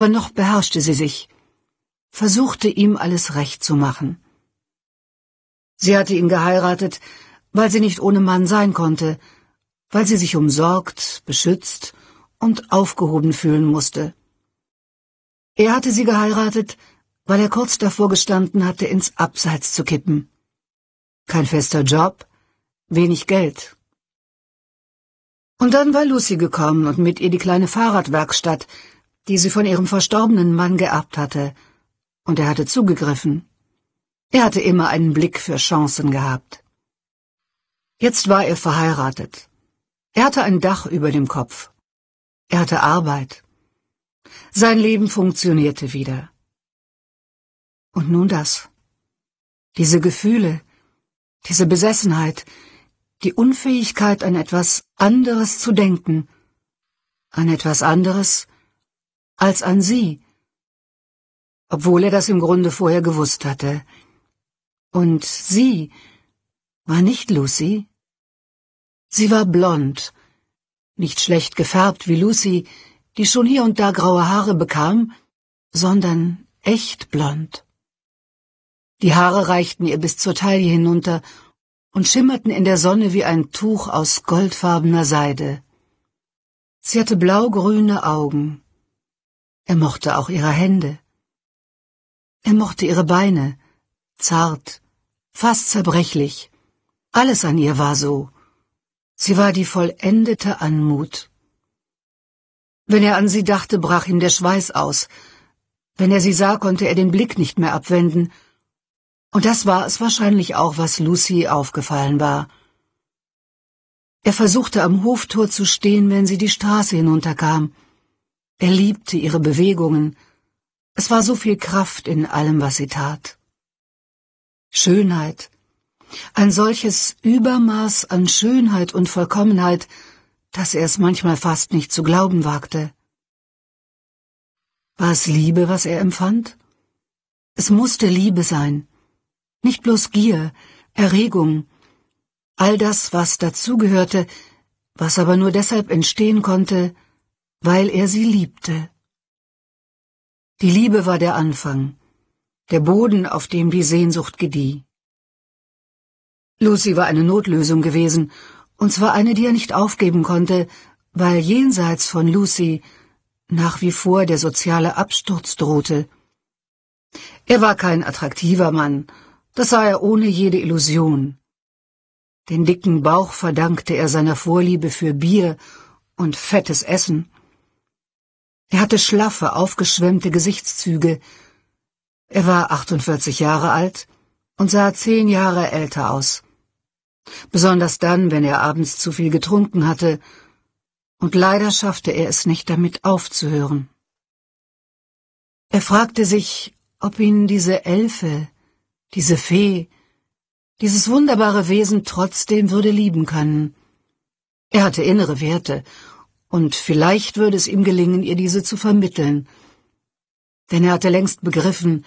aber noch beherrschte sie sich, versuchte ihm alles recht zu machen. Sie hatte ihn geheiratet, weil sie nicht ohne Mann sein konnte, weil sie sich umsorgt, beschützt und aufgehoben fühlen musste. Er hatte sie geheiratet, weil er kurz davor gestanden hatte, ins Abseits zu kippen. Kein fester Job, wenig Geld. Und dann war Lucy gekommen und mit ihr die kleine Fahrradwerkstatt, die sie von ihrem verstorbenen Mann geerbt hatte, und er hatte zugegriffen. Er hatte immer einen Blick für Chancen gehabt. Jetzt war er verheiratet. Er hatte ein Dach über dem Kopf. Er hatte Arbeit. Sein Leben funktionierte wieder. Und nun das. Diese Gefühle, diese Besessenheit, die Unfähigkeit, an etwas anderes zu denken, an etwas anderes, als an sie, obwohl er das im Grunde vorher gewusst hatte. Und sie war nicht Lucy. Sie war blond, nicht schlecht gefärbt wie Lucy, die schon hier und da graue Haare bekam, sondern echt blond. Die Haare reichten ihr bis zur Taille hinunter und schimmerten in der Sonne wie ein Tuch aus goldfarbener Seide. Sie hatte blaugrüne Augen, er mochte auch ihre Hände. Er mochte ihre Beine, zart, fast zerbrechlich. Alles an ihr war so. Sie war die vollendete Anmut. Wenn er an sie dachte, brach ihm der Schweiß aus. Wenn er sie sah, konnte er den Blick nicht mehr abwenden. Und das war es wahrscheinlich auch, was Lucy aufgefallen war. Er versuchte am Hoftor zu stehen, wenn sie die Straße hinunterkam. Er liebte ihre Bewegungen. Es war so viel Kraft in allem, was sie tat. Schönheit. Ein solches Übermaß an Schönheit und Vollkommenheit, dass er es manchmal fast nicht zu glauben wagte. War es Liebe, was er empfand? Es musste Liebe sein. Nicht bloß Gier, Erregung, all das, was dazugehörte, was aber nur deshalb entstehen konnte, weil er sie liebte. Die Liebe war der Anfang, der Boden, auf dem die Sehnsucht gedieh. Lucy war eine Notlösung gewesen, und zwar eine, die er nicht aufgeben konnte, weil jenseits von Lucy nach wie vor der soziale Absturz drohte. Er war kein attraktiver Mann, das sah er ohne jede Illusion. Den dicken Bauch verdankte er seiner Vorliebe für Bier und fettes Essen. Er hatte schlaffe, aufgeschwemmte Gesichtszüge. Er war 48 Jahre alt und sah zehn Jahre älter aus. Besonders dann, wenn er abends zu viel getrunken hatte, und leider schaffte er es nicht damit aufzuhören. Er fragte sich, ob ihn diese Elfe, diese Fee, dieses wunderbare Wesen trotzdem würde lieben können. Er hatte innere Werte und vielleicht würde es ihm gelingen, ihr diese zu vermitteln. Denn er hatte längst begriffen,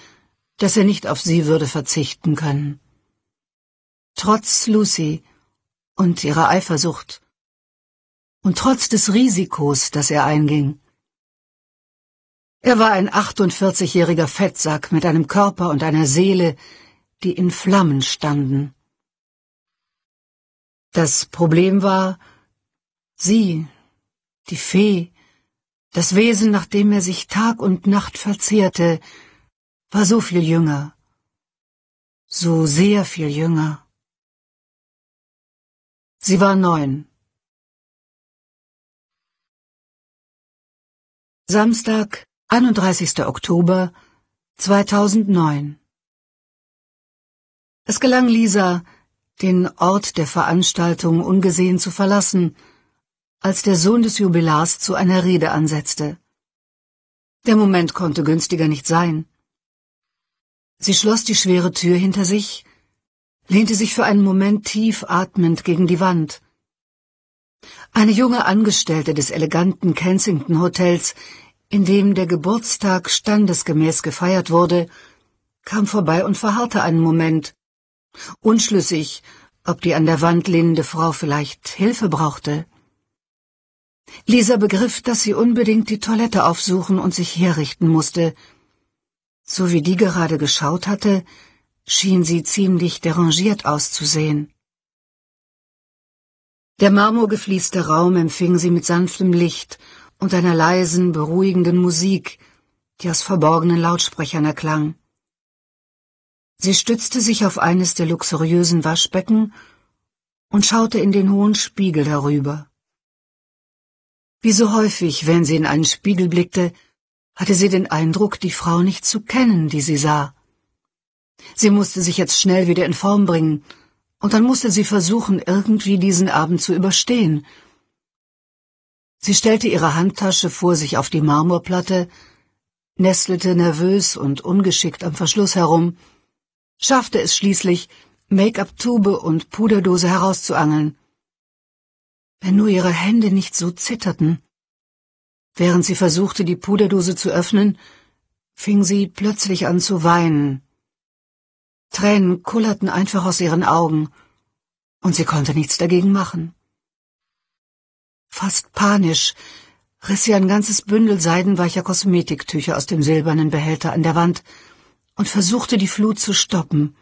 dass er nicht auf sie würde verzichten können. Trotz Lucy und ihrer Eifersucht und trotz des Risikos, das er einging. Er war ein 48-jähriger Fettsack mit einem Körper und einer Seele, die in Flammen standen. Das Problem war, sie die Fee, das Wesen, nach dem er sich Tag und Nacht verzehrte, war so viel jünger, so sehr viel jünger. Sie war neun. Samstag, 31. Oktober 2009. Es gelang Lisa, den Ort der Veranstaltung ungesehen zu verlassen, als der Sohn des Jubilars zu einer Rede ansetzte. Der Moment konnte günstiger nicht sein. Sie schloss die schwere Tür hinter sich, lehnte sich für einen Moment tief atmend gegen die Wand. Eine junge Angestellte des eleganten Kensington Hotels, in dem der Geburtstag standesgemäß gefeiert wurde, kam vorbei und verharrte einen Moment, unschlüssig, ob die an der Wand lehnende Frau vielleicht Hilfe brauchte. Lisa begriff, dass sie unbedingt die Toilette aufsuchen und sich herrichten musste. So wie die gerade geschaut hatte, schien sie ziemlich derangiert auszusehen. Der marmorgefließte Raum empfing sie mit sanftem Licht und einer leisen, beruhigenden Musik, die aus verborgenen Lautsprechern erklang. Sie stützte sich auf eines der luxuriösen Waschbecken und schaute in den hohen Spiegel darüber. Wie so häufig, wenn sie in einen Spiegel blickte, hatte sie den Eindruck, die Frau nicht zu kennen, die sie sah. Sie musste sich jetzt schnell wieder in Form bringen, und dann musste sie versuchen, irgendwie diesen Abend zu überstehen. Sie stellte ihre Handtasche vor sich auf die Marmorplatte, nestelte nervös und ungeschickt am Verschluss herum, schaffte es schließlich, Make-up-Tube und Puderdose herauszuangeln wenn nur ihre Hände nicht so zitterten. Während sie versuchte, die Puderdose zu öffnen, fing sie plötzlich an zu weinen. Tränen kullerten einfach aus ihren Augen, und sie konnte nichts dagegen machen. Fast panisch riss sie ein ganzes Bündel seidenweicher Kosmetiktücher aus dem silbernen Behälter an der Wand und versuchte, die Flut zu stoppen.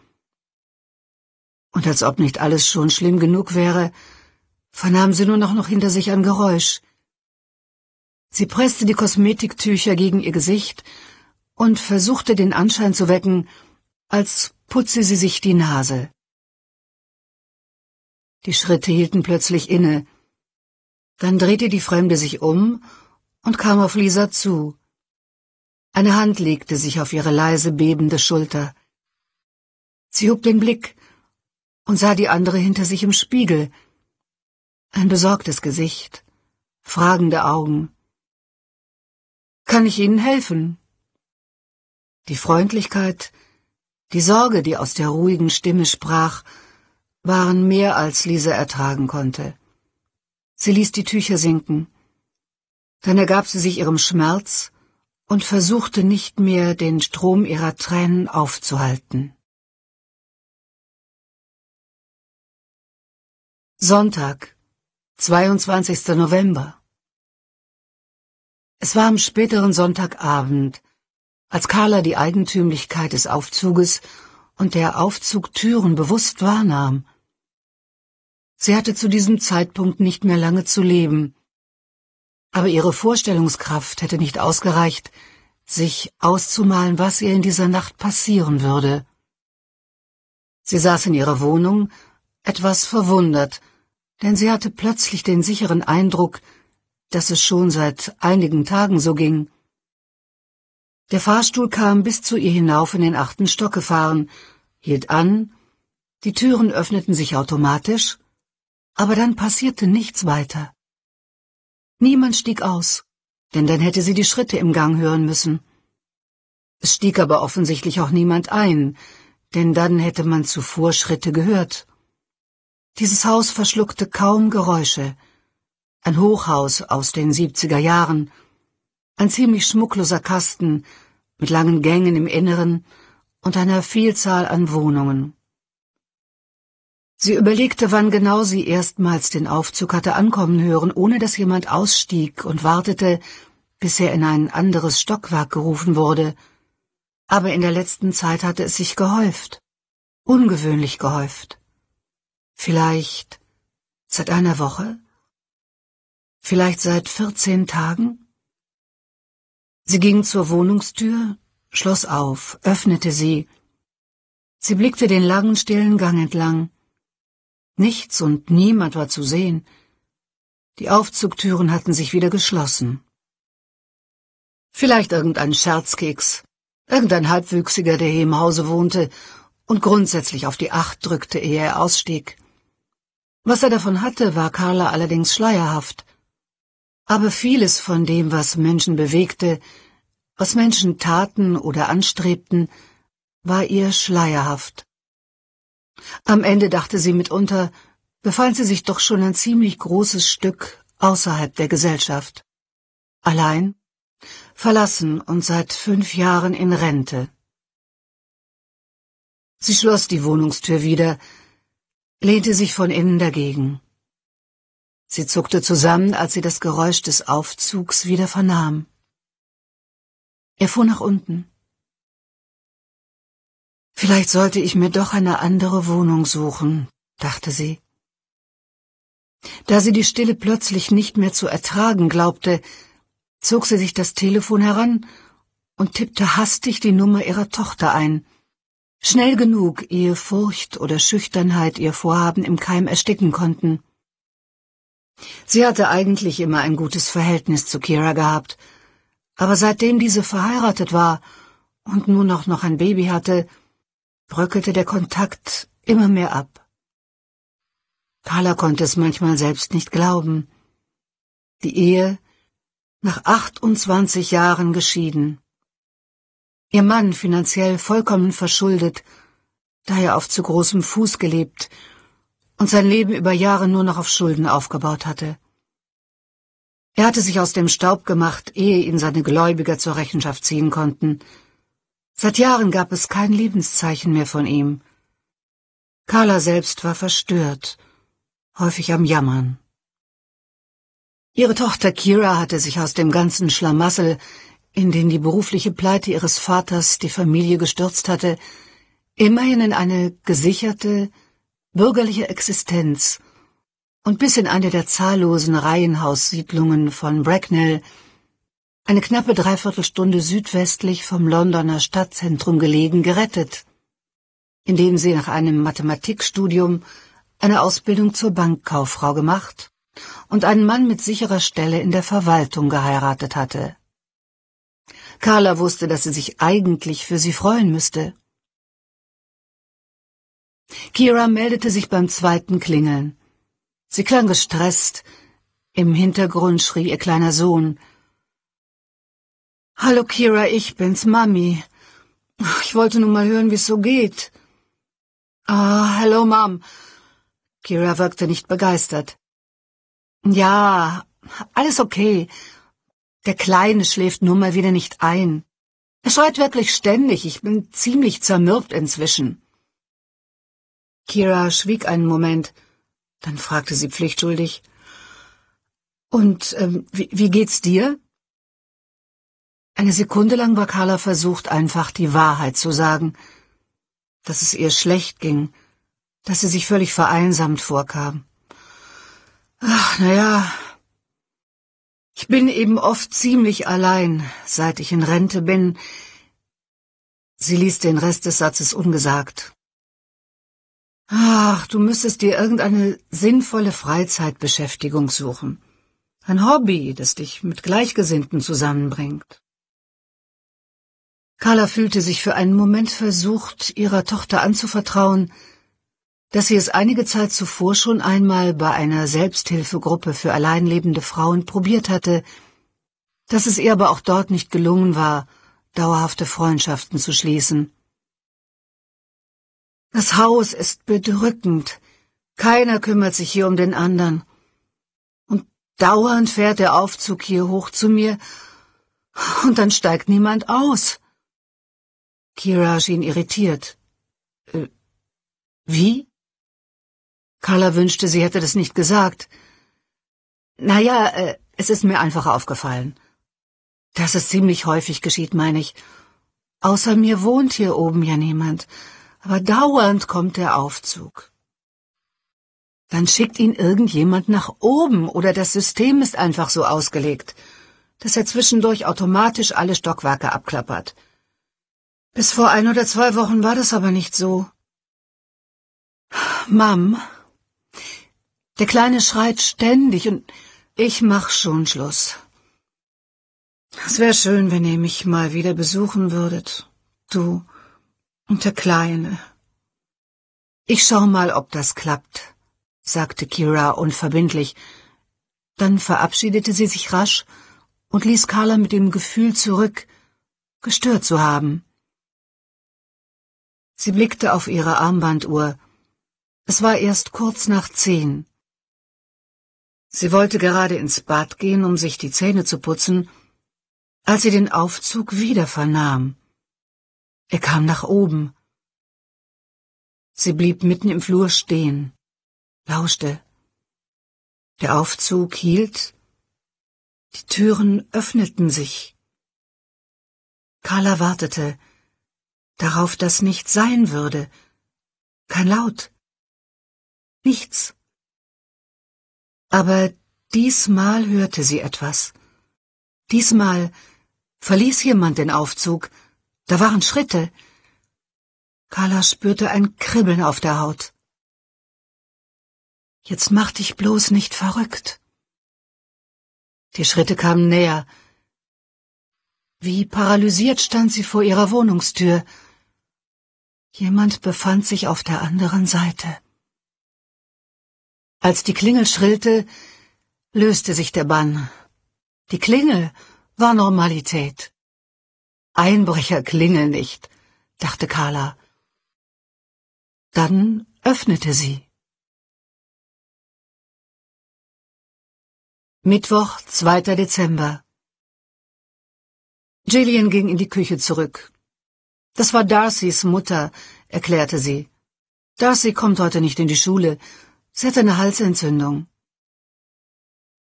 Und als ob nicht alles schon schlimm genug wäre, vernahm sie nur noch, noch hinter sich ein Geräusch. Sie presste die Kosmetiktücher gegen ihr Gesicht und versuchte den Anschein zu wecken, als putze sie sich die Nase. Die Schritte hielten plötzlich inne. Dann drehte die Fremde sich um und kam auf Lisa zu. Eine Hand legte sich auf ihre leise bebende Schulter. Sie hob den Blick und sah die andere hinter sich im Spiegel, ein besorgtes Gesicht, fragende Augen. Kann ich Ihnen helfen? Die Freundlichkeit, die Sorge, die aus der ruhigen Stimme sprach, waren mehr als Lisa ertragen konnte. Sie ließ die Tücher sinken. Dann ergab sie sich ihrem Schmerz und versuchte nicht mehr, den Strom ihrer Tränen aufzuhalten. Sonntag 22. November. Es war am späteren Sonntagabend, als Carla die Eigentümlichkeit des Aufzuges und der Aufzugtüren bewusst wahrnahm. Sie hatte zu diesem Zeitpunkt nicht mehr lange zu leben, aber ihre Vorstellungskraft hätte nicht ausgereicht, sich auszumalen, was ihr in dieser Nacht passieren würde. Sie saß in ihrer Wohnung, etwas verwundert, denn sie hatte plötzlich den sicheren Eindruck, dass es schon seit einigen Tagen so ging. Der Fahrstuhl kam bis zu ihr hinauf in den achten Stock gefahren, hielt an, die Türen öffneten sich automatisch, aber dann passierte nichts weiter. Niemand stieg aus, denn dann hätte sie die Schritte im Gang hören müssen. Es stieg aber offensichtlich auch niemand ein, denn dann hätte man zuvor Schritte gehört. Dieses Haus verschluckte kaum Geräusche. Ein Hochhaus aus den 70er Jahren, ein ziemlich schmuckloser Kasten mit langen Gängen im Inneren und einer Vielzahl an Wohnungen. Sie überlegte, wann genau sie erstmals den Aufzug hatte ankommen hören, ohne dass jemand ausstieg und wartete, bis er in ein anderes Stockwerk gerufen wurde. Aber in der letzten Zeit hatte es sich gehäuft, ungewöhnlich gehäuft. Vielleicht seit einer Woche? Vielleicht seit vierzehn Tagen? Sie ging zur Wohnungstür, schloss auf, öffnete sie. Sie blickte den langen, stillen Gang entlang. Nichts und niemand war zu sehen. Die Aufzugtüren hatten sich wieder geschlossen. Vielleicht irgendein Scherzkeks, irgendein Halbwüchsiger, der hier im Hause wohnte und grundsätzlich auf die Acht drückte, ehe er ausstieg. Was er davon hatte, war Carla allerdings schleierhaft. Aber vieles von dem, was Menschen bewegte, was Menschen taten oder anstrebten, war ihr schleierhaft. Am Ende dachte sie mitunter, befand sie sich doch schon ein ziemlich großes Stück außerhalb der Gesellschaft. Allein, verlassen und seit fünf Jahren in Rente. Sie schloss die Wohnungstür wieder, lehnte sich von innen dagegen. Sie zuckte zusammen, als sie das Geräusch des Aufzugs wieder vernahm. Er fuhr nach unten. Vielleicht sollte ich mir doch eine andere Wohnung suchen, dachte sie. Da sie die Stille plötzlich nicht mehr zu ertragen glaubte, zog sie sich das Telefon heran und tippte hastig die Nummer ihrer Tochter ein. Schnell genug, ehe Furcht oder Schüchternheit ihr Vorhaben im Keim ersticken konnten. Sie hatte eigentlich immer ein gutes Verhältnis zu Kira gehabt, aber seitdem diese verheiratet war und nun auch noch ein Baby hatte, bröckelte der Kontakt immer mehr ab. Carla konnte es manchmal selbst nicht glauben. Die Ehe, nach 28 Jahren geschieden. Ihr Mann finanziell vollkommen verschuldet, da er auf zu großem Fuß gelebt und sein Leben über Jahre nur noch auf Schulden aufgebaut hatte. Er hatte sich aus dem Staub gemacht, ehe ihn seine Gläubiger zur Rechenschaft ziehen konnten. Seit Jahren gab es kein Lebenszeichen mehr von ihm. Carla selbst war verstört, häufig am Jammern. Ihre Tochter Kira hatte sich aus dem ganzen Schlamassel, in den die berufliche Pleite ihres Vaters die Familie gestürzt hatte, immerhin in eine gesicherte, bürgerliche Existenz und bis in eine der zahllosen Reihenhaussiedlungen von Bracknell, eine knappe Dreiviertelstunde südwestlich vom Londoner Stadtzentrum gelegen, gerettet, in dem sie nach einem Mathematikstudium eine Ausbildung zur Bankkauffrau gemacht und einen Mann mit sicherer Stelle in der Verwaltung geheiratet hatte. Carla wusste, dass sie sich eigentlich für sie freuen müsste. Kira meldete sich beim zweiten Klingeln. Sie klang gestresst. Im Hintergrund schrie ihr kleiner Sohn. Hallo Kira, ich bin's, Mami. Ich wollte nur mal hören, wie's so geht. Ah, hallo, Mom. Kira wirkte nicht begeistert. Ja, alles okay. Der Kleine schläft nun mal wieder nicht ein. Er schreit wirklich ständig, ich bin ziemlich zermürbt inzwischen. Kira schwieg einen Moment, dann fragte sie pflichtschuldig, Und ähm, wie, wie geht's dir? Eine Sekunde lang war Carla versucht, einfach die Wahrheit zu sagen, dass es ihr schlecht ging, dass sie sich völlig vereinsamt vorkam. Ach, na ja, ich bin eben oft ziemlich allein, seit ich in Rente bin. Sie ließ den Rest des Satzes ungesagt. Ach, du müsstest dir irgendeine sinnvolle Freizeitbeschäftigung suchen. Ein Hobby, das dich mit Gleichgesinnten zusammenbringt. Carla fühlte sich für einen Moment versucht, ihrer Tochter anzuvertrauen, dass sie es einige Zeit zuvor schon einmal bei einer Selbsthilfegruppe für alleinlebende Frauen probiert hatte, dass es ihr aber auch dort nicht gelungen war, dauerhafte Freundschaften zu schließen. Das Haus ist bedrückend, keiner kümmert sich hier um den anderen. Und dauernd fährt der Aufzug hier hoch zu mir, und dann steigt niemand aus. Kira schien irritiert. Äh, wie? Carla wünschte, sie hätte das nicht gesagt. Naja, äh, es ist mir einfach aufgefallen. Dass es ziemlich häufig geschieht, meine ich. Außer mir wohnt hier oben ja niemand, aber dauernd kommt der Aufzug. Dann schickt ihn irgendjemand nach oben oder das System ist einfach so ausgelegt, dass er zwischendurch automatisch alle Stockwerke abklappert. Bis vor ein oder zwei Wochen war das aber nicht so. Mom, der Kleine schreit ständig und ich mach schon Schluss. Es wäre schön, wenn ihr mich mal wieder besuchen würdet, du und der Kleine. Ich schau mal, ob das klappt, sagte Kira unverbindlich. Dann verabschiedete sie sich rasch und ließ Carla mit dem Gefühl zurück, gestört zu haben. Sie blickte auf ihre Armbanduhr. Es war erst kurz nach zehn. Sie wollte gerade ins Bad gehen, um sich die Zähne zu putzen, als sie den Aufzug wieder vernahm. Er kam nach oben. Sie blieb mitten im Flur stehen, lauschte. Der Aufzug hielt, die Türen öffneten sich. Carla wartete darauf, dass nichts sein würde, kein Laut, nichts. Aber diesmal hörte sie etwas. Diesmal verließ jemand den Aufzug. Da waren Schritte. Carla spürte ein Kribbeln auf der Haut. Jetzt mach dich bloß nicht verrückt. Die Schritte kamen näher. Wie paralysiert stand sie vor ihrer Wohnungstür. Jemand befand sich auf der anderen Seite. Als die Klingel schrillte, löste sich der Bann. Die Klingel war Normalität. Einbrecher klingeln nicht, dachte Carla. Dann öffnete sie. Mittwoch, 2. Dezember. Jillian ging in die Küche zurück. Das war Darcys Mutter, erklärte sie. Darcy kommt heute nicht in die Schule. Sie hatte eine Halsentzündung.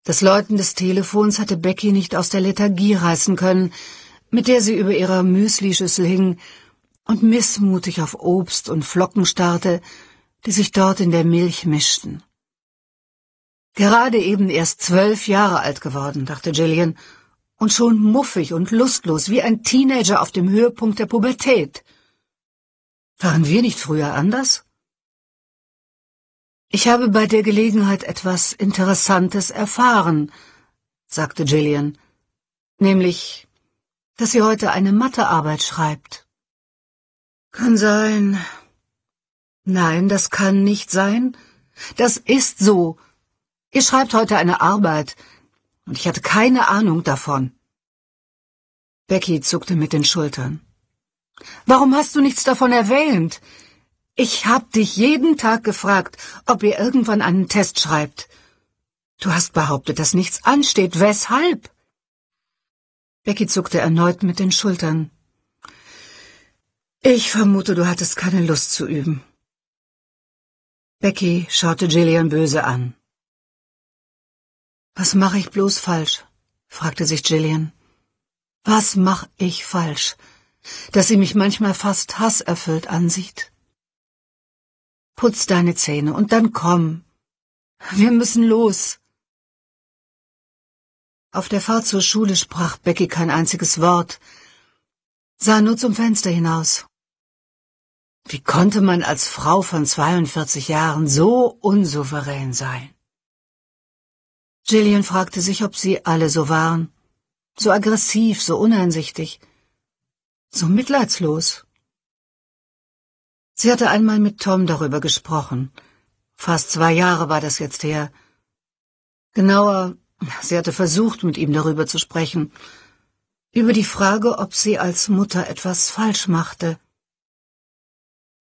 Das Läuten des Telefons hatte Becky nicht aus der Lethargie reißen können, mit der sie über ihrer Müslischüssel hing und missmutig auf Obst und Flocken starrte, die sich dort in der Milch mischten. Gerade eben erst zwölf Jahre alt geworden, dachte Gillian, und schon muffig und lustlos wie ein Teenager auf dem Höhepunkt der Pubertät. Waren wir nicht früher anders? Ich habe bei der Gelegenheit etwas Interessantes erfahren, sagte Gillian, nämlich, dass sie heute eine Mathearbeit schreibt. Kann sein. Nein, das kann nicht sein. Das ist so. Ihr schreibt heute eine Arbeit, und ich hatte keine Ahnung davon. Becky zuckte mit den Schultern. Warum hast du nichts davon erwähnt? Ich hab dich jeden Tag gefragt, ob ihr irgendwann einen Test schreibt. Du hast behauptet, dass nichts ansteht. Weshalb? Becky zuckte erneut mit den Schultern. Ich vermute, du hattest keine Lust zu üben. Becky schaute Gillian böse an. Was mache ich bloß falsch? fragte sich Gillian. Was mach ich falsch, dass sie mich manchmal fast hasserfüllt ansieht? Putz deine Zähne und dann komm. Wir müssen los. Auf der Fahrt zur Schule sprach Becky kein einziges Wort, sah nur zum Fenster hinaus. Wie konnte man als Frau von 42 Jahren so unsouverän sein? Gillian fragte sich, ob sie alle so waren, so aggressiv, so uneinsichtig, so mitleidslos. Sie hatte einmal mit Tom darüber gesprochen. Fast zwei Jahre war das jetzt her. Genauer, sie hatte versucht, mit ihm darüber zu sprechen, über die Frage, ob sie als Mutter etwas falsch machte.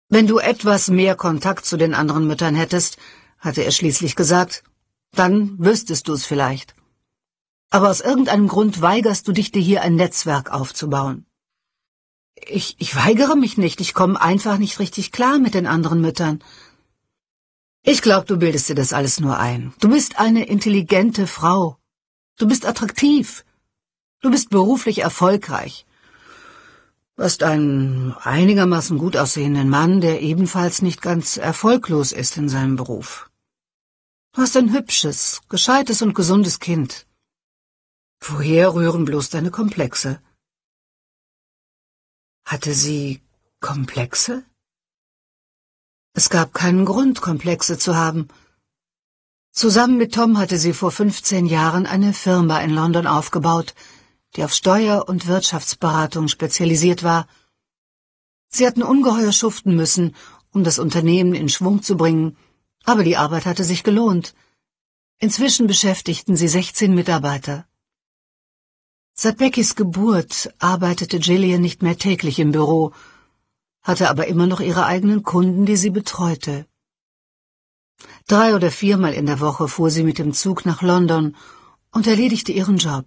Wenn du etwas mehr Kontakt zu den anderen Müttern hättest, hatte er schließlich gesagt, dann wüsstest du es vielleicht. Aber aus irgendeinem Grund weigerst du dich, dir hier ein Netzwerk aufzubauen. Ich, ich weigere mich nicht, ich komme einfach nicht richtig klar mit den anderen Müttern. Ich glaube, du bildest dir das alles nur ein. Du bist eine intelligente Frau. Du bist attraktiv. Du bist beruflich erfolgreich. Du hast einen einigermaßen gut aussehenden Mann, der ebenfalls nicht ganz erfolglos ist in seinem Beruf. Du hast ein hübsches, gescheites und gesundes Kind. Woher rühren bloß deine Komplexe? Hatte sie Komplexe? Es gab keinen Grund, Komplexe zu haben. Zusammen mit Tom hatte sie vor 15 Jahren eine Firma in London aufgebaut, die auf Steuer- und Wirtschaftsberatung spezialisiert war. Sie hatten ungeheuer schuften müssen, um das Unternehmen in Schwung zu bringen, aber die Arbeit hatte sich gelohnt. Inzwischen beschäftigten sie 16 Mitarbeiter. Seit Beckys Geburt arbeitete Jillian nicht mehr täglich im Büro, hatte aber immer noch ihre eigenen Kunden, die sie betreute. Drei oder viermal in der Woche fuhr sie mit dem Zug nach London und erledigte ihren Job.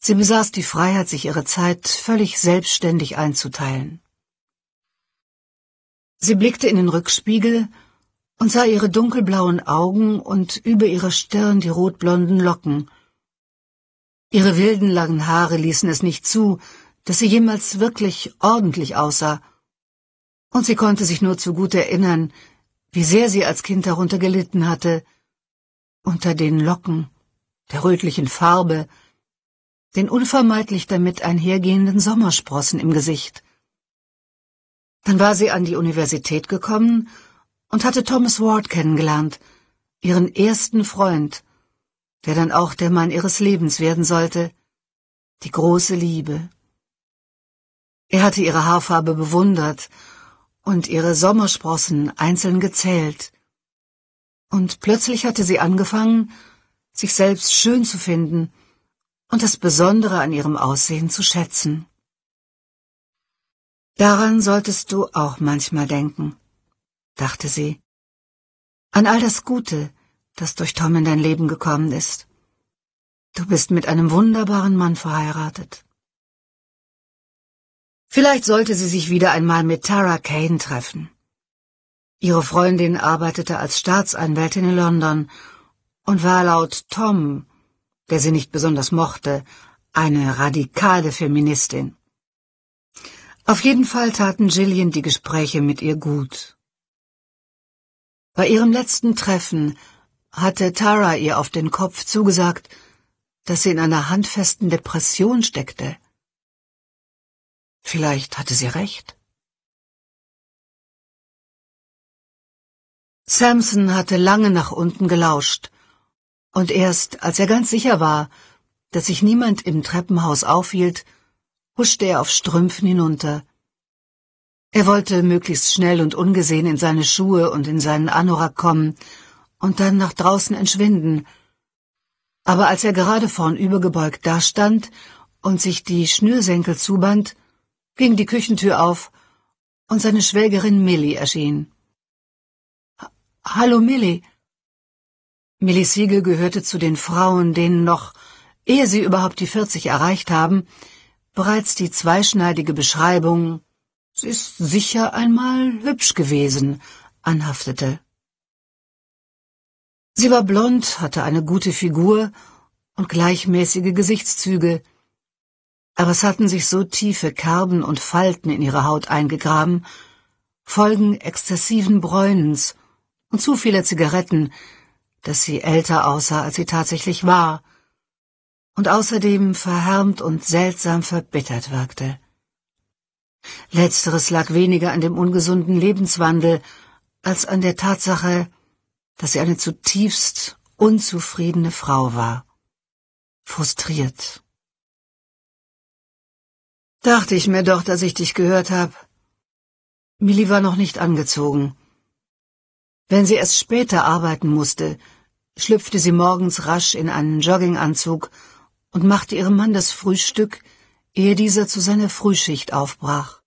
Sie besaß die Freiheit, sich ihre Zeit völlig selbstständig einzuteilen. Sie blickte in den Rückspiegel und sah ihre dunkelblauen Augen und über ihrer Stirn die rotblonden Locken, Ihre wilden langen Haare ließen es nicht zu, dass sie jemals wirklich ordentlich aussah, und sie konnte sich nur zu gut erinnern, wie sehr sie als Kind darunter gelitten hatte, unter den Locken, der rötlichen Farbe, den unvermeidlich damit einhergehenden Sommersprossen im Gesicht. Dann war sie an die Universität gekommen und hatte Thomas Ward kennengelernt, ihren ersten Freund, der dann auch der Mann ihres Lebens werden sollte, die große Liebe. Er hatte ihre Haarfarbe bewundert und ihre Sommersprossen einzeln gezählt. Und plötzlich hatte sie angefangen, sich selbst schön zu finden und das Besondere an ihrem Aussehen zu schätzen. Daran solltest du auch manchmal denken, dachte sie, an all das Gute, das durch Tom in dein Leben gekommen ist. Du bist mit einem wunderbaren Mann verheiratet. Vielleicht sollte sie sich wieder einmal mit Tara Kane treffen. Ihre Freundin arbeitete als Staatsanwältin in London und war laut Tom, der sie nicht besonders mochte, eine radikale Feministin. Auf jeden Fall taten Gillian die Gespräche mit ihr gut. Bei ihrem letzten Treffen hatte Tara ihr auf den Kopf zugesagt, dass sie in einer handfesten Depression steckte. Vielleicht hatte sie recht. Samson hatte lange nach unten gelauscht, und erst als er ganz sicher war, dass sich niemand im Treppenhaus aufhielt, huschte er auf Strümpfen hinunter. Er wollte möglichst schnell und ungesehen in seine Schuhe und in seinen Anorak kommen und dann nach draußen entschwinden. Aber als er gerade vornübergebeugt dastand und sich die Schnürsenkel zuband, ging die Küchentür auf und seine Schwägerin Millie erschien. Hallo Millie. Millie Siegel gehörte zu den Frauen, denen noch, ehe sie überhaupt die 40 erreicht haben, bereits die zweischneidige Beschreibung, sie ist sicher einmal hübsch gewesen, anhaftete. Sie war blond, hatte eine gute Figur und gleichmäßige Gesichtszüge, aber es hatten sich so tiefe Kerben und Falten in ihre Haut eingegraben, Folgen exzessiven Bräunens und zu vieler Zigaretten, dass sie älter aussah, als sie tatsächlich war, und außerdem verhärmt und seltsam verbittert wirkte. Letzteres lag weniger an dem ungesunden Lebenswandel als an der Tatsache, dass sie eine zutiefst unzufriedene Frau war, frustriert. Dachte ich mir doch, dass ich dich gehört habe. Millie war noch nicht angezogen. Wenn sie erst später arbeiten musste, schlüpfte sie morgens rasch in einen Jogginganzug und machte ihrem Mann das Frühstück, ehe dieser zu seiner Frühschicht aufbrach.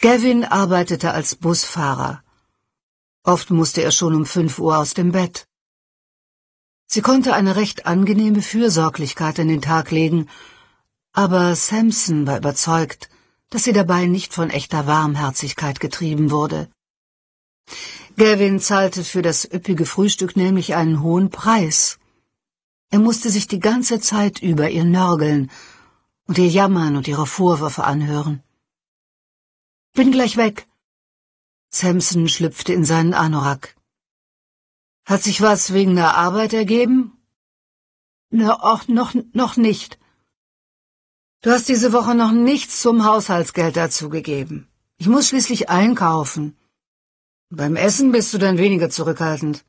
Gavin arbeitete als Busfahrer. Oft musste er schon um fünf Uhr aus dem Bett. Sie konnte eine recht angenehme Fürsorglichkeit in den Tag legen, aber Samson war überzeugt, dass sie dabei nicht von echter Warmherzigkeit getrieben wurde. Gavin zahlte für das üppige Frühstück nämlich einen hohen Preis. Er musste sich die ganze Zeit über ihr nörgeln und ihr jammern und ihre Vorwürfe anhören. Bin gleich weg, Samson schlüpfte in seinen Anorak. Hat sich was wegen der Arbeit ergeben? Na, auch noch, noch nicht. Du hast diese Woche noch nichts zum Haushaltsgeld dazugegeben. Ich muss schließlich einkaufen. Beim Essen bist du dann weniger zurückhaltend.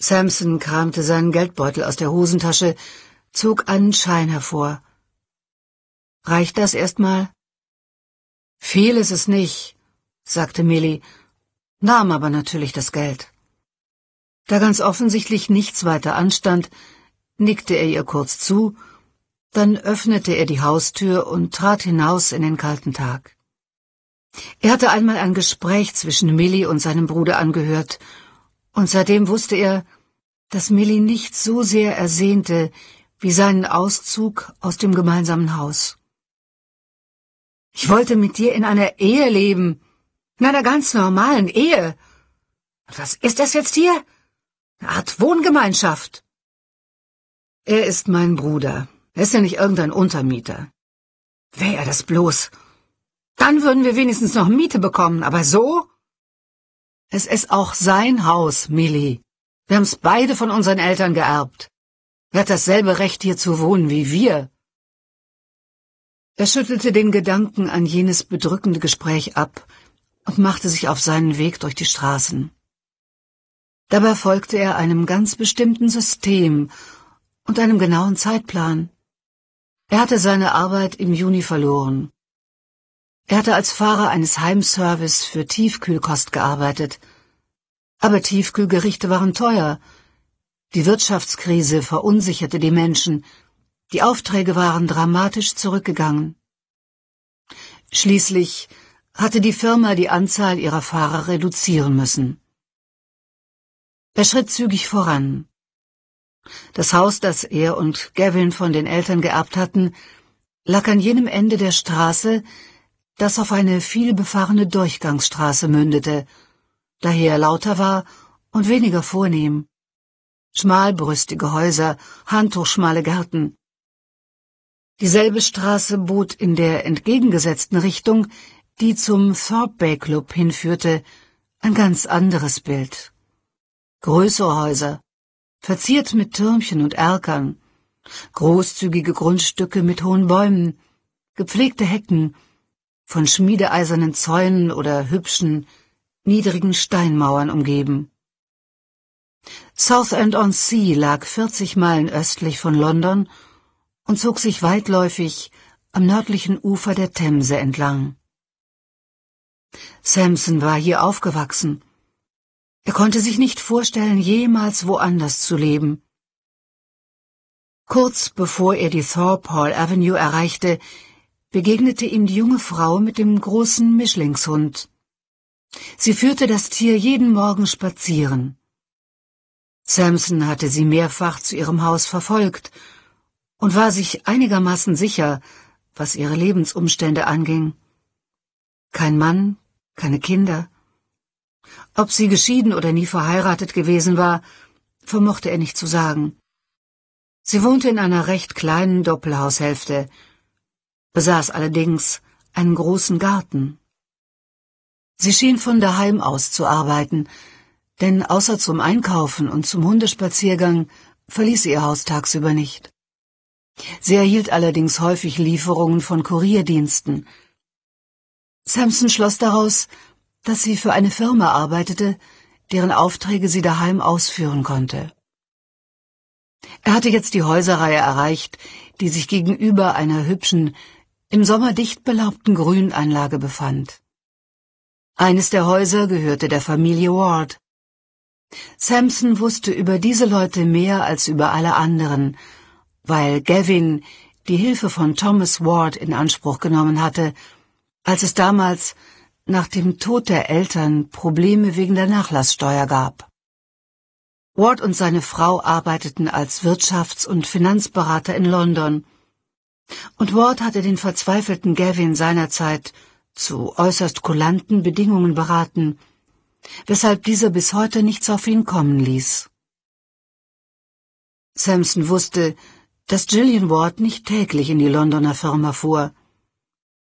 Samson kramte seinen Geldbeutel aus der Hosentasche, zog einen Schein hervor. Reicht das erstmal? Viel ist es nicht sagte Millie, nahm aber natürlich das Geld. Da ganz offensichtlich nichts weiter anstand, nickte er ihr kurz zu, dann öffnete er die Haustür und trat hinaus in den kalten Tag. Er hatte einmal ein Gespräch zwischen Millie und seinem Bruder angehört, und seitdem wusste er, dass Millie nichts so sehr ersehnte wie seinen Auszug aus dem gemeinsamen Haus. Ich wollte mit dir in einer Ehe leben, in einer ganz normalen Ehe. Was ist das jetzt hier? Eine Art Wohngemeinschaft. Er ist mein Bruder. Er ist ja nicht irgendein Untermieter. Wäre er das bloß. Dann würden wir wenigstens noch Miete bekommen, aber so? Es ist auch sein Haus, Millie. Wir haben's beide von unseren Eltern geerbt. Er hat dasselbe Recht, hier zu wohnen wie wir. Er schüttelte den Gedanken an jenes bedrückende Gespräch ab, und machte sich auf seinen Weg durch die Straßen. Dabei folgte er einem ganz bestimmten System und einem genauen Zeitplan. Er hatte seine Arbeit im Juni verloren. Er hatte als Fahrer eines Heimservice für Tiefkühlkost gearbeitet. Aber Tiefkühlgerichte waren teuer. Die Wirtschaftskrise verunsicherte die Menschen. Die Aufträge waren dramatisch zurückgegangen. Schließlich hatte die Firma die Anzahl ihrer Fahrer reduzieren müssen. Er schritt zügig voran. Das Haus, das er und Gavin von den Eltern geerbt hatten, lag an jenem Ende der Straße, das auf eine vielbefahrene Durchgangsstraße mündete, daher lauter war und weniger vornehm. Schmalbrüstige Häuser, handtuchschmale Gärten. Dieselbe Straße bot in der entgegengesetzten Richtung die zum Thorpe Club hinführte, ein ganz anderes Bild. Größere Häuser, verziert mit Türmchen und Erkern, großzügige Grundstücke mit hohen Bäumen, gepflegte Hecken, von schmiedeeisernen Zäunen oder hübschen, niedrigen Steinmauern umgeben. Southend-on-Sea lag 40 Meilen östlich von London und zog sich weitläufig am nördlichen Ufer der Themse entlang. Samson war hier aufgewachsen. Er konnte sich nicht vorstellen, jemals woanders zu leben. Kurz bevor er die Thorpe Hall Avenue erreichte, begegnete ihm die junge Frau mit dem großen Mischlingshund. Sie führte das Tier jeden Morgen spazieren. Samson hatte sie mehrfach zu ihrem Haus verfolgt und war sich einigermaßen sicher, was ihre Lebensumstände anging. Kein Mann, keine Kinder. Ob sie geschieden oder nie verheiratet gewesen war, vermochte er nicht zu sagen. Sie wohnte in einer recht kleinen Doppelhaushälfte, besaß allerdings einen großen Garten. Sie schien von daheim aus zu arbeiten, denn außer zum Einkaufen und zum Hundespaziergang verließ sie ihr Haus tagsüber nicht. Sie erhielt allerdings häufig Lieferungen von Kurierdiensten, Samson schloss daraus, dass sie für eine Firma arbeitete, deren Aufträge sie daheim ausführen konnte. Er hatte jetzt die Häuserreihe erreicht, die sich gegenüber einer hübschen, im Sommer dicht belaubten Grünanlage befand. Eines der Häuser gehörte der Familie Ward. Samson wusste über diese Leute mehr als über alle anderen, weil Gavin die Hilfe von Thomas Ward in Anspruch genommen hatte, als es damals nach dem Tod der Eltern Probleme wegen der Nachlasssteuer gab. Ward und seine Frau arbeiteten als Wirtschafts- und Finanzberater in London, und Ward hatte den verzweifelten Gavin seinerzeit zu äußerst kulanten Bedingungen beraten, weshalb dieser bis heute nichts auf ihn kommen ließ. Samson wusste, dass Gillian Ward nicht täglich in die Londoner Firma fuhr,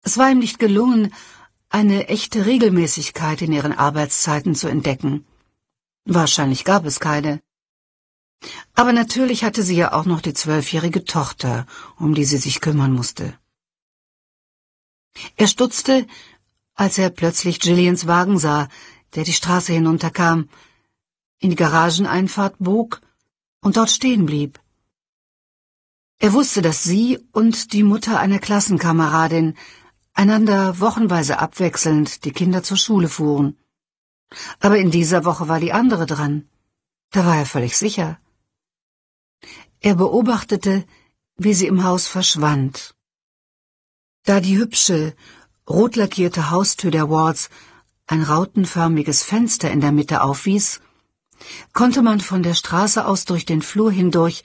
es war ihm nicht gelungen, eine echte Regelmäßigkeit in ihren Arbeitszeiten zu entdecken. Wahrscheinlich gab es keine. Aber natürlich hatte sie ja auch noch die zwölfjährige Tochter, um die sie sich kümmern musste. Er stutzte, als er plötzlich Gillians Wagen sah, der die Straße hinunterkam, in die Garageneinfahrt bog und dort stehen blieb. Er wusste, dass sie und die Mutter einer Klassenkameradin einander wochenweise abwechselnd die Kinder zur Schule fuhren. Aber in dieser Woche war die andere dran. Da war er völlig sicher. Er beobachtete, wie sie im Haus verschwand. Da die hübsche, rotlackierte Haustür der Wards ein rautenförmiges Fenster in der Mitte aufwies, konnte man von der Straße aus durch den Flur hindurch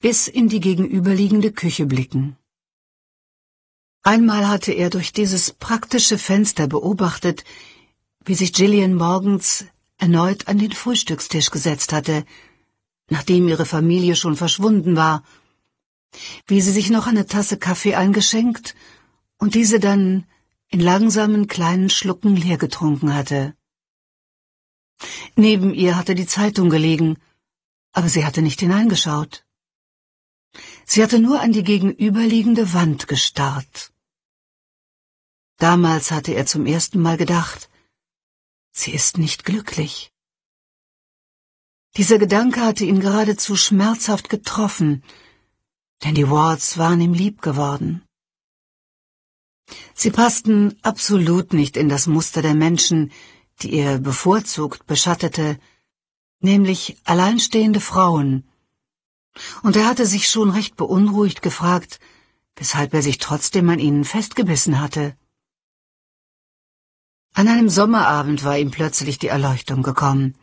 bis in die gegenüberliegende Küche blicken. Einmal hatte er durch dieses praktische Fenster beobachtet, wie sich Gillian morgens erneut an den Frühstückstisch gesetzt hatte, nachdem ihre Familie schon verschwunden war, wie sie sich noch eine Tasse Kaffee eingeschenkt und diese dann in langsamen kleinen Schlucken leer getrunken hatte. Neben ihr hatte die Zeitung gelegen, aber sie hatte nicht hineingeschaut. Sie hatte nur an die gegenüberliegende Wand gestarrt. Damals hatte er zum ersten Mal gedacht, sie ist nicht glücklich. Dieser Gedanke hatte ihn geradezu schmerzhaft getroffen, denn die Wards waren ihm lieb geworden. Sie passten absolut nicht in das Muster der Menschen, die er bevorzugt beschattete, nämlich alleinstehende Frauen. Und er hatte sich schon recht beunruhigt gefragt, weshalb er sich trotzdem an ihnen festgebissen hatte. An einem Sommerabend war ihm plötzlich die Erleuchtung gekommen.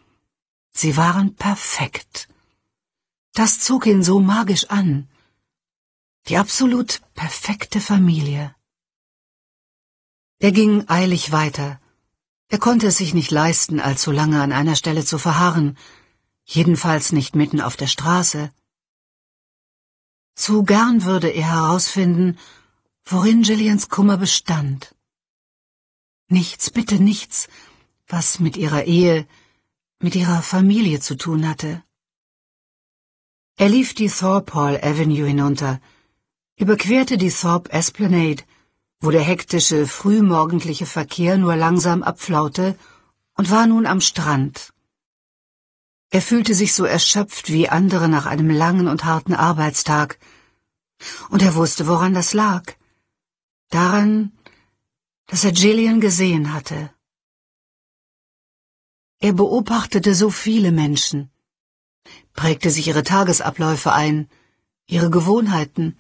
Sie waren perfekt. Das zog ihn so magisch an. Die absolut perfekte Familie. Er ging eilig weiter. Er konnte es sich nicht leisten, allzu lange an einer Stelle zu verharren, jedenfalls nicht mitten auf der Straße. Zu gern würde er herausfinden, worin Gillians Kummer bestand. Nichts, bitte nichts, was mit ihrer Ehe, mit ihrer Familie zu tun hatte. Er lief die Thorpe Hall Avenue hinunter, überquerte die Thorpe Esplanade, wo der hektische frühmorgendliche Verkehr nur langsam abflaute, und war nun am Strand. Er fühlte sich so erschöpft wie andere nach einem langen und harten Arbeitstag, und er wusste, woran das lag. Daran, dass er Jillian gesehen hatte. Er beobachtete so viele Menschen, prägte sich ihre Tagesabläufe ein, ihre Gewohnheiten,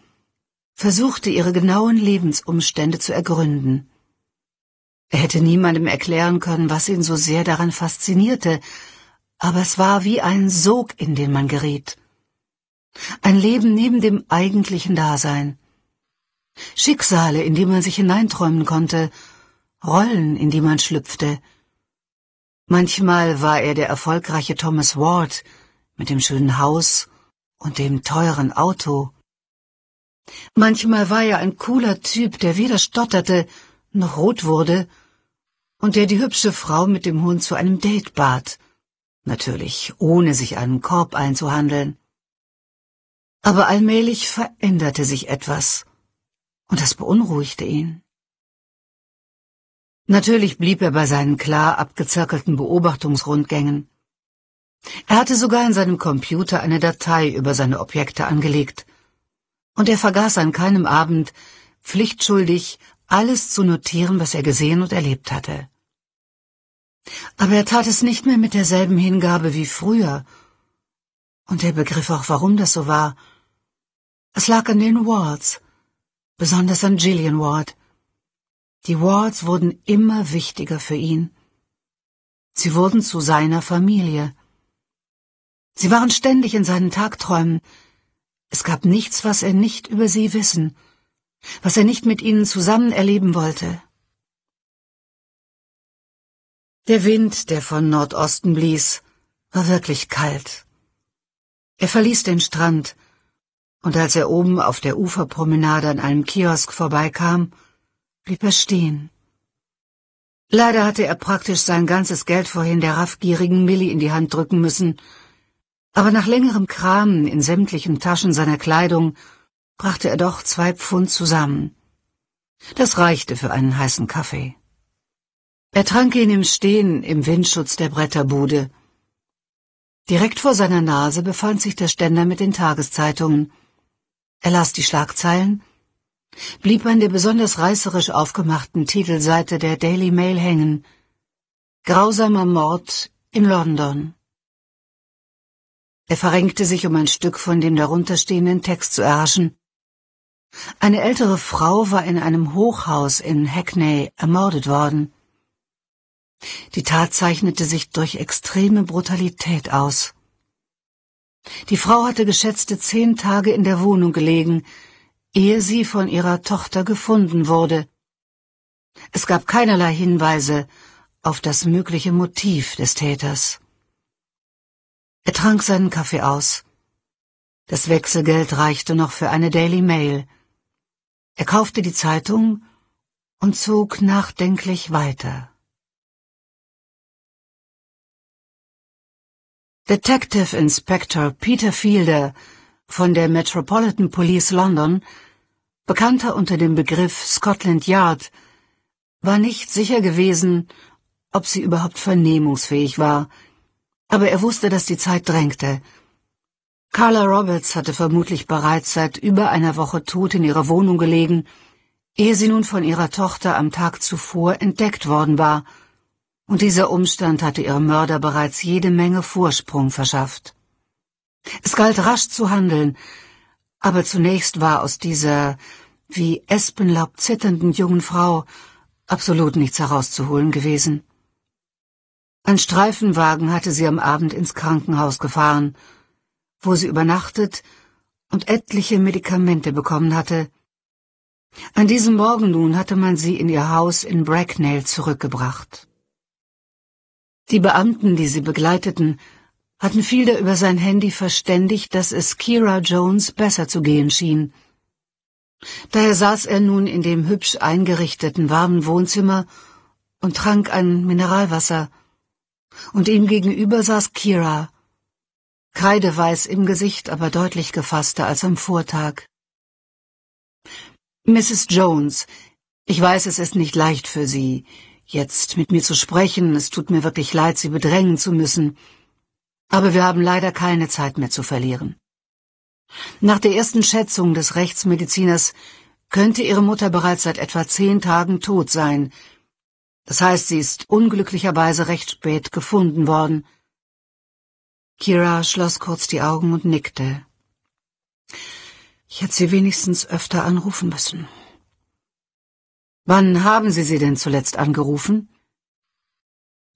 versuchte ihre genauen Lebensumstände zu ergründen. Er hätte niemandem erklären können, was ihn so sehr daran faszinierte, aber es war wie ein Sog, in den man geriet. Ein Leben neben dem eigentlichen Dasein. Schicksale, in die man sich hineinträumen konnte, Rollen, in die man schlüpfte. Manchmal war er der erfolgreiche Thomas Ward mit dem schönen Haus und dem teuren Auto. Manchmal war er ein cooler Typ, der weder stotterte noch rot wurde und der die hübsche Frau mit dem Hund zu einem Date bat, natürlich ohne sich einen Korb einzuhandeln. Aber allmählich veränderte sich etwas und das beunruhigte ihn. Natürlich blieb er bei seinen klar abgezirkelten Beobachtungsrundgängen. Er hatte sogar in seinem Computer eine Datei über seine Objekte angelegt, und er vergaß an keinem Abend, pflichtschuldig, alles zu notieren, was er gesehen und erlebt hatte. Aber er tat es nicht mehr mit derselben Hingabe wie früher, und er begriff auch, warum das so war. Es lag an den Walls, besonders an Gillian Ward. Die Wards wurden immer wichtiger für ihn. Sie wurden zu seiner Familie. Sie waren ständig in seinen Tagträumen. Es gab nichts, was er nicht über sie wissen, was er nicht mit ihnen zusammen erleben wollte. Der Wind, der von Nordosten blies, war wirklich kalt. Er verließ den Strand, und als er oben auf der Uferpromenade an einem Kiosk vorbeikam, blieb er stehen. Leider hatte er praktisch sein ganzes Geld vorhin der raffgierigen Millie in die Hand drücken müssen, aber nach längerem Kramen in sämtlichen Taschen seiner Kleidung brachte er doch zwei Pfund zusammen. Das reichte für einen heißen Kaffee. Er trank ihn im Stehen im Windschutz der Bretterbude. Direkt vor seiner Nase befand sich der Ständer mit den Tageszeitungen, er las die Schlagzeilen, blieb an der besonders reißerisch aufgemachten Titelseite der Daily Mail hängen. Grausamer Mord in London. Er verrenkte sich, um ein Stück von dem darunterstehenden Text zu erhaschen. Eine ältere Frau war in einem Hochhaus in Hackney ermordet worden. Die Tat zeichnete sich durch extreme Brutalität aus. Die Frau hatte geschätzte zehn Tage in der Wohnung gelegen, ehe sie von ihrer Tochter gefunden wurde. Es gab keinerlei Hinweise auf das mögliche Motiv des Täters. Er trank seinen Kaffee aus. Das Wechselgeld reichte noch für eine Daily Mail. Er kaufte die Zeitung und zog nachdenklich weiter. Detective Inspector Peter Fielder von der Metropolitan Police London, bekannter unter dem Begriff Scotland Yard, war nicht sicher gewesen, ob sie überhaupt vernehmungsfähig war, aber er wusste, dass die Zeit drängte. Carla Roberts hatte vermutlich bereits seit über einer Woche tot in ihrer Wohnung gelegen, ehe sie nun von ihrer Tochter am Tag zuvor entdeckt worden war – und dieser Umstand hatte ihrem Mörder bereits jede Menge Vorsprung verschafft. Es galt rasch zu handeln, aber zunächst war aus dieser wie Espenlaub zitternden jungen Frau absolut nichts herauszuholen gewesen. Ein Streifenwagen hatte sie am Abend ins Krankenhaus gefahren, wo sie übernachtet und etliche Medikamente bekommen hatte. An diesem Morgen nun hatte man sie in ihr Haus in Bracknell zurückgebracht. Die Beamten, die sie begleiteten, hatten Fielder über sein Handy verständigt, dass es Kira Jones besser zu gehen schien. Daher saß er nun in dem hübsch eingerichteten warmen Wohnzimmer und trank ein Mineralwasser. Und ihm gegenüber saß Kira, kreideweiß im Gesicht, aber deutlich gefasster als am Vortag. Mrs. Jones, ich weiß, es ist nicht leicht für Sie jetzt mit mir zu sprechen. Es tut mir wirklich leid, Sie bedrängen zu müssen. Aber wir haben leider keine Zeit mehr zu verlieren. Nach der ersten Schätzung des Rechtsmediziners könnte Ihre Mutter bereits seit etwa zehn Tagen tot sein. Das heißt, sie ist unglücklicherweise recht spät gefunden worden. Kira schloss kurz die Augen und nickte. Ich hätte sie wenigstens öfter anrufen müssen. Wann haben Sie sie denn zuletzt angerufen?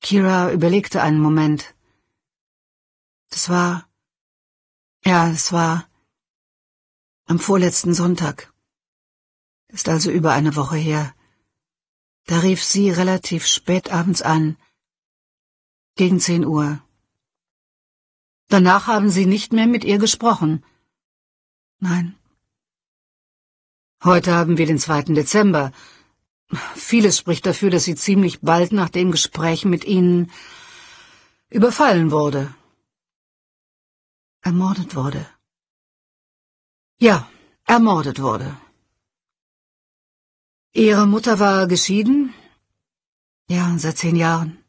Kira überlegte einen Moment. Das war. Ja, es war. Am vorletzten Sonntag. Ist also über eine Woche her. Da rief sie relativ spät abends an. Gegen zehn Uhr. Danach haben Sie nicht mehr mit ihr gesprochen. Nein. Heute haben wir den zweiten Dezember. Vieles spricht dafür, dass sie ziemlich bald nach dem Gespräch mit Ihnen überfallen wurde. Ermordet wurde. Ja, ermordet wurde. Ihre Mutter war geschieden? Ja, seit zehn Jahren.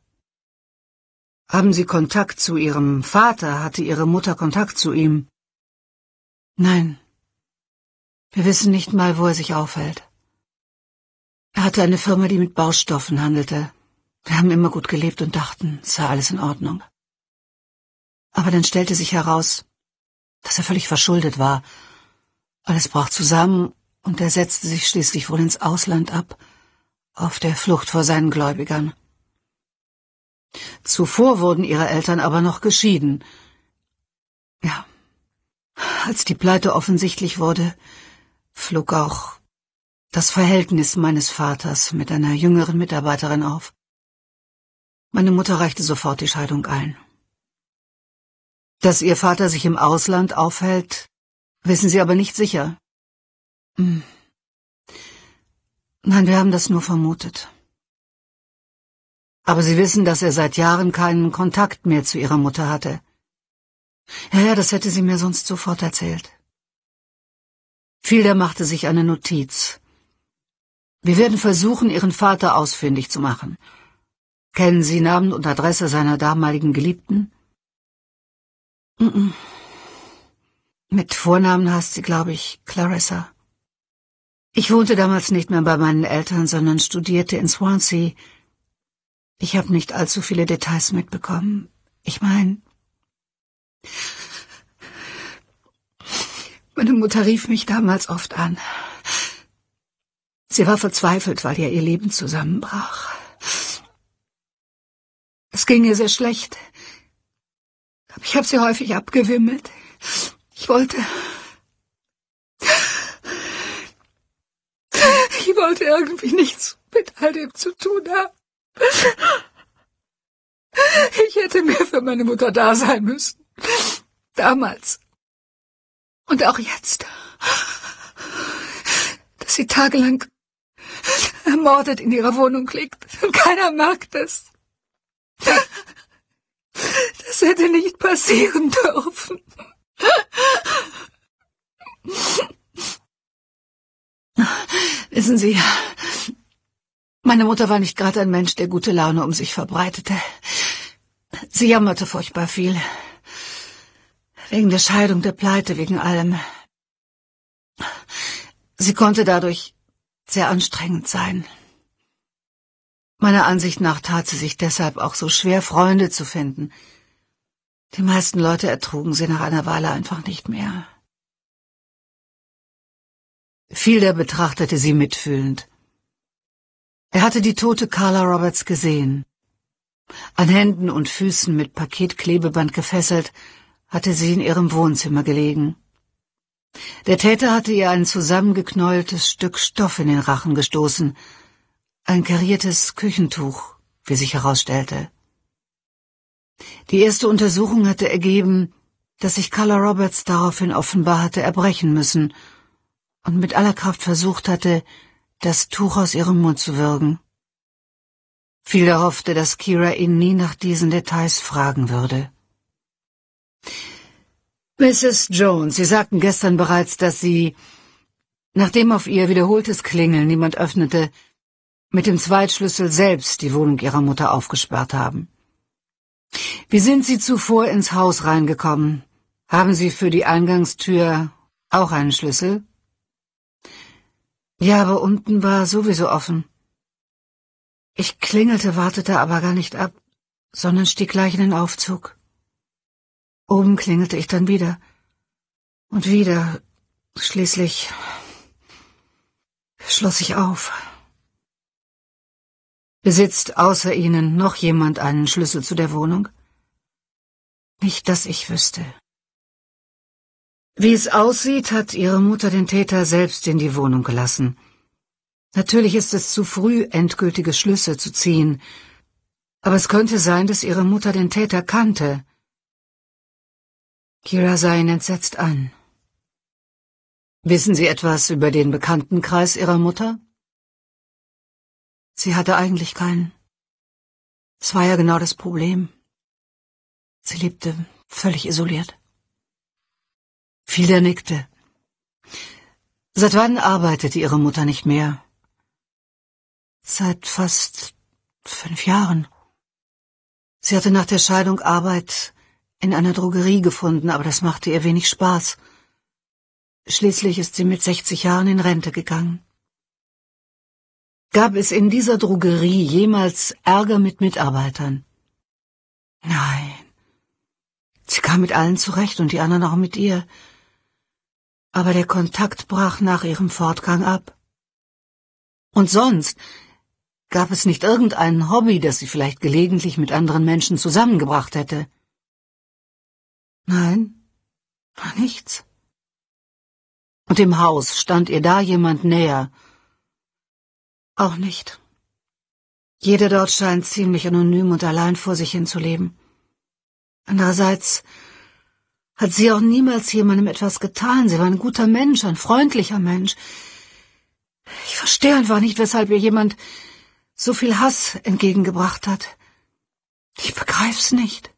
Haben Sie Kontakt zu Ihrem Vater? Hatte Ihre Mutter Kontakt zu ihm? Nein. Wir wissen nicht mal, wo er sich aufhält. Er hatte eine Firma, die mit Baustoffen handelte. Wir haben immer gut gelebt und dachten, es sei alles in Ordnung. Aber dann stellte sich heraus, dass er völlig verschuldet war. Alles brach zusammen und er setzte sich schließlich wohl ins Ausland ab, auf der Flucht vor seinen Gläubigern. Zuvor wurden ihre Eltern aber noch geschieden. Ja, als die Pleite offensichtlich wurde, flog auch das Verhältnis meines Vaters mit einer jüngeren Mitarbeiterin auf. Meine Mutter reichte sofort die Scheidung ein. Dass ihr Vater sich im Ausland aufhält, wissen Sie aber nicht sicher. Hm. Nein, wir haben das nur vermutet. Aber Sie wissen, dass er seit Jahren keinen Kontakt mehr zu Ihrer Mutter hatte. Ja, ja, das hätte sie mir sonst sofort erzählt. Fielder machte sich eine Notiz, wir werden versuchen, Ihren Vater ausfindig zu machen. Kennen Sie Namen und Adresse seiner damaligen Geliebten? Mm Mit Vornamen heißt sie, glaube ich, Clarissa. Ich wohnte damals nicht mehr bei meinen Eltern, sondern studierte in Swansea. Ich habe nicht allzu viele Details mitbekommen. Ich meine, meine Mutter rief mich damals oft an. Sie war verzweifelt, weil ja ihr Leben zusammenbrach. Es ging ihr sehr schlecht. Ich habe sie häufig abgewimmelt. Ich wollte... Ich wollte irgendwie nichts mit all dem zu tun haben. Ich hätte mehr für meine Mutter da sein müssen. Damals. Und auch jetzt. Dass sie tagelang ermordet in ihrer Wohnung liegt und keiner merkt es. Das hätte nicht passieren dürfen. Wissen Sie, meine Mutter war nicht gerade ein Mensch, der gute Laune um sich verbreitete. Sie jammerte furchtbar viel. Wegen der Scheidung, der Pleite, wegen allem. Sie konnte dadurch sehr anstrengend sein. Meiner Ansicht nach tat sie sich deshalb auch so schwer, Freunde zu finden. Die meisten Leute ertrugen sie nach einer Weile einfach nicht mehr. Fielder betrachtete sie mitfühlend. Er hatte die tote Carla Roberts gesehen. An Händen und Füßen mit Paketklebeband gefesselt, hatte sie in ihrem Wohnzimmer gelegen. Der Täter hatte ihr ein zusammengeknäultes Stück Stoff in den Rachen gestoßen, ein kariertes Küchentuch, wie sich herausstellte. Die erste Untersuchung hatte ergeben, dass sich Carla Roberts daraufhin offenbar hatte erbrechen müssen und mit aller Kraft versucht hatte, das Tuch aus ihrem Mund zu würgen. Viel hoffte, dass Kira ihn nie nach diesen Details fragen würde. Mrs. Jones, Sie sagten gestern bereits, dass Sie, nachdem auf Ihr wiederholtes Klingeln niemand öffnete, mit dem Zweitschlüssel selbst die Wohnung Ihrer Mutter aufgesperrt haben. Wie sind Sie zuvor ins Haus reingekommen? Haben Sie für die Eingangstür auch einen Schlüssel? Ja, aber unten war sowieso offen. Ich klingelte, wartete aber gar nicht ab, sondern stieg gleich in den Aufzug. Oben klingelte ich dann wieder. Und wieder. Schließlich schloss ich auf. Besitzt außer Ihnen noch jemand einen Schlüssel zu der Wohnung? Nicht, dass ich wüsste. Wie es aussieht, hat Ihre Mutter den Täter selbst in die Wohnung gelassen. Natürlich ist es zu früh, endgültige Schlüsse zu ziehen, aber es könnte sein, dass Ihre Mutter den Täter kannte Kira sah ihn entsetzt an. Wissen Sie etwas über den Bekanntenkreis Ihrer Mutter? Sie hatte eigentlich keinen. Es war ja genau das Problem. Sie lebte völlig isoliert. Fielder nickte. Seit wann arbeitete Ihre Mutter nicht mehr? Seit fast fünf Jahren. Sie hatte nach der Scheidung Arbeit in einer Drogerie gefunden, aber das machte ihr wenig Spaß. Schließlich ist sie mit 60 Jahren in Rente gegangen. Gab es in dieser Drogerie jemals Ärger mit Mitarbeitern? Nein. Sie kam mit allen zurecht und die anderen auch mit ihr. Aber der Kontakt brach nach ihrem Fortgang ab. Und sonst gab es nicht irgendein Hobby, das sie vielleicht gelegentlich mit anderen Menschen zusammengebracht hätte. Nein, war nichts. Und im Haus stand ihr da jemand näher? Auch nicht. Jeder dort scheint ziemlich anonym und allein vor sich hin zu leben. Andererseits hat sie auch niemals jemandem etwas getan. Sie war ein guter Mensch, ein freundlicher Mensch. Ich verstehe einfach nicht, weshalb ihr jemand so viel Hass entgegengebracht hat. Ich begreif's nicht.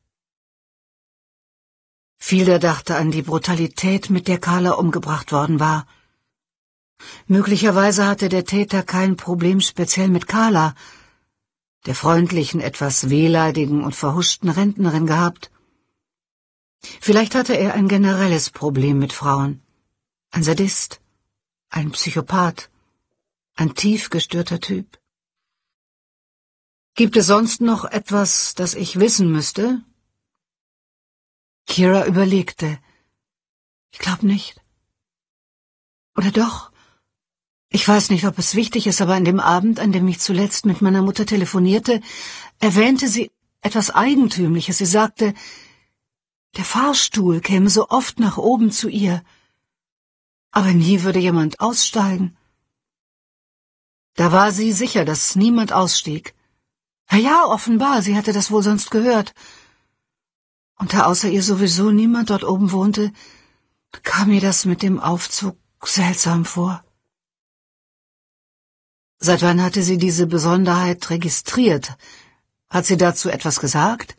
Fielder dachte an die Brutalität, mit der Carla umgebracht worden war. Möglicherweise hatte der Täter kein Problem speziell mit Carla, der freundlichen, etwas wehleidigen und verhuschten Rentnerin gehabt. Vielleicht hatte er ein generelles Problem mit Frauen. Ein Sadist, ein Psychopath, ein tief gestörter Typ. Gibt es sonst noch etwas, das ich wissen müsste? Kira überlegte. Ich glaube nicht. Oder doch? Ich weiß nicht, ob es wichtig ist, aber an dem Abend, an dem ich zuletzt mit meiner Mutter telefonierte, erwähnte sie etwas Eigentümliches. Sie sagte, der Fahrstuhl käme so oft nach oben zu ihr, aber nie würde jemand aussteigen. Da war sie sicher, dass niemand ausstieg. Ja, ja, offenbar, sie hatte das wohl sonst gehört und da außer ihr sowieso niemand dort oben wohnte, kam mir das mit dem Aufzug seltsam vor. Seit wann hatte sie diese Besonderheit registriert? Hat sie dazu etwas gesagt?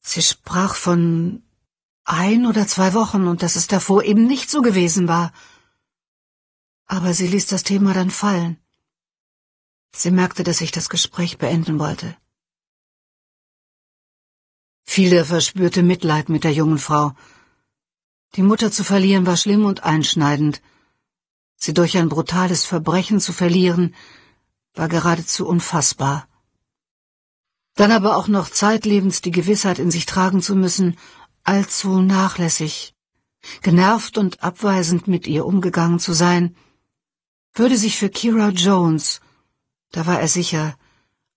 Sie sprach von ein oder zwei Wochen und dass es davor eben nicht so gewesen war. Aber sie ließ das Thema dann fallen. Sie merkte, dass ich das Gespräch beenden wollte. Viele verspürte Mitleid mit der jungen Frau. Die Mutter zu verlieren war schlimm und einschneidend. Sie durch ein brutales Verbrechen zu verlieren, war geradezu unfassbar. Dann aber auch noch zeitlebens die Gewissheit in sich tragen zu müssen, allzu nachlässig, genervt und abweisend mit ihr umgegangen zu sein, würde sich für Kira Jones, da war er sicher,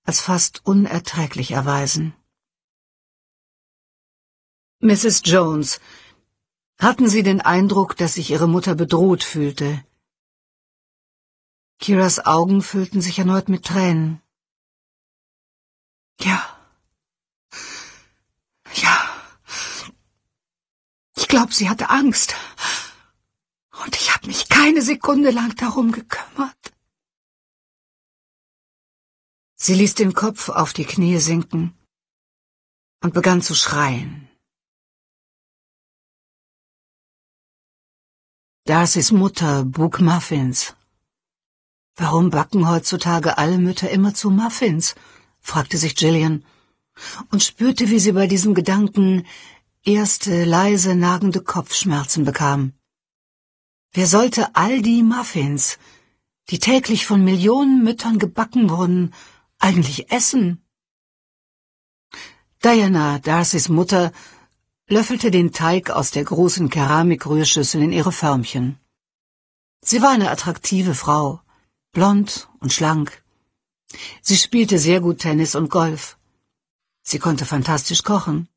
als fast unerträglich erweisen. Mrs. Jones, hatten Sie den Eindruck, dass sich Ihre Mutter bedroht fühlte? Kiras Augen füllten sich erneut mit Tränen. Ja. Ja. Ich glaube, sie hatte Angst. Und ich habe mich keine Sekunde lang darum gekümmert. Sie ließ den Kopf auf die Knie sinken und begann zu schreien. Das ist Mutter, bug Muffins. Warum backen heutzutage alle Mütter immer zu Muffins? fragte sich Gillian und spürte, wie sie bei diesem Gedanken erste leise nagende Kopfschmerzen bekam. Wer sollte all die Muffins, die täglich von Millionen Müttern gebacken wurden, eigentlich essen? Diana, Darcys Mutter, löffelte den Teig aus der großen Keramikrührschüssel in ihre Förmchen. Sie war eine attraktive Frau, blond und schlank. Sie spielte sehr gut Tennis und Golf. Sie konnte fantastisch kochen.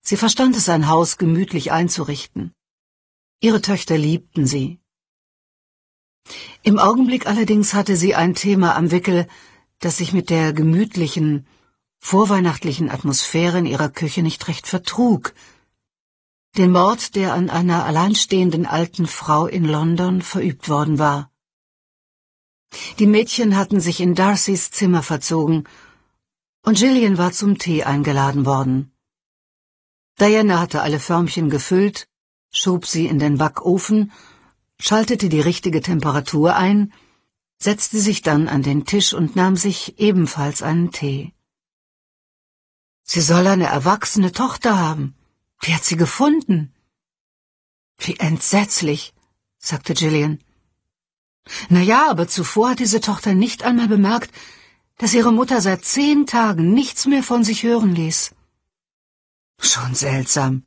Sie verstand es, ein Haus gemütlich einzurichten. Ihre Töchter liebten sie. Im Augenblick allerdings hatte sie ein Thema am Wickel, das sich mit der gemütlichen, vorweihnachtlichen Atmosphäre in ihrer Küche nicht recht vertrug. Den Mord, der an einer alleinstehenden alten Frau in London verübt worden war. Die Mädchen hatten sich in Darcys Zimmer verzogen, und Gillian war zum Tee eingeladen worden. Diana hatte alle Förmchen gefüllt, schob sie in den Backofen, schaltete die richtige Temperatur ein, setzte sich dann an den Tisch und nahm sich ebenfalls einen Tee. Sie soll eine erwachsene Tochter haben. Wie hat sie gefunden? Wie entsetzlich, sagte Gillian. Na ja, aber zuvor hat diese Tochter nicht einmal bemerkt, dass ihre Mutter seit zehn Tagen nichts mehr von sich hören ließ. Schon seltsam.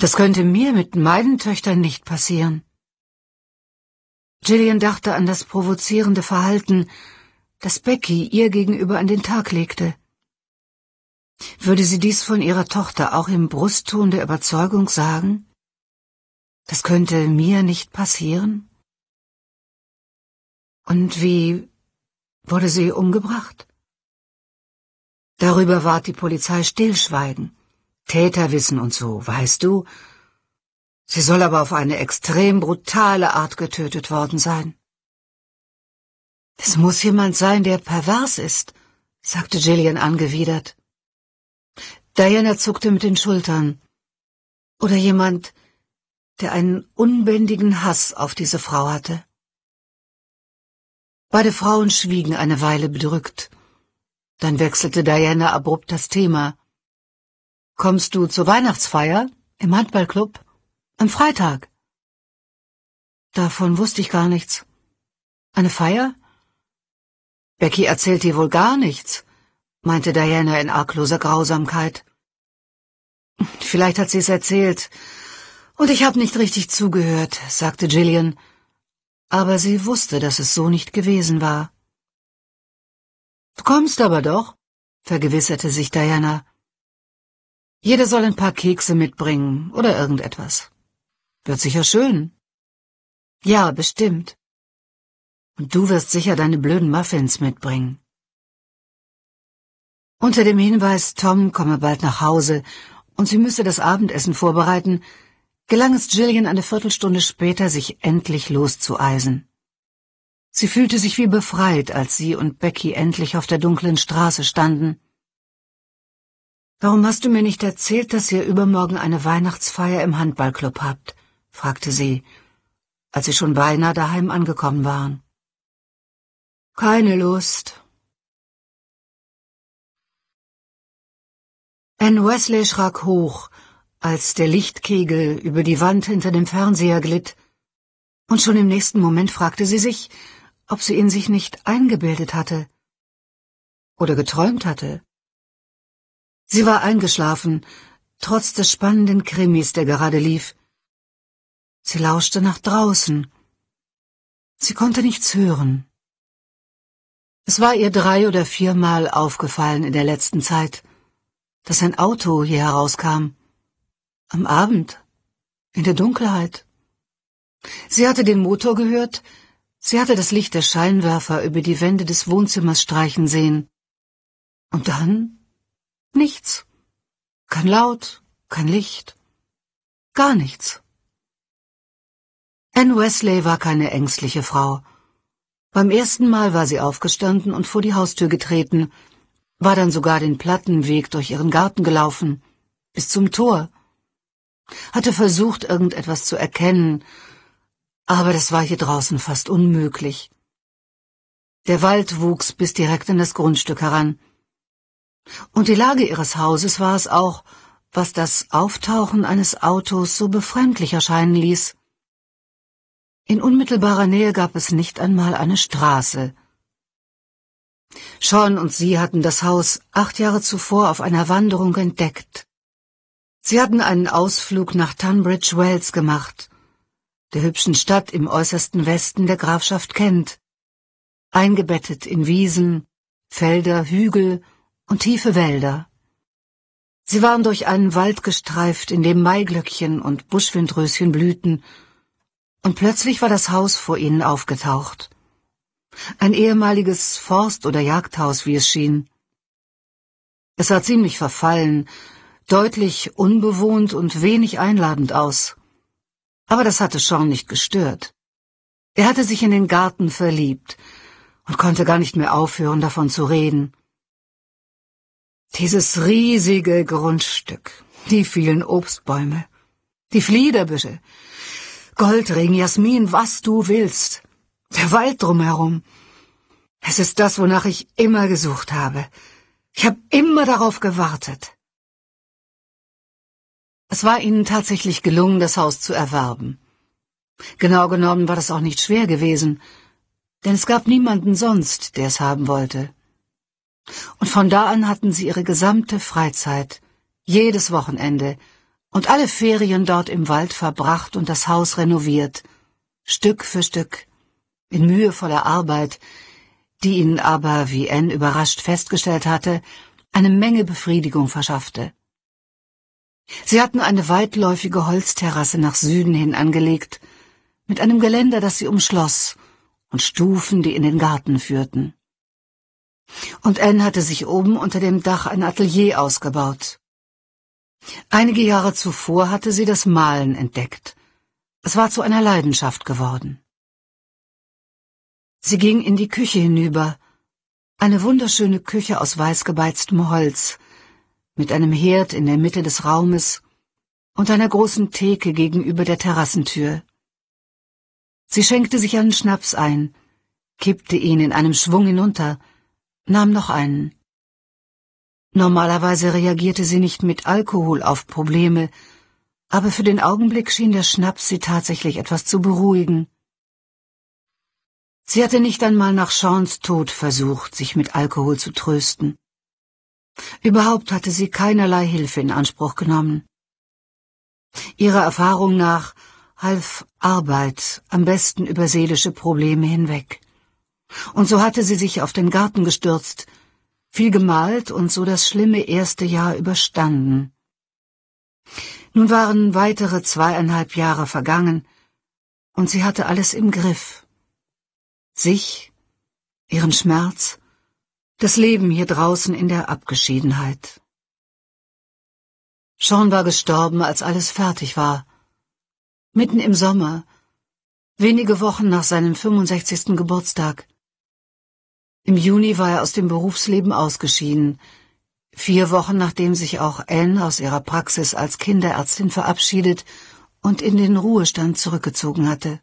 Das könnte mir mit meinen Töchtern nicht passieren. Gillian dachte an das provozierende Verhalten, das Becky ihr gegenüber an den Tag legte. Würde sie dies von ihrer Tochter auch im Brustton der Überzeugung sagen? Das könnte mir nicht passieren? Und wie wurde sie umgebracht? Darüber ward die Polizei stillschweigen. Täter wissen und so, weißt du? Sie soll aber auf eine extrem brutale Art getötet worden sein. Es muss jemand sein, der pervers ist, sagte Gillian angewidert. Diana zuckte mit den Schultern. Oder jemand, der einen unbändigen Hass auf diese Frau hatte. Beide Frauen schwiegen eine Weile bedrückt. Dann wechselte Diana abrupt das Thema. Kommst du zur Weihnachtsfeier? Im Handballclub? Am Freitag? Davon wusste ich gar nichts. Eine Feier? Becky erzählt dir wohl gar nichts, meinte Diana in argloser Grausamkeit. Vielleicht hat sie es erzählt. Und ich habe nicht richtig zugehört, sagte Gillian. Aber sie wusste, dass es so nicht gewesen war. Du kommst aber doch, vergewisserte sich Diana. Jeder soll ein paar Kekse mitbringen oder irgendetwas. Wird sicher schön. Ja, bestimmt. Und du wirst sicher deine blöden Muffins mitbringen. Unter dem Hinweis, Tom komme bald nach Hause und sie müsse das Abendessen vorbereiten, gelang es Gillian eine Viertelstunde später, sich endlich loszueisen. Sie fühlte sich wie befreit, als sie und Becky endlich auf der dunklen Straße standen. Warum hast du mir nicht erzählt, dass ihr übermorgen eine Weihnachtsfeier im Handballclub habt? fragte sie, als sie schon beinahe daheim angekommen waren. Keine Lust, Anne Wesley schrak hoch, als der Lichtkegel über die Wand hinter dem Fernseher glitt, und schon im nächsten Moment fragte sie sich, ob sie ihn sich nicht eingebildet hatte oder geträumt hatte. Sie war eingeschlafen, trotz des spannenden Krimis, der gerade lief. Sie lauschte nach draußen. Sie konnte nichts hören. Es war ihr drei oder viermal aufgefallen in der letzten Zeit dass ein Auto hier herauskam. Am Abend, in der Dunkelheit. Sie hatte den Motor gehört, sie hatte das Licht der Scheinwerfer über die Wände des Wohnzimmers streichen sehen. Und dann nichts. Kein Laut, kein Licht, gar nichts. Anne Wesley war keine ängstliche Frau. Beim ersten Mal war sie aufgestanden und vor die Haustür getreten, war dann sogar den Plattenweg durch ihren Garten gelaufen, bis zum Tor, hatte versucht, irgendetwas zu erkennen, aber das war hier draußen fast unmöglich. Der Wald wuchs bis direkt in das Grundstück heran. Und die Lage ihres Hauses war es auch, was das Auftauchen eines Autos so befremdlich erscheinen ließ. In unmittelbarer Nähe gab es nicht einmal eine Straße, Sean und sie hatten das Haus acht Jahre zuvor auf einer Wanderung entdeckt. Sie hatten einen Ausflug nach Tunbridge Wells gemacht, der hübschen Stadt im äußersten Westen der Grafschaft Kent, eingebettet in Wiesen, Felder, Hügel und tiefe Wälder. Sie waren durch einen Wald gestreift, in dem Maiglöckchen und Buschwindröschen blühten, und plötzlich war das Haus vor ihnen aufgetaucht. Ein ehemaliges Forst- oder Jagdhaus, wie es schien. Es sah ziemlich verfallen, deutlich unbewohnt und wenig einladend aus. Aber das hatte Sean nicht gestört. Er hatte sich in den Garten verliebt und konnte gar nicht mehr aufhören, davon zu reden. Dieses riesige Grundstück, die vielen Obstbäume, die Fliederbüsche, Goldring, Jasmin, was du willst. Der Wald drumherum. Es ist das, wonach ich immer gesucht habe. Ich habe immer darauf gewartet. Es war ihnen tatsächlich gelungen, das Haus zu erwerben. Genau genommen war das auch nicht schwer gewesen, denn es gab niemanden sonst, der es haben wollte. Und von da an hatten sie ihre gesamte Freizeit, jedes Wochenende und alle Ferien dort im Wald verbracht und das Haus renoviert, Stück für Stück, in mühevoller Arbeit, die ihnen aber, wie Anne überrascht festgestellt hatte, eine Menge Befriedigung verschaffte. Sie hatten eine weitläufige Holzterrasse nach Süden hin angelegt, mit einem Geländer, das sie umschloss, und Stufen, die in den Garten führten. Und Anne hatte sich oben unter dem Dach ein Atelier ausgebaut. Einige Jahre zuvor hatte sie das Malen entdeckt. Es war zu einer Leidenschaft geworden. Sie ging in die Küche hinüber. Eine wunderschöne Küche aus weißgebeiztem Holz, mit einem Herd in der Mitte des Raumes und einer großen Theke gegenüber der Terrassentür. Sie schenkte sich einen Schnaps ein, kippte ihn in einem Schwung hinunter, nahm noch einen. Normalerweise reagierte sie nicht mit Alkohol auf Probleme, aber für den Augenblick schien der Schnaps sie tatsächlich etwas zu beruhigen. Sie hatte nicht einmal nach Seans Tod versucht, sich mit Alkohol zu trösten. Überhaupt hatte sie keinerlei Hilfe in Anspruch genommen. Ihrer Erfahrung nach half Arbeit am besten über seelische Probleme hinweg. Und so hatte sie sich auf den Garten gestürzt, viel gemalt und so das schlimme erste Jahr überstanden. Nun waren weitere zweieinhalb Jahre vergangen, und sie hatte alles im Griff sich, ihren Schmerz, das Leben hier draußen in der Abgeschiedenheit. Sean war gestorben, als alles fertig war. Mitten im Sommer, wenige Wochen nach seinem 65. Geburtstag. Im Juni war er aus dem Berufsleben ausgeschieden, vier Wochen nachdem sich auch Anne aus ihrer Praxis als Kinderärztin verabschiedet und in den Ruhestand zurückgezogen hatte.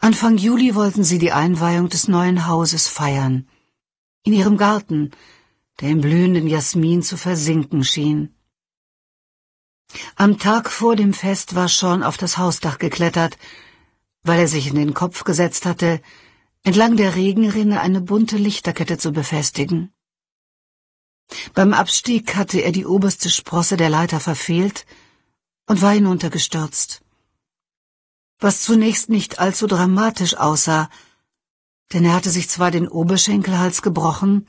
Anfang Juli wollten sie die Einweihung des neuen Hauses feiern. In ihrem Garten, der im blühenden Jasmin zu versinken schien. Am Tag vor dem Fest war Sean auf das Hausdach geklettert, weil er sich in den Kopf gesetzt hatte, entlang der Regenrinne eine bunte Lichterkette zu befestigen. Beim Abstieg hatte er die oberste Sprosse der Leiter verfehlt und war hinuntergestürzt was zunächst nicht allzu dramatisch aussah, denn er hatte sich zwar den Oberschenkelhals gebrochen,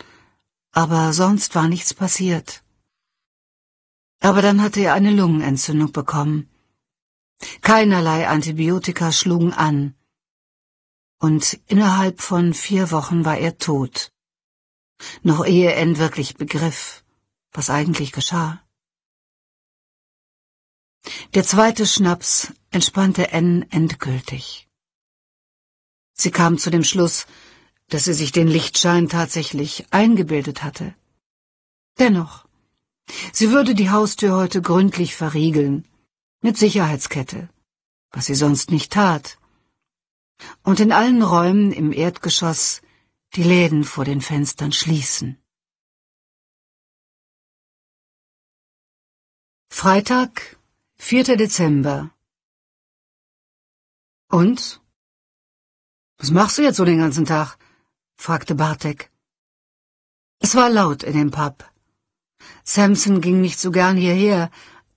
aber sonst war nichts passiert. Aber dann hatte er eine Lungenentzündung bekommen. Keinerlei Antibiotika schlugen an. Und innerhalb von vier Wochen war er tot. Noch ehe N wirklich begriff, was eigentlich geschah. Der zweite Schnaps entspannte N endgültig. Sie kam zu dem Schluss, dass sie sich den Lichtschein tatsächlich eingebildet hatte. Dennoch, sie würde die Haustür heute gründlich verriegeln, mit Sicherheitskette, was sie sonst nicht tat. Und in allen Räumen im Erdgeschoss die Läden vor den Fenstern schließen. Freitag, 4. Dezember und? Was machst du jetzt so den ganzen Tag? fragte Bartek. Es war laut in dem Pub. Samson ging nicht so gern hierher,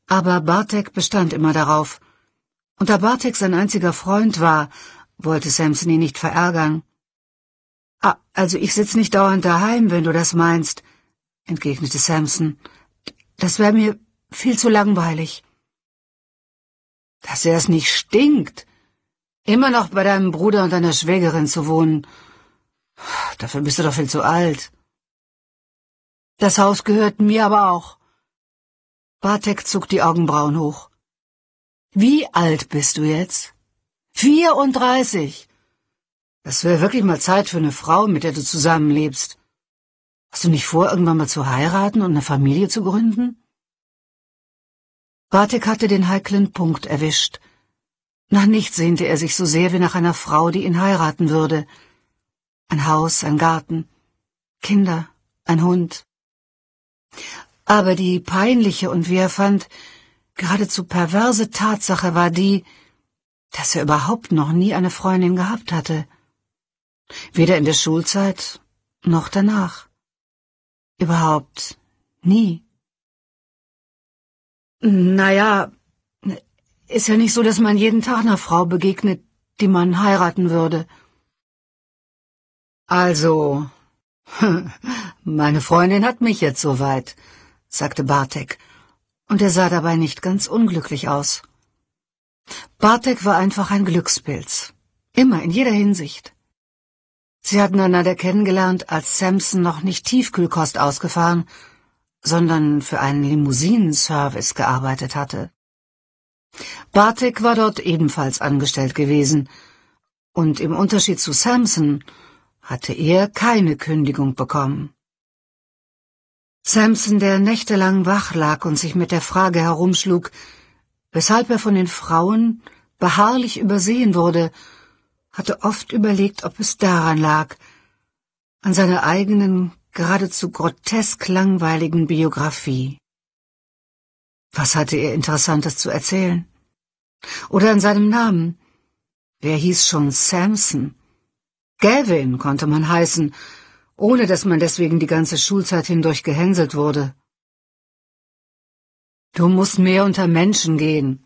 aber Bartek bestand immer darauf. Und da Bartek sein einziger Freund war, wollte Samson ihn nicht verärgern. Ah, also ich sitz nicht dauernd daheim, wenn du das meinst, entgegnete Samson. Das wäre mir viel zu langweilig. Dass er es nicht stinkt, Immer noch bei deinem Bruder und deiner Schwägerin zu wohnen. Dafür bist du doch viel zu alt. Das Haus gehört mir aber auch. Bartek zuckt die Augenbrauen hoch. Wie alt bist du jetzt? 34. Das wäre wirklich mal Zeit für eine Frau, mit der du zusammenlebst. Hast du nicht vor, irgendwann mal zu heiraten und eine Familie zu gründen? Bartek hatte den heiklen Punkt erwischt. Nach nichts sehnte er sich so sehr wie nach einer Frau, die ihn heiraten würde. Ein Haus, ein Garten, Kinder, ein Hund. Aber die peinliche und, wie er fand, geradezu perverse Tatsache war die, dass er überhaupt noch nie eine Freundin gehabt hatte. Weder in der Schulzeit noch danach. Überhaupt nie. Naja, ist ja nicht so, dass man jeden Tag einer Frau begegnet, die man heiraten würde. Also, meine Freundin hat mich jetzt soweit, sagte Bartek, und er sah dabei nicht ganz unglücklich aus. Bartek war einfach ein Glückspilz, immer in jeder Hinsicht. Sie hatten einander kennengelernt, als Samson noch nicht Tiefkühlkost ausgefahren, sondern für einen Limousinenservice gearbeitet hatte. Bartek war dort ebenfalls angestellt gewesen, und im Unterschied zu Samson hatte er keine Kündigung bekommen. Samson, der nächtelang wach lag und sich mit der Frage herumschlug, weshalb er von den Frauen beharrlich übersehen wurde, hatte oft überlegt, ob es daran lag, an seiner eigenen, geradezu grotesk langweiligen Biografie. Was hatte er Interessantes zu erzählen? Oder an seinem Namen? Wer hieß schon Samson? Gavin konnte man heißen, ohne dass man deswegen die ganze Schulzeit hindurch gehänselt wurde. Du musst mehr unter Menschen gehen,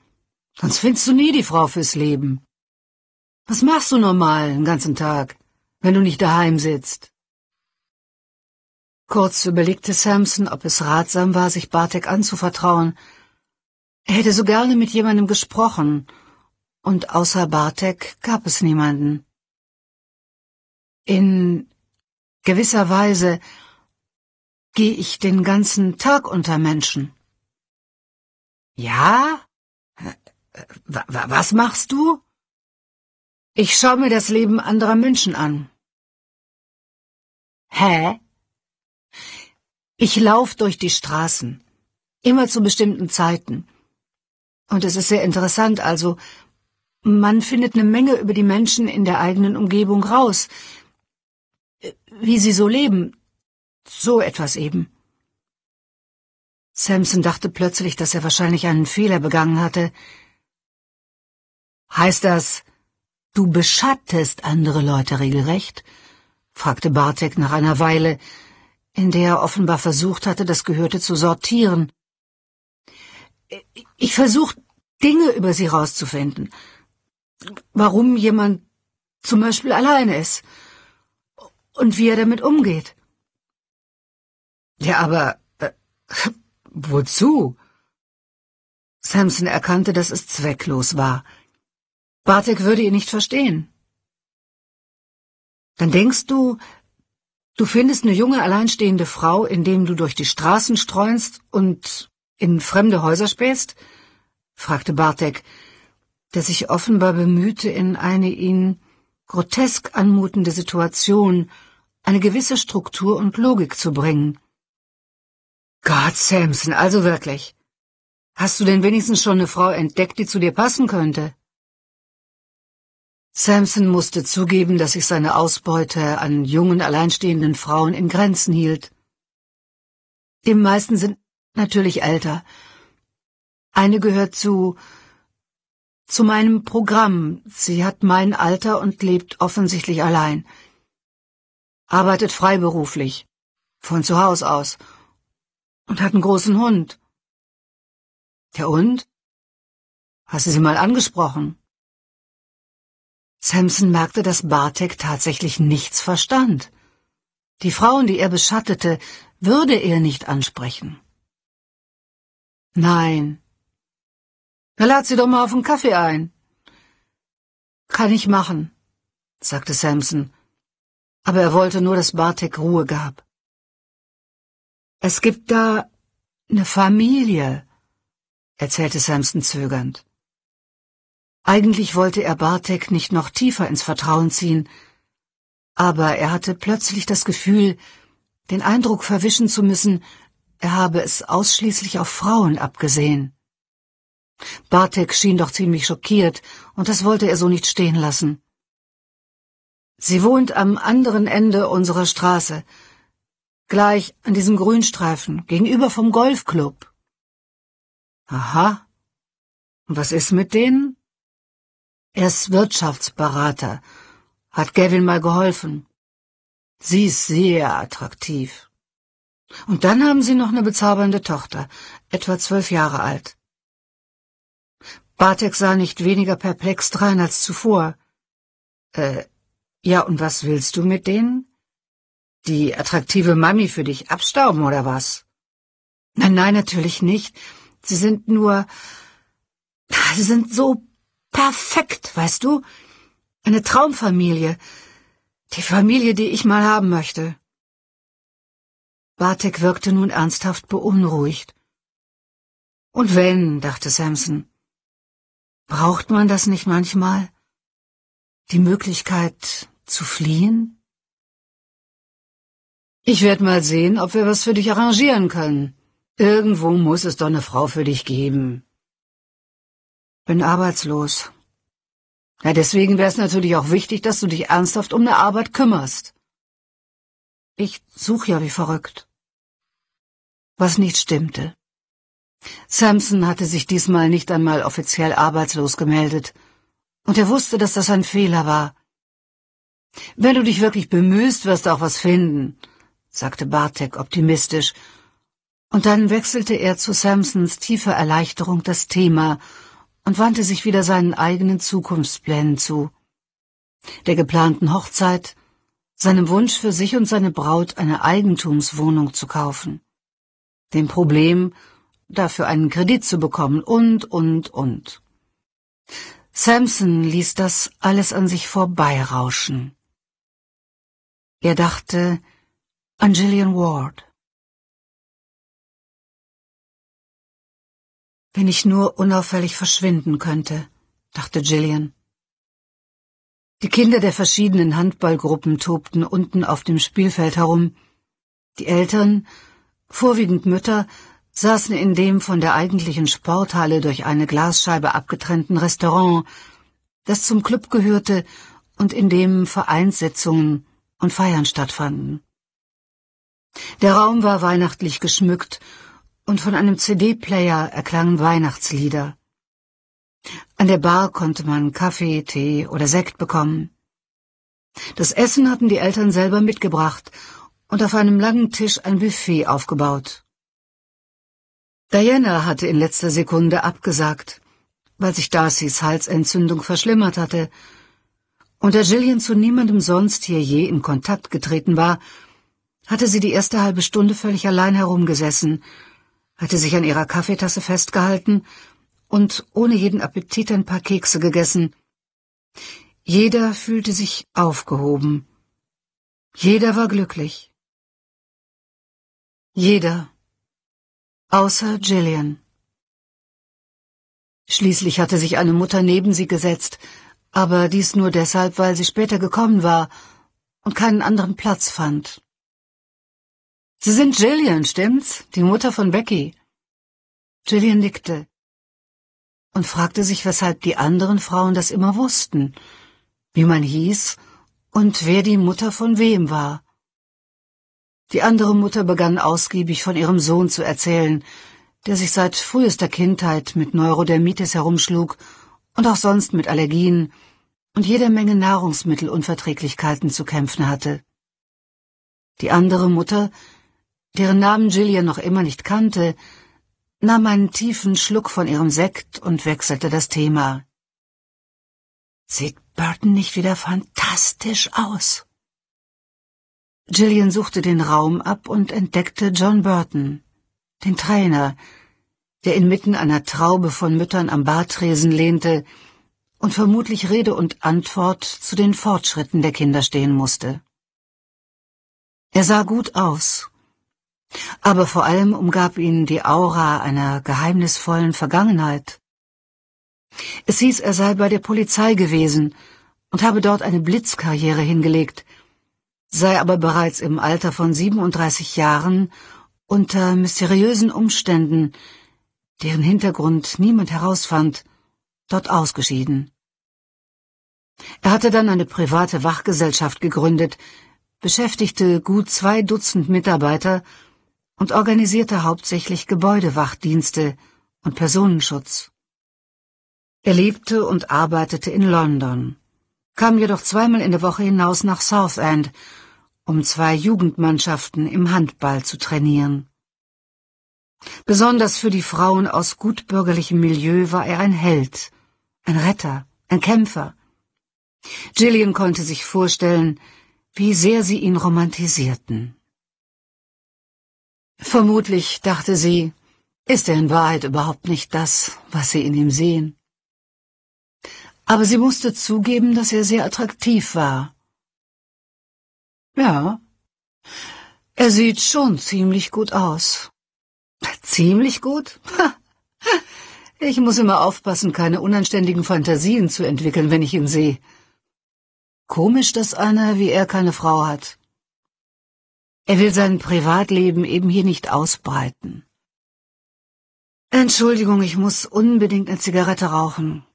sonst findest du nie die Frau fürs Leben. Was machst du normal den ganzen Tag, wenn du nicht daheim sitzt? Kurz überlegte Samson, ob es ratsam war, sich Bartek anzuvertrauen, er hätte so gerne mit jemandem gesprochen, und außer Bartek gab es niemanden. In gewisser Weise gehe ich den ganzen Tag unter Menschen. Ja? Was machst du? Ich schaue mir das Leben anderer Menschen an. Hä? Ich lauf durch die Straßen, immer zu bestimmten Zeiten und es ist sehr interessant, also man findet eine Menge über die Menschen in der eigenen Umgebung raus, wie sie so leben. So etwas eben. Samson dachte plötzlich, dass er wahrscheinlich einen Fehler begangen hatte. Heißt das, du beschattest andere Leute regelrecht? fragte Bartek nach einer Weile, in der er offenbar versucht hatte, das Gehörte zu sortieren. Ich versuche Dinge über sie rauszufinden. Warum jemand zum Beispiel alleine ist und wie er damit umgeht. Ja, aber äh, wozu? Samson erkannte, dass es zwecklos war. Bartek würde ihn nicht verstehen. Dann denkst du, du findest eine junge alleinstehende Frau, indem du durch die Straßen streunst und in fremde Häuser spähst? fragte Bartek, der sich offenbar bemühte, in eine ihn grotesk anmutende Situation eine gewisse Struktur und Logik zu bringen. Gott, Samson, also wirklich. Hast du denn wenigstens schon eine Frau entdeckt, die zu dir passen könnte? Samson musste zugeben, dass sich seine Ausbeute an jungen, alleinstehenden Frauen in Grenzen hielt. Die meisten sind Natürlich älter. Eine gehört zu zu meinem Programm. Sie hat mein Alter und lebt offensichtlich allein. Arbeitet freiberuflich. Von zu Haus aus. Und hat einen großen Hund. Der Hund? Hast du sie mal angesprochen? Samson merkte, dass Bartek tatsächlich nichts verstand. Die Frauen, die er beschattete, würde er nicht ansprechen. Nein. Na lad sie doch mal auf einen Kaffee ein. Kann ich machen, sagte Samson, aber er wollte nur, dass Bartek Ruhe gab. Es gibt da eine Familie, erzählte Samson zögernd. Eigentlich wollte er Bartek nicht noch tiefer ins Vertrauen ziehen, aber er hatte plötzlich das Gefühl, den Eindruck verwischen zu müssen, er habe es ausschließlich auf Frauen abgesehen. Bartek schien doch ziemlich schockiert, und das wollte er so nicht stehen lassen. Sie wohnt am anderen Ende unserer Straße, gleich an diesem Grünstreifen, gegenüber vom Golfclub. Aha. Was ist mit denen? Er ist Wirtschaftsberater, hat Gavin mal geholfen. Sie ist sehr attraktiv. Und dann haben sie noch eine bezaubernde Tochter, etwa zwölf Jahre alt. Bartek sah nicht weniger perplex drein als zuvor. Äh, ja, und was willst du mit denen? Die attraktive Mami für dich abstauben, oder was? Nein, nein, natürlich nicht. Sie sind nur... Sie sind so perfekt, weißt du? Eine Traumfamilie. Die Familie, die ich mal haben möchte. Bartek wirkte nun ernsthaft beunruhigt. Und wenn, dachte Samson, braucht man das nicht manchmal? Die Möglichkeit zu fliehen? Ich werd mal sehen, ob wir was für dich arrangieren können. Irgendwo muss es doch eine Frau für dich geben. Bin arbeitslos. Na, deswegen wär's natürlich auch wichtig, dass du dich ernsthaft um ne Arbeit kümmerst. Ich such ja wie verrückt was nicht stimmte. Samson hatte sich diesmal nicht einmal offiziell arbeitslos gemeldet, und er wusste, dass das ein Fehler war. Wenn du dich wirklich bemühst, wirst du auch was finden, sagte Bartek optimistisch, und dann wechselte er zu Samsons tiefer Erleichterung das Thema und wandte sich wieder seinen eigenen Zukunftsplänen zu, der geplanten Hochzeit, seinem Wunsch für sich und seine Braut eine Eigentumswohnung zu kaufen dem Problem, dafür einen Kredit zu bekommen und, und, und. Samson ließ das alles an sich vorbeirauschen. Er dachte an Gillian Ward. Wenn ich nur unauffällig verschwinden könnte, dachte Gillian. Die Kinder der verschiedenen Handballgruppen tobten unten auf dem Spielfeld herum. Die Eltern Vorwiegend Mütter saßen in dem von der eigentlichen Sporthalle durch eine Glasscheibe abgetrennten Restaurant, das zum Club gehörte und in dem Vereinssitzungen und Feiern stattfanden. Der Raum war weihnachtlich geschmückt und von einem CD-Player erklangen Weihnachtslieder. An der Bar konnte man Kaffee, Tee oder Sekt bekommen. Das Essen hatten die Eltern selber mitgebracht und auf einem langen Tisch ein Buffet aufgebaut. Diana hatte in letzter Sekunde abgesagt, weil sich Darcys Halsentzündung verschlimmert hatte, und da Gillian zu niemandem sonst hier je in Kontakt getreten war, hatte sie die erste halbe Stunde völlig allein herumgesessen, hatte sich an ihrer Kaffeetasse festgehalten und ohne jeden Appetit ein paar Kekse gegessen. Jeder fühlte sich aufgehoben. Jeder war glücklich. Jeder. Außer Jillian. Schließlich hatte sich eine Mutter neben sie gesetzt, aber dies nur deshalb, weil sie später gekommen war und keinen anderen Platz fand. Sie sind Jillian, stimmt's? Die Mutter von Becky. Jillian nickte und fragte sich, weshalb die anderen Frauen das immer wussten, wie man hieß und wer die Mutter von wem war. Die andere Mutter begann ausgiebig von ihrem Sohn zu erzählen, der sich seit frühester Kindheit mit Neurodermitis herumschlug und auch sonst mit Allergien und jeder Menge Nahrungsmittelunverträglichkeiten zu kämpfen hatte. Die andere Mutter, deren Namen Gillian noch immer nicht kannte, nahm einen tiefen Schluck von ihrem Sekt und wechselte das Thema. Sieht Burton nicht wieder fantastisch aus? Gillian suchte den Raum ab und entdeckte John Burton, den Trainer, der inmitten einer Traube von Müttern am Bartresen lehnte und vermutlich Rede und Antwort zu den Fortschritten der Kinder stehen musste. Er sah gut aus, aber vor allem umgab ihn die Aura einer geheimnisvollen Vergangenheit. Es hieß, er sei bei der Polizei gewesen und habe dort eine Blitzkarriere hingelegt, sei aber bereits im Alter von 37 Jahren unter mysteriösen Umständen, deren Hintergrund niemand herausfand, dort ausgeschieden. Er hatte dann eine private Wachgesellschaft gegründet, beschäftigte gut zwei Dutzend Mitarbeiter und organisierte hauptsächlich Gebäudewachdienste und Personenschutz. Er lebte und arbeitete in London kam jedoch zweimal in der Woche hinaus nach Southend, um zwei Jugendmannschaften im Handball zu trainieren. Besonders für die Frauen aus gutbürgerlichem Milieu war er ein Held, ein Retter, ein Kämpfer. Gillian konnte sich vorstellen, wie sehr sie ihn romantisierten. Vermutlich, dachte sie, ist er in Wahrheit überhaupt nicht das, was sie in ihm sehen aber sie musste zugeben, dass er sehr attraktiv war. Ja, er sieht schon ziemlich gut aus. Ziemlich gut? Ich muss immer aufpassen, keine unanständigen Fantasien zu entwickeln, wenn ich ihn sehe. Komisch, dass einer wie er keine Frau hat. Er will sein Privatleben eben hier nicht ausbreiten. Entschuldigung, ich muss unbedingt eine Zigarette rauchen.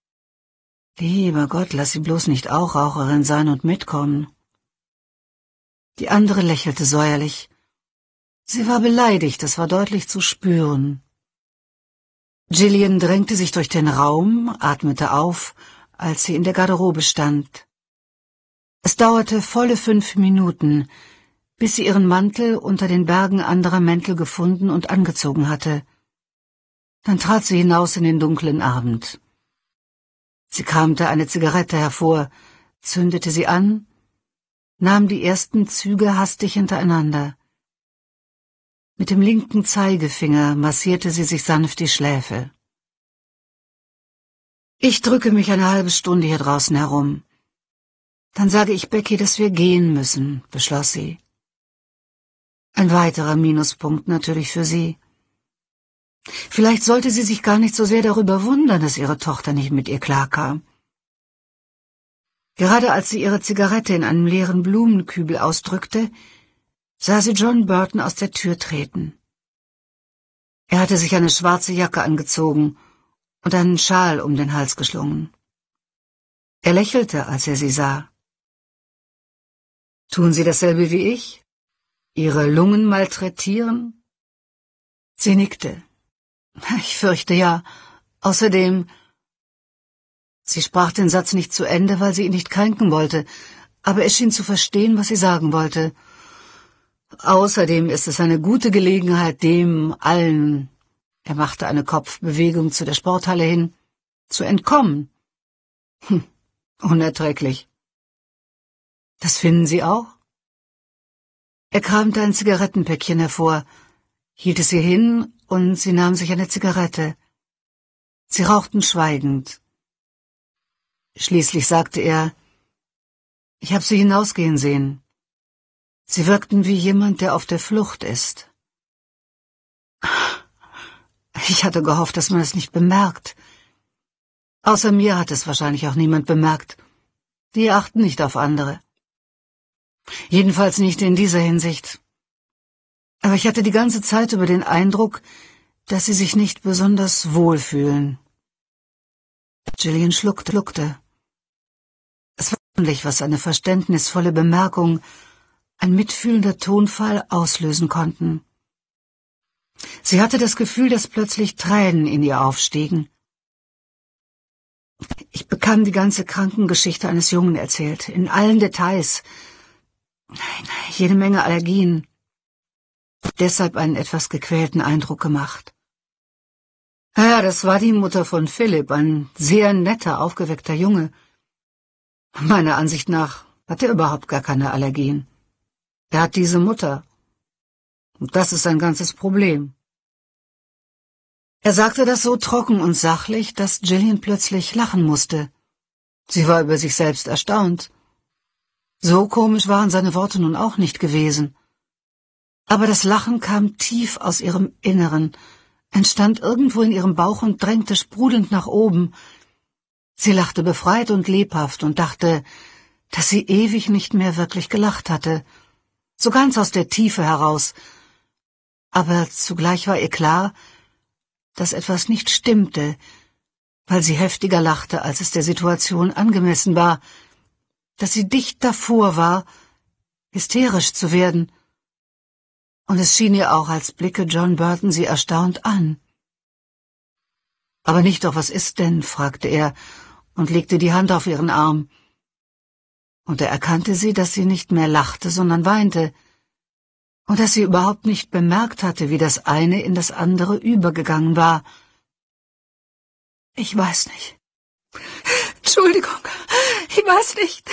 Lieber Gott, lass sie bloß nicht auch Raucherin sein und mitkommen. Die andere lächelte säuerlich. Sie war beleidigt, das war deutlich zu spüren. Gillian drängte sich durch den Raum, atmete auf, als sie in der Garderobe stand. Es dauerte volle fünf Minuten, bis sie ihren Mantel unter den Bergen anderer Mäntel gefunden und angezogen hatte. Dann trat sie hinaus in den dunklen Abend. Sie kramte eine Zigarette hervor, zündete sie an, nahm die ersten Züge hastig hintereinander. Mit dem linken Zeigefinger massierte sie sich sanft die Schläfe. Ich drücke mich eine halbe Stunde hier draußen herum. Dann sage ich Becky, dass wir gehen müssen, beschloss sie. Ein weiterer Minuspunkt natürlich für sie. Vielleicht sollte sie sich gar nicht so sehr darüber wundern, dass ihre Tochter nicht mit ihr klarkam. Gerade als sie ihre Zigarette in einem leeren Blumenkübel ausdrückte, sah sie John Burton aus der Tür treten. Er hatte sich eine schwarze Jacke angezogen und einen Schal um den Hals geschlungen. Er lächelte, als er sie sah. Tun Sie dasselbe wie ich? Ihre Lungen malträtieren? Sie nickte. Ich fürchte ja. Außerdem. Sie sprach den Satz nicht zu Ende, weil sie ihn nicht kränken wollte, aber er schien zu verstehen, was sie sagen wollte. Außerdem ist es eine gute Gelegenheit, dem allen, er machte eine Kopfbewegung zu der Sporthalle hin, zu entkommen. Hm, unerträglich. Das finden Sie auch? Er kramte ein Zigarettenpäckchen hervor, hielt es ihr hin und sie nahm sich eine Zigarette. Sie rauchten schweigend. Schließlich sagte er, ich habe sie hinausgehen sehen. Sie wirkten wie jemand, der auf der Flucht ist. Ich hatte gehofft, dass man es nicht bemerkt. Außer mir hat es wahrscheinlich auch niemand bemerkt. Die achten nicht auf andere. Jedenfalls nicht in dieser Hinsicht. Aber ich hatte die ganze Zeit über den Eindruck, dass sie sich nicht besonders wohlfühlen. Gillian schluckte, schluckte. Es war ähnlich, was eine verständnisvolle Bemerkung, ein mitfühlender Tonfall auslösen konnten. Sie hatte das Gefühl, dass plötzlich Tränen in ihr aufstiegen. Ich bekam die ganze Krankengeschichte eines Jungen erzählt, in allen Details. Nein, jede Menge Allergien deshalb einen etwas gequälten Eindruck gemacht. Ja, das war die Mutter von Philipp, ein sehr netter, aufgeweckter Junge. Meiner Ansicht nach hat er überhaupt gar keine Allergien. Er hat diese Mutter. Und das ist sein ganzes Problem. Er sagte das so trocken und sachlich, dass Jillian plötzlich lachen musste. Sie war über sich selbst erstaunt. So komisch waren seine Worte nun auch nicht gewesen aber das Lachen kam tief aus ihrem Inneren, entstand irgendwo in ihrem Bauch und drängte sprudelnd nach oben. Sie lachte befreit und lebhaft und dachte, dass sie ewig nicht mehr wirklich gelacht hatte, so ganz aus der Tiefe heraus. Aber zugleich war ihr klar, dass etwas nicht stimmte, weil sie heftiger lachte, als es der Situation angemessen war, dass sie dicht davor war, hysterisch zu werden, und es schien ihr auch, als blicke John Burton sie erstaunt an. Aber nicht doch, was ist denn? fragte er und legte die Hand auf ihren Arm. Und er erkannte sie, dass sie nicht mehr lachte, sondern weinte, und dass sie überhaupt nicht bemerkt hatte, wie das eine in das andere übergegangen war. Ich weiß nicht. Entschuldigung, ich weiß nicht.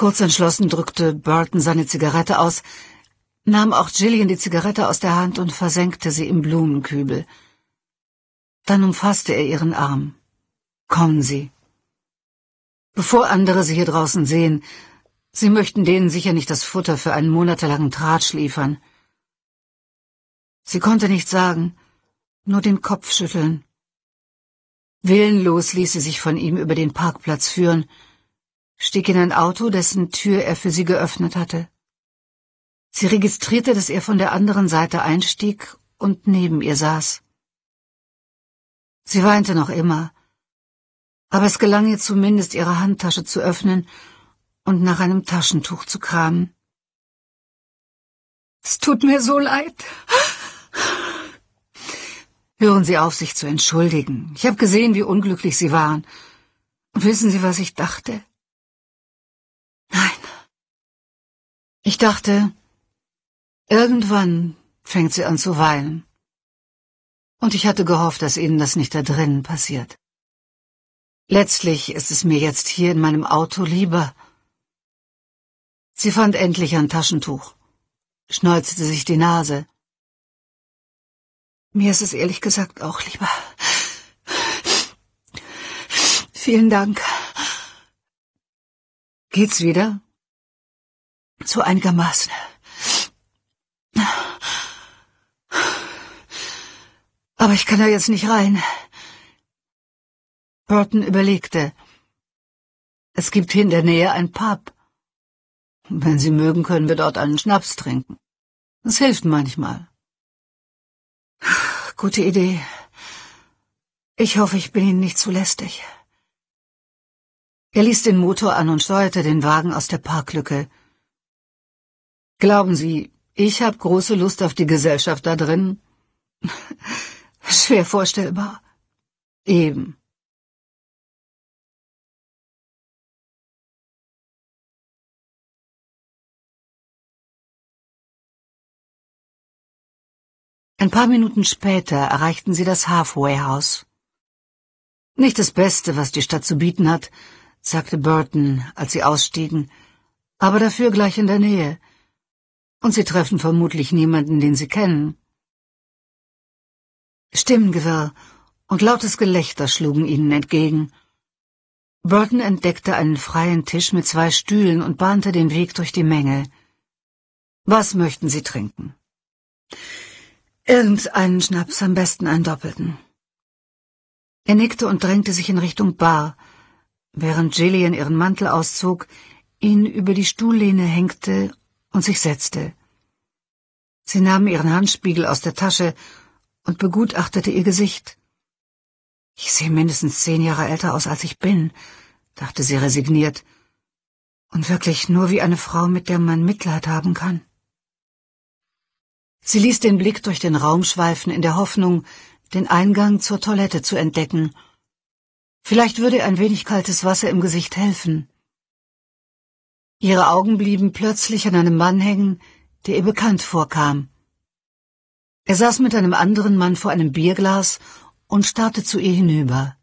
Kurz entschlossen drückte Burton seine Zigarette aus, nahm auch Gillian die Zigarette aus der Hand und versenkte sie im Blumenkübel. Dann umfasste er ihren Arm. Kommen Sie. Bevor andere Sie hier draußen sehen, Sie möchten denen sicher nicht das Futter für einen monatelangen Tratsch liefern. Sie konnte nichts sagen, nur den Kopf schütteln. Willenlos ließ sie sich von ihm über den Parkplatz führen, stieg in ein Auto, dessen Tür er für sie geöffnet hatte. Sie registrierte, dass er von der anderen Seite einstieg und neben ihr saß. Sie weinte noch immer, aber es gelang ihr zumindest, ihre Handtasche zu öffnen und nach einem Taschentuch zu kramen. Es tut mir so leid. Hören Sie auf, sich zu entschuldigen. Ich habe gesehen, wie unglücklich Sie waren. Und wissen Sie, was ich dachte? Ich dachte, irgendwann fängt sie an zu weinen. Und ich hatte gehofft, dass Ihnen das nicht da drinnen passiert. Letztlich ist es mir jetzt hier in meinem Auto lieber. Sie fand endlich ein Taschentuch, schneuzte sich die Nase. Mir ist es ehrlich gesagt auch lieber. Vielen Dank. Geht's wieder? So einigermaßen. Aber ich kann da jetzt nicht rein. Burton überlegte. Es gibt hier in der Nähe ein Pub. Wenn Sie mögen, können wir dort einen Schnaps trinken. Das hilft manchmal. Gute Idee. Ich hoffe, ich bin Ihnen nicht zu lästig. Er ließ den Motor an und steuerte den Wagen aus der Parklücke. Glauben Sie, ich habe große Lust auf die Gesellschaft da drin? Schwer vorstellbar. Eben. Ein paar Minuten später erreichten sie das Halfway House. Nicht das Beste, was die Stadt zu bieten hat, sagte Burton, als sie ausstiegen, aber dafür gleich in der Nähe, und sie treffen vermutlich niemanden, den sie kennen. Stimmengewirr und lautes Gelächter schlugen ihnen entgegen. Burton entdeckte einen freien Tisch mit zwei Stühlen und bahnte den Weg durch die Menge. Was möchten Sie trinken? Irgendeinen Schnaps, am besten einen doppelten. Er nickte und drängte sich in Richtung Bar, während Gillian ihren Mantel auszog, ihn über die Stuhllehne hängte und sich setzte. Sie nahm ihren Handspiegel aus der Tasche und begutachtete ihr Gesicht. Ich sehe mindestens zehn Jahre älter aus, als ich bin, dachte sie resigniert, und wirklich nur wie eine Frau, mit der man Mitleid haben kann. Sie ließ den Blick durch den Raum schweifen in der Hoffnung, den Eingang zur Toilette zu entdecken. Vielleicht würde ein wenig kaltes Wasser im Gesicht helfen. Ihre Augen blieben plötzlich an einem Mann hängen, der ihr bekannt vorkam. Er saß mit einem anderen Mann vor einem Bierglas und starrte zu ihr hinüber.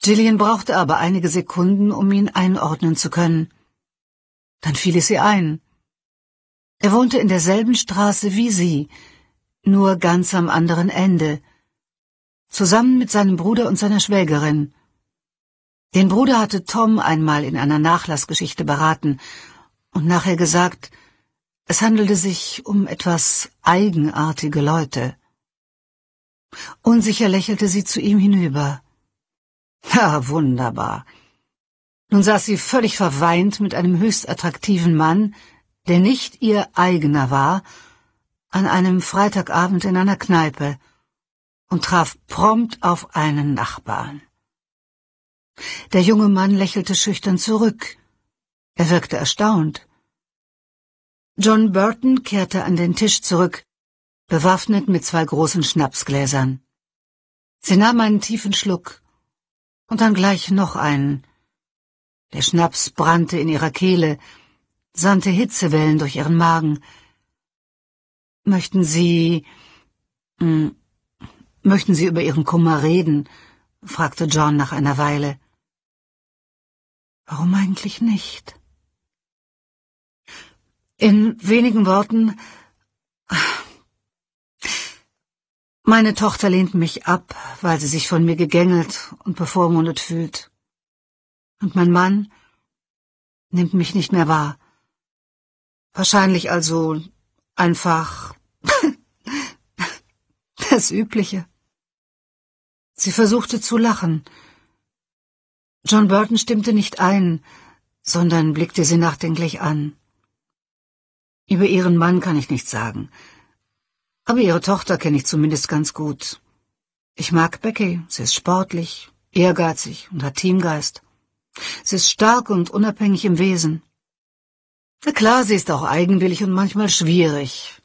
Gillian brauchte aber einige Sekunden, um ihn einordnen zu können. Dann fiel es ihr ein. Er wohnte in derselben Straße wie sie, nur ganz am anderen Ende, zusammen mit seinem Bruder und seiner Schwägerin. Den Bruder hatte Tom einmal in einer Nachlassgeschichte beraten und nachher gesagt, es handelte sich um etwas eigenartige Leute. Unsicher lächelte sie zu ihm hinüber. Ja, wunderbar. Nun saß sie völlig verweint mit einem höchst attraktiven Mann, der nicht ihr eigener war, an einem Freitagabend in einer Kneipe und traf prompt auf einen Nachbarn. Der junge Mann lächelte schüchtern zurück. Er wirkte erstaunt. John Burton kehrte an den Tisch zurück, bewaffnet mit zwei großen Schnapsgläsern. Sie nahm einen tiefen Schluck und dann gleich noch einen. Der Schnaps brannte in ihrer Kehle, sandte Hitzewellen durch ihren Magen. Möchten Sie... Mh, hm, möchten Sie über Ihren Kummer reden? fragte John nach einer Weile. Warum eigentlich nicht? In wenigen Worten, meine Tochter lehnt mich ab, weil sie sich von mir gegängelt und bevormundet fühlt. Und mein Mann nimmt mich nicht mehr wahr. Wahrscheinlich also einfach das Übliche. Sie versuchte zu lachen, John Burton stimmte nicht ein, sondern blickte sie nachdenklich an. Über ihren Mann kann ich nichts sagen, aber ihre Tochter kenne ich zumindest ganz gut. Ich mag Becky, sie ist sportlich, ehrgeizig und hat Teamgeist. Sie ist stark und unabhängig im Wesen. Na klar, sie ist auch eigenwillig und manchmal schwierig,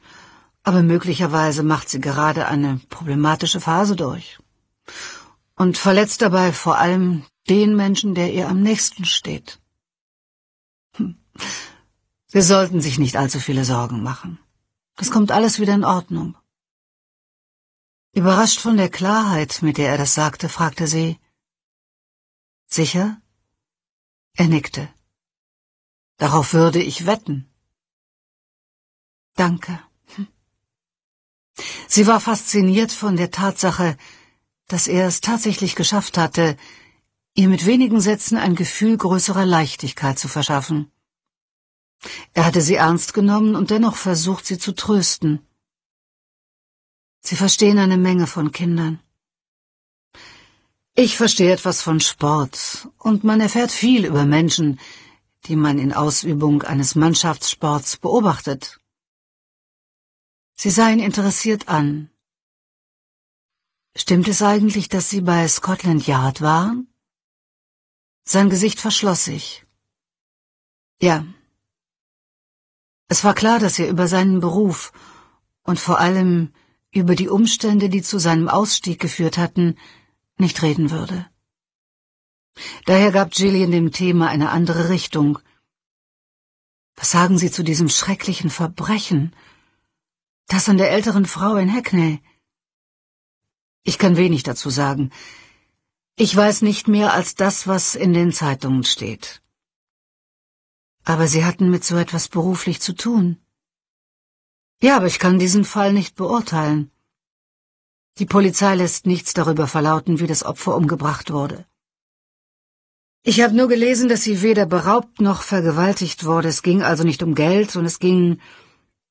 aber möglicherweise macht sie gerade eine problematische Phase durch und verletzt dabei vor allem den Menschen, der ihr am nächsten steht. Sie hm. sollten sich nicht allzu viele Sorgen machen. Das kommt alles wieder in Ordnung. Überrascht von der Klarheit, mit der er das sagte, fragte sie Sicher? Er nickte. Darauf würde ich wetten. Danke. Hm. Sie war fasziniert von der Tatsache, dass er es tatsächlich geschafft hatte, ihr mit wenigen Sätzen ein Gefühl größerer Leichtigkeit zu verschaffen. Er hatte sie ernst genommen und dennoch versucht, sie zu trösten. Sie verstehen eine Menge von Kindern. Ich verstehe etwas von Sport, und man erfährt viel über Menschen, die man in Ausübung eines Mannschaftssports beobachtet. Sie sah ihn interessiert an, Stimmt es eigentlich, dass Sie bei Scotland Yard waren? Sein Gesicht verschloss sich. Ja. Es war klar, dass er über seinen Beruf und vor allem über die Umstände, die zu seinem Ausstieg geführt hatten, nicht reden würde. Daher gab Gillian dem Thema eine andere Richtung. Was sagen Sie zu diesem schrecklichen Verbrechen? Das an der älteren Frau in Hackney. Ich kann wenig dazu sagen. Ich weiß nicht mehr als das, was in den Zeitungen steht. Aber Sie hatten mit so etwas beruflich zu tun. Ja, aber ich kann diesen Fall nicht beurteilen. Die Polizei lässt nichts darüber verlauten, wie das Opfer umgebracht wurde. Ich habe nur gelesen, dass sie weder beraubt noch vergewaltigt wurde. Es ging also nicht um Geld und es ging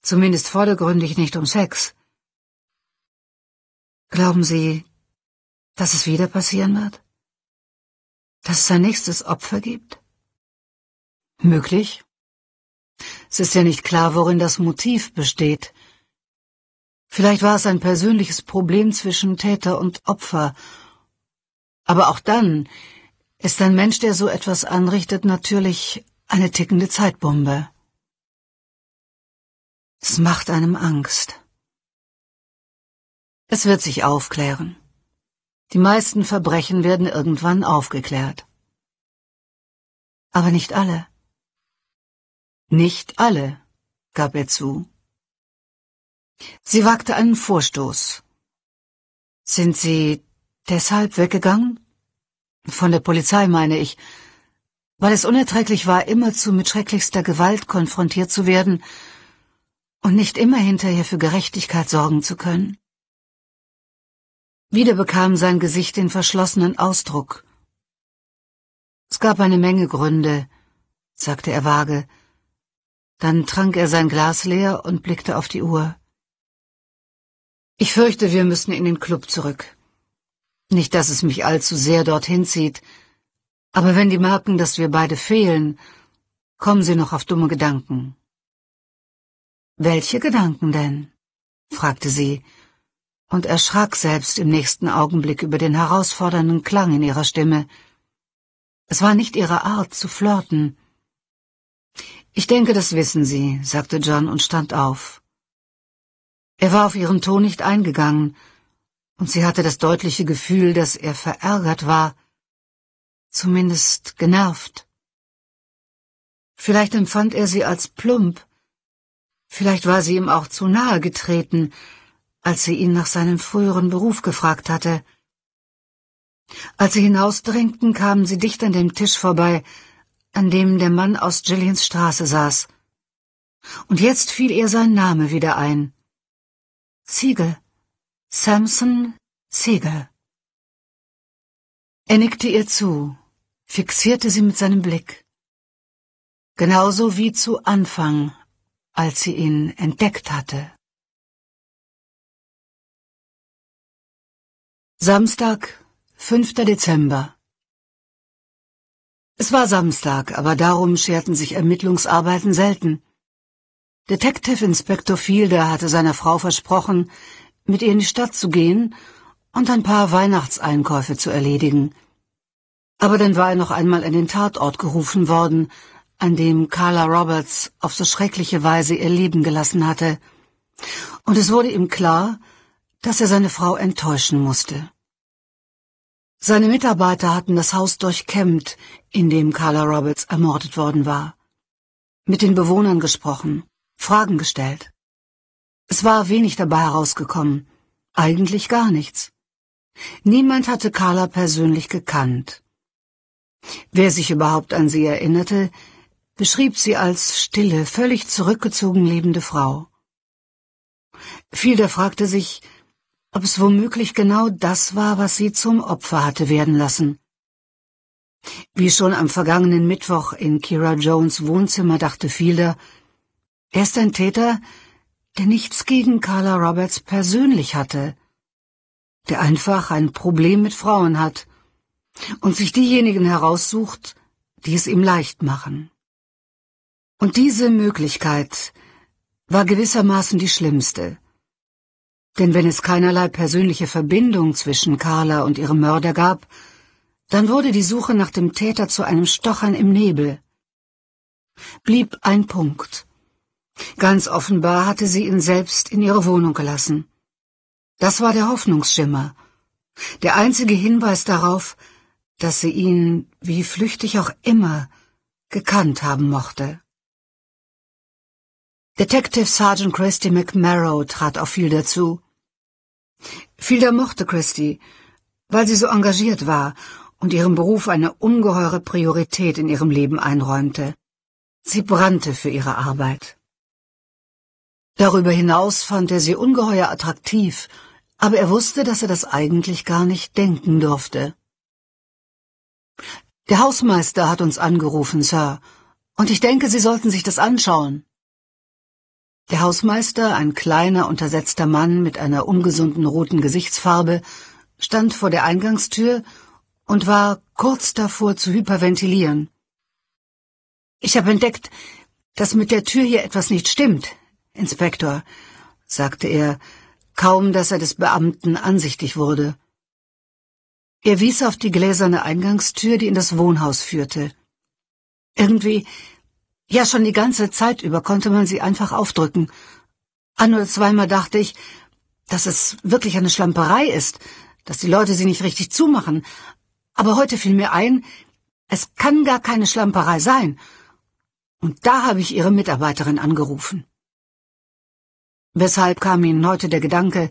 zumindest vordergründig nicht um Sex. Glauben Sie, dass es wieder passieren wird? Dass es ein nächstes Opfer gibt? Möglich. Es ist ja nicht klar, worin das Motiv besteht. Vielleicht war es ein persönliches Problem zwischen Täter und Opfer. Aber auch dann ist ein Mensch, der so etwas anrichtet, natürlich eine tickende Zeitbombe. Es macht einem Angst. Es wird sich aufklären. Die meisten Verbrechen werden irgendwann aufgeklärt. Aber nicht alle. Nicht alle, gab er zu. Sie wagte einen Vorstoß. Sind Sie deshalb weggegangen? Von der Polizei meine ich, weil es unerträglich war, immerzu mit schrecklichster Gewalt konfrontiert zu werden und nicht immer hinterher für Gerechtigkeit sorgen zu können. Wieder bekam sein Gesicht den verschlossenen Ausdruck. Es gab eine Menge Gründe, sagte er vage. Dann trank er sein Glas leer und blickte auf die Uhr. Ich fürchte, wir müssen in den Club zurück. Nicht, dass es mich allzu sehr dorthin zieht, aber wenn die merken, dass wir beide fehlen, kommen sie noch auf dumme Gedanken. Welche Gedanken denn? fragte sie und erschrak selbst im nächsten Augenblick über den herausfordernden Klang in ihrer Stimme. Es war nicht ihre Art zu flirten. Ich denke, das wissen Sie, sagte John und stand auf. Er war auf ihren Ton nicht eingegangen, und sie hatte das deutliche Gefühl, dass er verärgert war, zumindest genervt. Vielleicht empfand er sie als plump, vielleicht war sie ihm auch zu nahe getreten, als sie ihn nach seinem früheren Beruf gefragt hatte. Als sie hinausdrängten, kamen sie dicht an dem Tisch vorbei, an dem der Mann aus Gillians Straße saß. Und jetzt fiel ihr sein Name wieder ein. Siegel. Samson Siegel. Er nickte ihr zu, fixierte sie mit seinem Blick. Genauso wie zu Anfang, als sie ihn entdeckt hatte. Samstag, 5. Dezember. Es war Samstag, aber darum scherten sich Ermittlungsarbeiten selten. Detective Inspector Fielder hatte seiner Frau versprochen, mit ihr in die Stadt zu gehen und ein paar Weihnachtseinkäufe zu erledigen. Aber dann war er noch einmal an den Tatort gerufen worden, an dem Carla Roberts auf so schreckliche Weise ihr Leben gelassen hatte. Und es wurde ihm klar, dass er seine Frau enttäuschen musste. Seine Mitarbeiter hatten das Haus durchkämmt, in dem Carla Roberts ermordet worden war, mit den Bewohnern gesprochen, Fragen gestellt. Es war wenig dabei herausgekommen, eigentlich gar nichts. Niemand hatte Carla persönlich gekannt. Wer sich überhaupt an sie erinnerte, beschrieb sie als stille, völlig zurückgezogen lebende Frau. Fielder fragte sich, ob es womöglich genau das war, was sie zum Opfer hatte werden lassen. Wie schon am vergangenen Mittwoch in Kira Jones Wohnzimmer dachte Fielder, er ist ein Täter, der nichts gegen Carla Roberts persönlich hatte, der einfach ein Problem mit Frauen hat und sich diejenigen heraussucht, die es ihm leicht machen. Und diese Möglichkeit war gewissermaßen die schlimmste. Denn wenn es keinerlei persönliche Verbindung zwischen Carla und ihrem Mörder gab, dann wurde die Suche nach dem Täter zu einem Stochern im Nebel. Blieb ein Punkt. Ganz offenbar hatte sie ihn selbst in ihre Wohnung gelassen. Das war der Hoffnungsschimmer, der einzige Hinweis darauf, dass sie ihn, wie flüchtig auch immer, gekannt haben mochte. Detective Sergeant Christy McMarrow trat auf viel dazu, Fielder mochte Christie, weil sie so engagiert war und ihrem Beruf eine ungeheure Priorität in ihrem Leben einräumte. Sie brannte für ihre Arbeit. Darüber hinaus fand er sie ungeheuer attraktiv, aber er wusste, dass er das eigentlich gar nicht denken durfte. Der Hausmeister hat uns angerufen, Sir, und ich denke, Sie sollten sich das anschauen. Der Hausmeister, ein kleiner, untersetzter Mann mit einer ungesunden roten Gesichtsfarbe, stand vor der Eingangstür und war kurz davor zu hyperventilieren. Ich habe entdeckt, dass mit der Tür hier etwas nicht stimmt, Inspektor, sagte er, kaum dass er des Beamten ansichtig wurde. Er wies auf die gläserne Eingangstür, die in das Wohnhaus führte. Irgendwie ja, schon die ganze Zeit über konnte man sie einfach aufdrücken. Ein oder zweimal dachte ich, dass es wirklich eine Schlamperei ist, dass die Leute sie nicht richtig zumachen. Aber heute fiel mir ein, es kann gar keine Schlamperei sein. Und da habe ich ihre Mitarbeiterin angerufen. Weshalb kam Ihnen heute der Gedanke,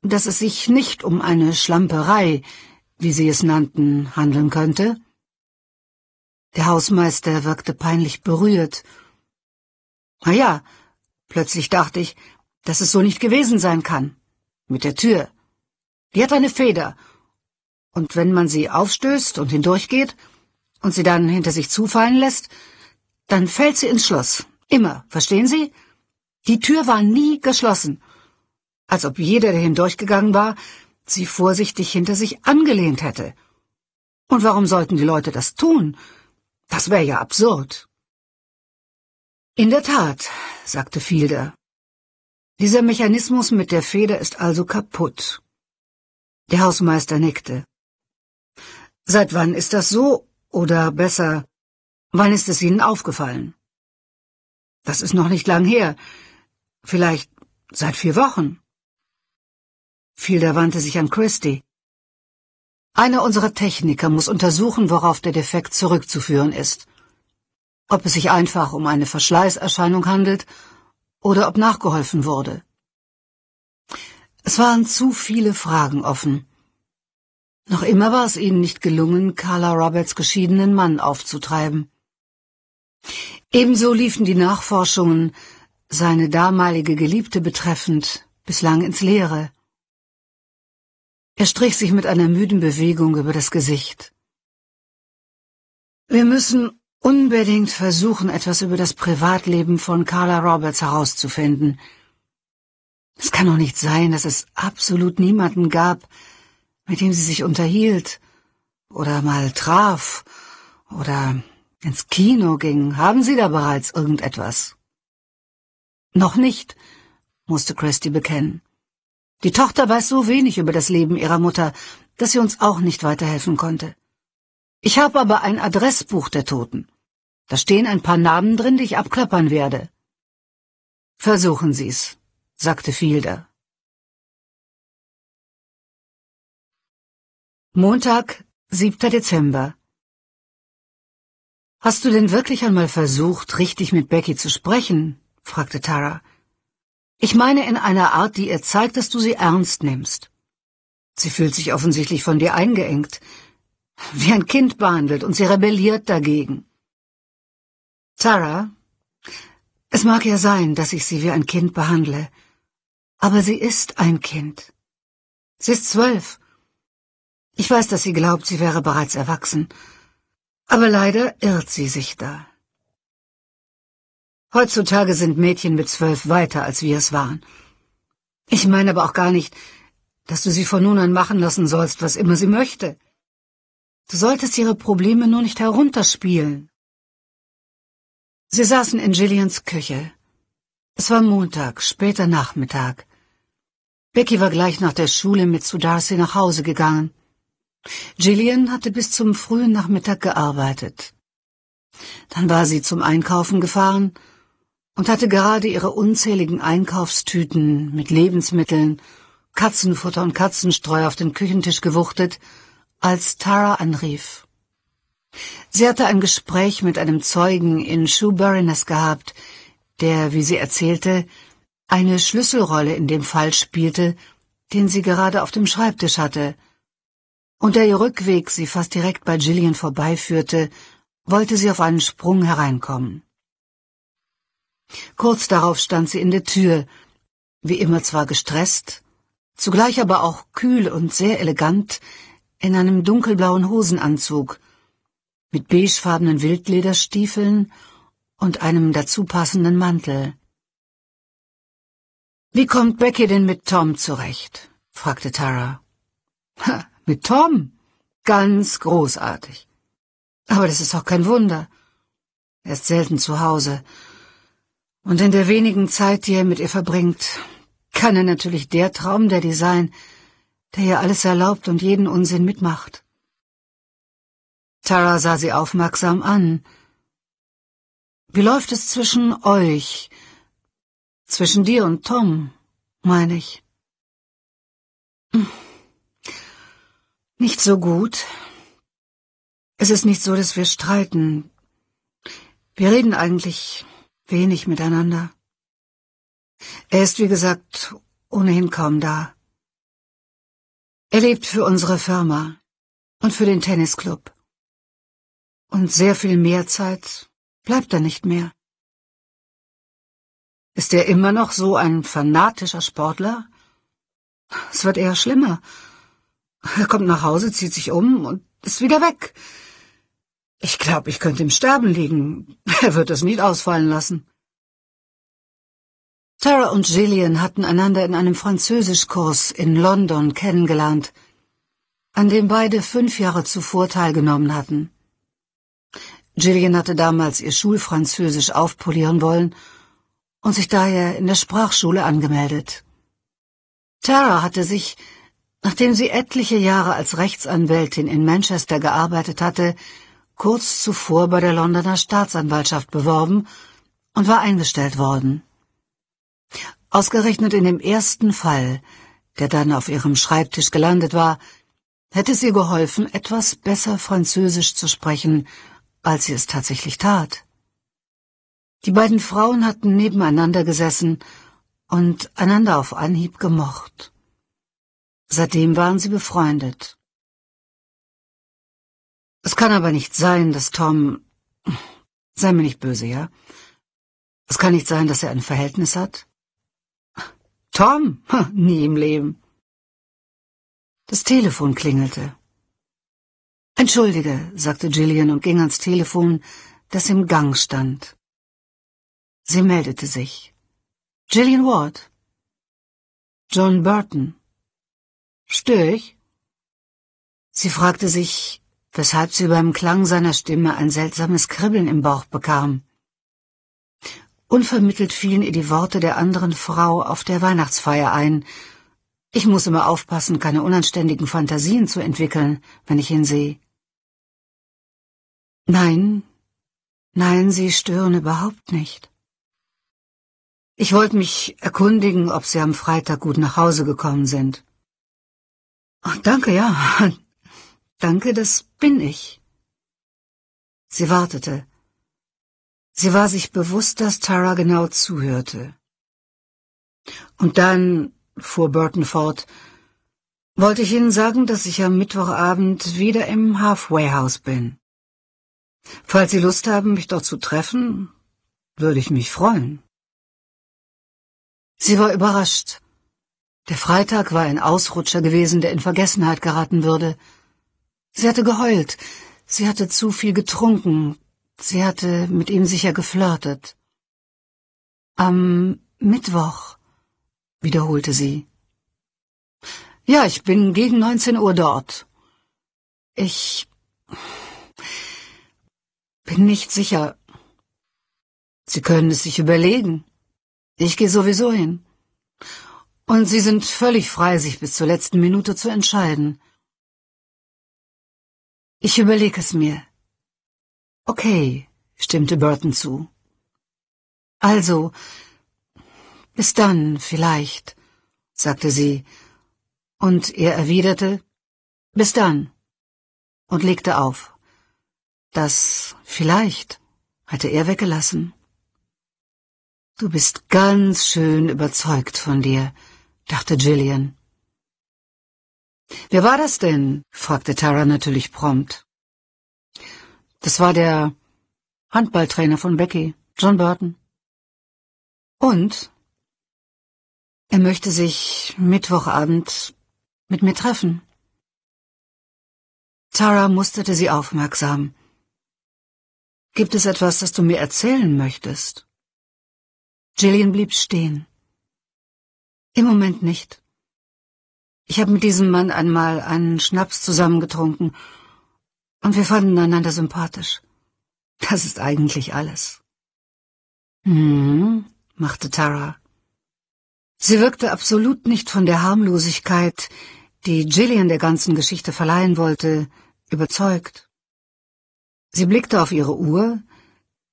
dass es sich nicht um eine Schlamperei, wie Sie es nannten, handeln könnte? Der Hausmeister wirkte peinlich berührt. Na ja, plötzlich dachte ich, dass es so nicht gewesen sein kann. Mit der Tür. Die hat eine Feder. Und wenn man sie aufstößt und hindurchgeht und sie dann hinter sich zufallen lässt, dann fällt sie ins Schloss. Immer, verstehen Sie? Die Tür war nie geschlossen. Als ob jeder, der hindurchgegangen war, sie vorsichtig hinter sich angelehnt hätte. Und warum sollten die Leute das tun? Das wäre ja absurd. In der Tat, sagte Fielder. Dieser Mechanismus mit der Feder ist also kaputt. Der Hausmeister nickte. Seit wann ist das so? Oder besser, wann ist es Ihnen aufgefallen? Das ist noch nicht lang her. Vielleicht seit vier Wochen. Fielder wandte sich an Christie. Einer unserer Techniker muss untersuchen, worauf der Defekt zurückzuführen ist. Ob es sich einfach um eine Verschleißerscheinung handelt oder ob nachgeholfen wurde. Es waren zu viele Fragen offen. Noch immer war es ihnen nicht gelungen, Carla Roberts geschiedenen Mann aufzutreiben. Ebenso liefen die Nachforschungen, seine damalige Geliebte betreffend, bislang ins Leere. Er strich sich mit einer müden Bewegung über das Gesicht. Wir müssen unbedingt versuchen, etwas über das Privatleben von Carla Roberts herauszufinden. Es kann doch nicht sein, dass es absolut niemanden gab, mit dem sie sich unterhielt oder mal traf oder ins Kino ging. Haben Sie da bereits irgendetwas? Noch nicht, musste Christy bekennen. Die Tochter weiß so wenig über das Leben ihrer Mutter, dass sie uns auch nicht weiterhelfen konnte. Ich habe aber ein Adressbuch der Toten. Da stehen ein paar Namen drin, die ich abklappern werde. Versuchen Sie's, sagte Fielder. Montag, 7. Dezember. Hast du denn wirklich einmal versucht, richtig mit Becky zu sprechen? fragte Tara. Ich meine in einer Art, die ihr zeigt, dass du sie ernst nimmst. Sie fühlt sich offensichtlich von dir eingeengt, wie ein Kind behandelt, und sie rebelliert dagegen. Tara, es mag ja sein, dass ich sie wie ein Kind behandle, aber sie ist ein Kind. Sie ist zwölf. Ich weiß, dass sie glaubt, sie wäre bereits erwachsen, aber leider irrt sie sich da. Heutzutage sind Mädchen mit zwölf weiter, als wir es waren. Ich meine aber auch gar nicht, dass du sie von nun an machen lassen sollst, was immer sie möchte. Du solltest ihre Probleme nur nicht herunterspielen. Sie saßen in Gillians Küche. Es war Montag, später Nachmittag. Becky war gleich nach der Schule mit zu Darcy nach Hause gegangen. Gillian hatte bis zum frühen Nachmittag gearbeitet. Dann war sie zum Einkaufen gefahren, und hatte gerade ihre unzähligen Einkaufstüten mit Lebensmitteln, Katzenfutter und Katzenstreu auf den Küchentisch gewuchtet, als Tara anrief. Sie hatte ein Gespräch mit einem Zeugen in Shoeburyness gehabt, der, wie sie erzählte, eine Schlüsselrolle in dem Fall spielte, den sie gerade auf dem Schreibtisch hatte. Und da ihr Rückweg sie fast direkt bei Gillian vorbeiführte, wollte sie auf einen Sprung hereinkommen. Kurz darauf stand sie in der Tür, wie immer zwar gestresst, zugleich aber auch kühl und sehr elegant, in einem dunkelblauen Hosenanzug, mit beigefarbenen Wildlederstiefeln und einem dazu passenden Mantel. Wie kommt Becky denn mit Tom zurecht? fragte Tara. Ha, mit Tom? Ganz großartig. Aber das ist auch kein Wunder. Er ist selten zu Hause und in der wenigen Zeit, die er mit ihr verbringt, kann er natürlich der Traum Traumdaddy sein, der ihr alles erlaubt und jeden Unsinn mitmacht. Tara sah sie aufmerksam an. Wie läuft es zwischen euch? Zwischen dir und Tom, meine ich. Hm. Nicht so gut. Es ist nicht so, dass wir streiten. Wir reden eigentlich wenig miteinander. Er ist, wie gesagt, ohnehin kaum da. Er lebt für unsere Firma und für den Tennisclub. Und sehr viel mehr Zeit bleibt er nicht mehr. Ist er immer noch so ein fanatischer Sportler? Es wird eher schlimmer. Er kommt nach Hause, zieht sich um und ist wieder weg. Ich glaube, ich könnte im Sterben liegen. Er wird es nicht ausfallen lassen. Tara und Gillian hatten einander in einem Französischkurs in London kennengelernt, an dem beide fünf Jahre zuvor teilgenommen hatten. Gillian hatte damals ihr Schulfranzösisch aufpolieren wollen und sich daher in der Sprachschule angemeldet. Tara hatte sich, nachdem sie etliche Jahre als Rechtsanwältin in Manchester gearbeitet hatte, kurz zuvor bei der Londoner Staatsanwaltschaft beworben und war eingestellt worden. Ausgerechnet in dem ersten Fall, der dann auf ihrem Schreibtisch gelandet war, hätte es ihr geholfen, etwas besser Französisch zu sprechen, als sie es tatsächlich tat. Die beiden Frauen hatten nebeneinander gesessen und einander auf Anhieb gemocht. Seitdem waren sie befreundet. Es kann aber nicht sein, dass Tom... Sei mir nicht böse, ja? Es kann nicht sein, dass er ein Verhältnis hat. Tom? Ha, nie im Leben. Das Telefon klingelte. Entschuldige, sagte Gillian und ging ans Telefon, das im Gang stand. Sie meldete sich. Gillian Ward. John Burton. Stör Sie fragte sich, weshalb sie beim Klang seiner Stimme ein seltsames Kribbeln im Bauch bekam. Unvermittelt fielen ihr die Worte der anderen Frau auf der Weihnachtsfeier ein. Ich muss immer aufpassen, keine unanständigen Fantasien zu entwickeln, wenn ich ihn sehe. Nein, nein, sie stören überhaupt nicht. Ich wollte mich erkundigen, ob Sie am Freitag gut nach Hause gekommen sind. Oh, danke, ja. Danke, das bin ich. Sie wartete. Sie war sich bewusst, dass Tara genau zuhörte. Und dann, fuhr Burton fort, wollte ich Ihnen sagen, dass ich am Mittwochabend wieder im Halfway House bin. Falls Sie Lust haben, mich dort zu treffen, würde ich mich freuen. Sie war überrascht. Der Freitag war ein Ausrutscher gewesen, der in Vergessenheit geraten würde. Sie hatte geheult, sie hatte zu viel getrunken, sie hatte mit ihm sicher geflirtet. Am Mittwoch, wiederholte sie. Ja, ich bin gegen 19 Uhr dort. Ich bin nicht sicher. Sie können es sich überlegen. Ich gehe sowieso hin. Und Sie sind völlig frei, sich bis zur letzten Minute zu entscheiden. Ich überlege es mir. Okay, stimmte Burton zu. Also, bis dann vielleicht, sagte sie, und er erwiderte Bis dann und legte auf. Das vielleicht hatte er weggelassen. Du bist ganz schön überzeugt von dir, dachte Gillian. Wer war das denn? fragte Tara natürlich prompt. Das war der Handballtrainer von Becky, John Burton. Und? Er möchte sich Mittwochabend mit mir treffen. Tara musterte sie aufmerksam. Gibt es etwas, das du mir erzählen möchtest? Jillian blieb stehen. Im Moment nicht. Ich habe mit diesem Mann einmal einen Schnaps zusammengetrunken und wir fanden einander sympathisch. Das ist eigentlich alles. Hm, machte Tara. Sie wirkte absolut nicht von der Harmlosigkeit, die Gillian der ganzen Geschichte verleihen wollte, überzeugt. Sie blickte auf ihre Uhr,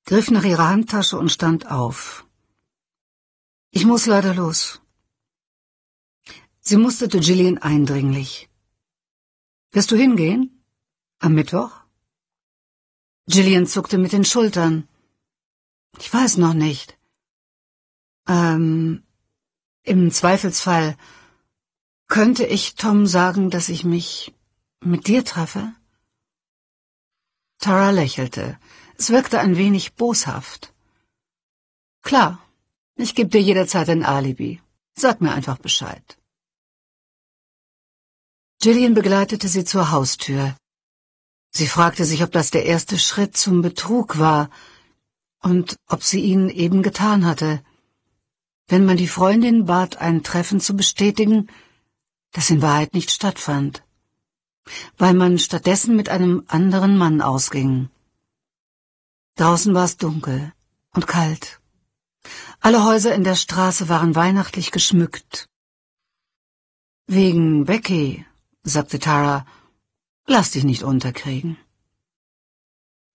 griff nach ihrer Handtasche und stand auf. Ich muss leider los. Sie musterte Gillian eindringlich. Wirst du hingehen? Am Mittwoch? Gillian zuckte mit den Schultern. Ich weiß noch nicht. Ähm, im Zweifelsfall könnte ich Tom sagen, dass ich mich mit dir treffe? Tara lächelte. Es wirkte ein wenig boshaft. Klar, ich gebe dir jederzeit ein Alibi. Sag mir einfach Bescheid. Jillian begleitete sie zur Haustür. Sie fragte sich, ob das der erste Schritt zum Betrug war und ob sie ihn eben getan hatte. Wenn man die Freundin bat, ein Treffen zu bestätigen, das in Wahrheit nicht stattfand, weil man stattdessen mit einem anderen Mann ausging. Draußen war es dunkel und kalt. Alle Häuser in der Straße waren weihnachtlich geschmückt. Wegen Becky sagte Tara, lass dich nicht unterkriegen.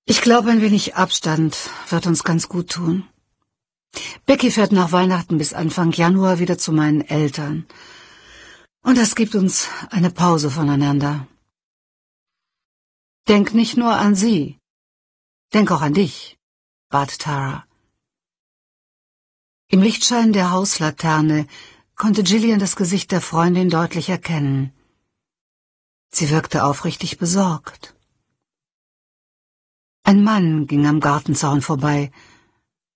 Ich glaube, ein wenig Abstand wird uns ganz gut tun. Becky fährt nach Weihnachten bis Anfang Januar wieder zu meinen Eltern. Und das gibt uns eine Pause voneinander. Denk nicht nur an sie. Denk auch an dich, bat Tara. Im Lichtschein der Hauslaterne konnte Gillian das Gesicht der Freundin deutlich erkennen. Sie wirkte aufrichtig besorgt. Ein Mann ging am Gartenzaun vorbei,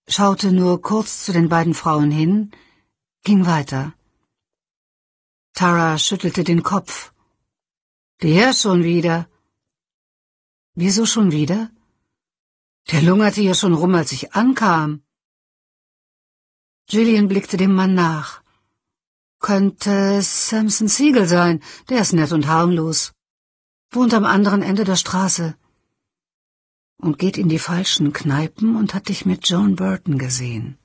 schaute nur kurz zu den beiden Frauen hin, ging weiter. Tara schüttelte den Kopf. Der schon wieder. Wieso schon wieder? Der lungerte hier schon rum, als ich ankam. Julian blickte dem Mann nach. Könnte Samson Siegel sein. Der ist nett und harmlos. Wohnt am anderen Ende der Straße. Und geht in die falschen Kneipen und hat dich mit Joan Burton gesehen.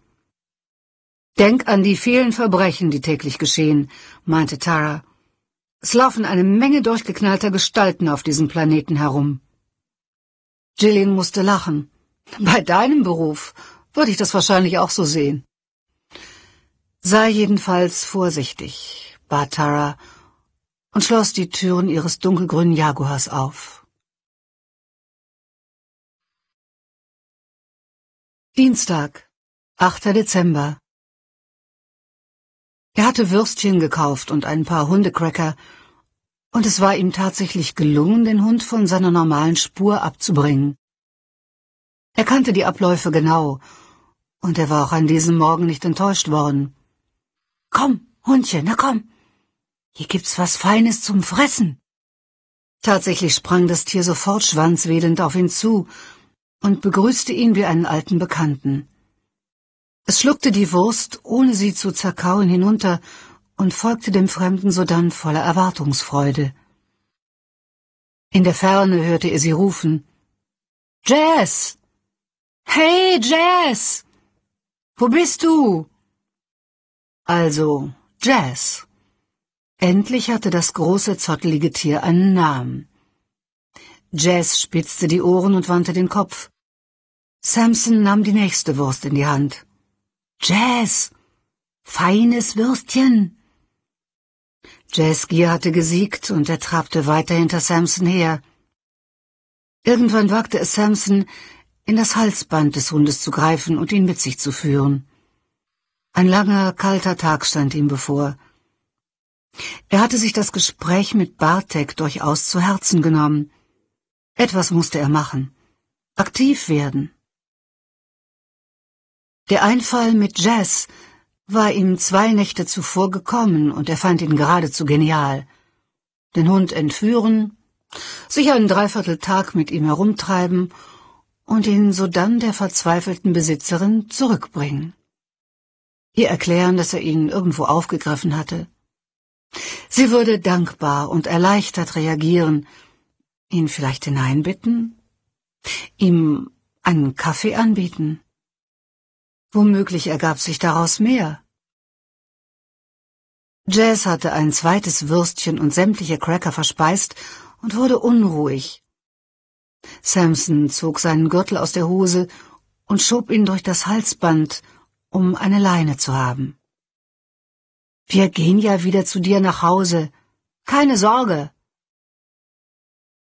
Denk an die vielen Verbrechen, die täglich geschehen, meinte Tara. Es laufen eine Menge durchgeknallter Gestalten auf diesem Planeten herum. Gillian musste lachen. Bei deinem Beruf würde ich das wahrscheinlich auch so sehen. Sei jedenfalls vorsichtig, bat Tara und schloss die Türen ihres dunkelgrünen Jaguars auf. Dienstag, 8. Dezember. Er hatte Würstchen gekauft und ein paar Hundecracker, und es war ihm tatsächlich gelungen, den Hund von seiner normalen Spur abzubringen. Er kannte die Abläufe genau, und er war auch an diesem Morgen nicht enttäuscht worden. Komm, Hundchen, na komm. Hier gibt's was Feines zum Fressen. Tatsächlich sprang das Tier sofort schwanzwedelnd auf ihn zu und begrüßte ihn wie einen alten Bekannten. Es schluckte die Wurst, ohne sie zu zerkauen, hinunter und folgte dem Fremden sodann voller Erwartungsfreude. In der Ferne hörte er sie rufen. Jazz! Hey, Jazz! Wo bist du? Also Jazz. Endlich hatte das große zottelige Tier einen Namen. Jazz spitzte die Ohren und wandte den Kopf. Samson nahm die nächste Wurst in die Hand. Jazz. Feines Würstchen. Gier hatte gesiegt und er trabte weiter hinter Samson her. Irgendwann wagte es Samson, in das Halsband des Hundes zu greifen und ihn mit sich zu führen. Ein langer, kalter Tag stand ihm bevor. Er hatte sich das Gespräch mit Bartek durchaus zu Herzen genommen. Etwas musste er machen. Aktiv werden. Der Einfall mit Jess war ihm zwei Nächte zuvor gekommen und er fand ihn geradezu genial. Den Hund entführen, sich einen Dreivierteltag mit ihm herumtreiben und ihn sodann der verzweifelten Besitzerin zurückbringen ihr erklären, dass er ihn irgendwo aufgegriffen hatte. Sie würde dankbar und erleichtert reagieren, ihn vielleicht hineinbitten, ihm einen Kaffee anbieten. Womöglich ergab sich daraus mehr. Jazz hatte ein zweites Würstchen und sämtliche Cracker verspeist und wurde unruhig. Samson zog seinen Gürtel aus der Hose und schob ihn durch das Halsband, um eine Leine zu haben. Wir gehen ja wieder zu dir nach Hause. Keine Sorge.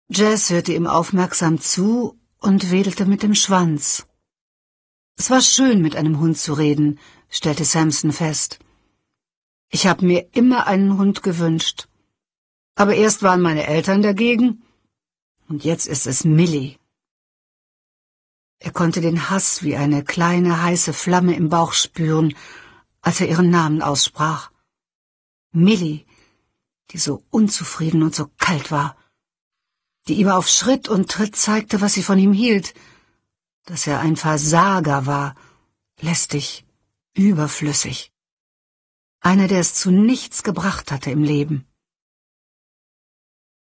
Jess hörte ihm aufmerksam zu und wedelte mit dem Schwanz. Es war schön, mit einem Hund zu reden, stellte Samson fest. Ich habe mir immer einen Hund gewünscht. Aber erst waren meine Eltern dagegen, und jetzt ist es Millie. Er konnte den Hass wie eine kleine heiße Flamme im Bauch spüren, als er ihren Namen aussprach. Millie, die so unzufrieden und so kalt war, die ihm auf Schritt und Tritt zeigte, was sie von ihm hielt, dass er ein Versager war, lästig, überflüssig, einer, der es zu nichts gebracht hatte im Leben.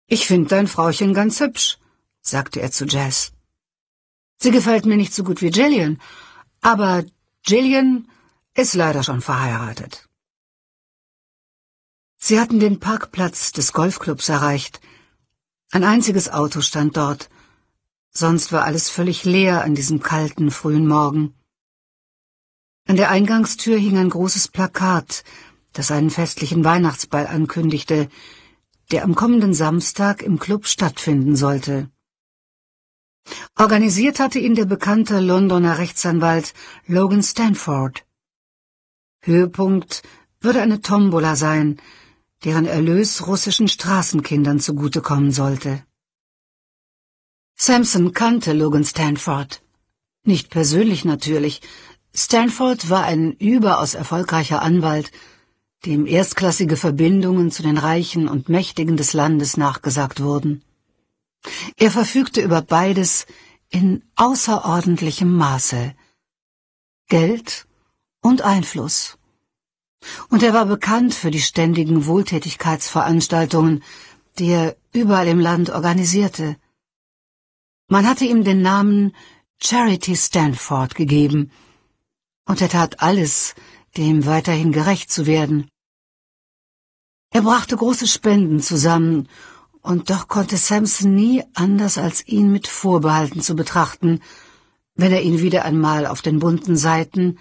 Ich finde dein Frauchen ganz hübsch, sagte er zu Jazz. Sie gefällt mir nicht so gut wie Jillian, aber Jillian ist leider schon verheiratet. Sie hatten den Parkplatz des Golfclubs erreicht. Ein einziges Auto stand dort. Sonst war alles völlig leer an diesem kalten, frühen Morgen. An der Eingangstür hing ein großes Plakat, das einen festlichen Weihnachtsball ankündigte, der am kommenden Samstag im Club stattfinden sollte. Organisiert hatte ihn der bekannte Londoner Rechtsanwalt Logan Stanford. Höhepunkt würde eine Tombola sein, deren Erlös russischen Straßenkindern zugutekommen sollte. Samson kannte Logan Stanford. Nicht persönlich natürlich. Stanford war ein überaus erfolgreicher Anwalt, dem erstklassige Verbindungen zu den Reichen und Mächtigen des Landes nachgesagt wurden. Er verfügte über beides in außerordentlichem Maße Geld und Einfluss. Und er war bekannt für die ständigen Wohltätigkeitsveranstaltungen, die er überall im Land organisierte. Man hatte ihm den Namen Charity Stanford gegeben, und er tat alles, dem weiterhin gerecht zu werden. Er brachte große Spenden zusammen und doch konnte Samson nie anders als ihn mit Vorbehalten zu betrachten, wenn er ihn wieder einmal auf den bunten Seiten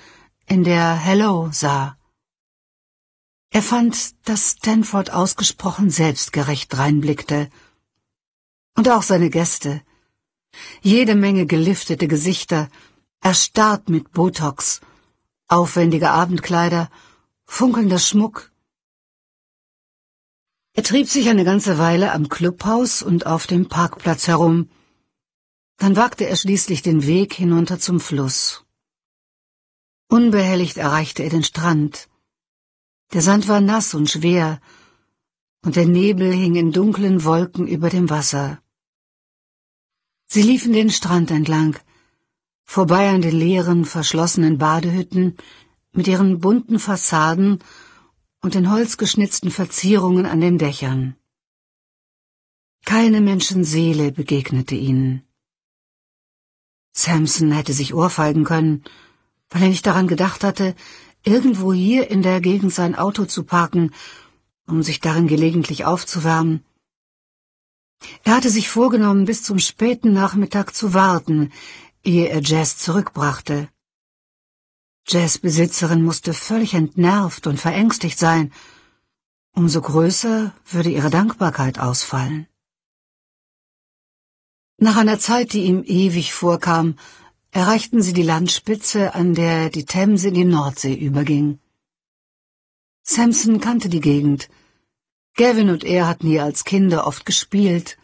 in der Hello sah. Er fand, dass Stanford ausgesprochen selbstgerecht reinblickte. Und auch seine Gäste. Jede Menge geliftete Gesichter, erstarrt mit Botox, aufwendige Abendkleider, funkelnder Schmuck, er trieb sich eine ganze Weile am Clubhaus und auf dem Parkplatz herum. Dann wagte er schließlich den Weg hinunter zum Fluss. Unbehelligt erreichte er den Strand. Der Sand war nass und schwer, und der Nebel hing in dunklen Wolken über dem Wasser. Sie liefen den Strand entlang, vorbei an den leeren, verschlossenen Badehütten mit ihren bunten Fassaden und den Holz geschnitzten Verzierungen an den Dächern. Keine Menschenseele begegnete ihnen. Samson hätte sich ohrfeigen können, weil er nicht daran gedacht hatte, irgendwo hier in der Gegend sein Auto zu parken, um sich darin gelegentlich aufzuwärmen. Er hatte sich vorgenommen, bis zum späten Nachmittag zu warten, ehe er Jazz zurückbrachte. Jazzbesitzerin musste völlig entnervt und verängstigt sein. Umso größer würde ihre Dankbarkeit ausfallen. Nach einer Zeit, die ihm ewig vorkam, erreichten sie die Landspitze, an der die Themse in die Nordsee überging. Samson kannte die Gegend. Gavin und er hatten hier als Kinder oft gespielt.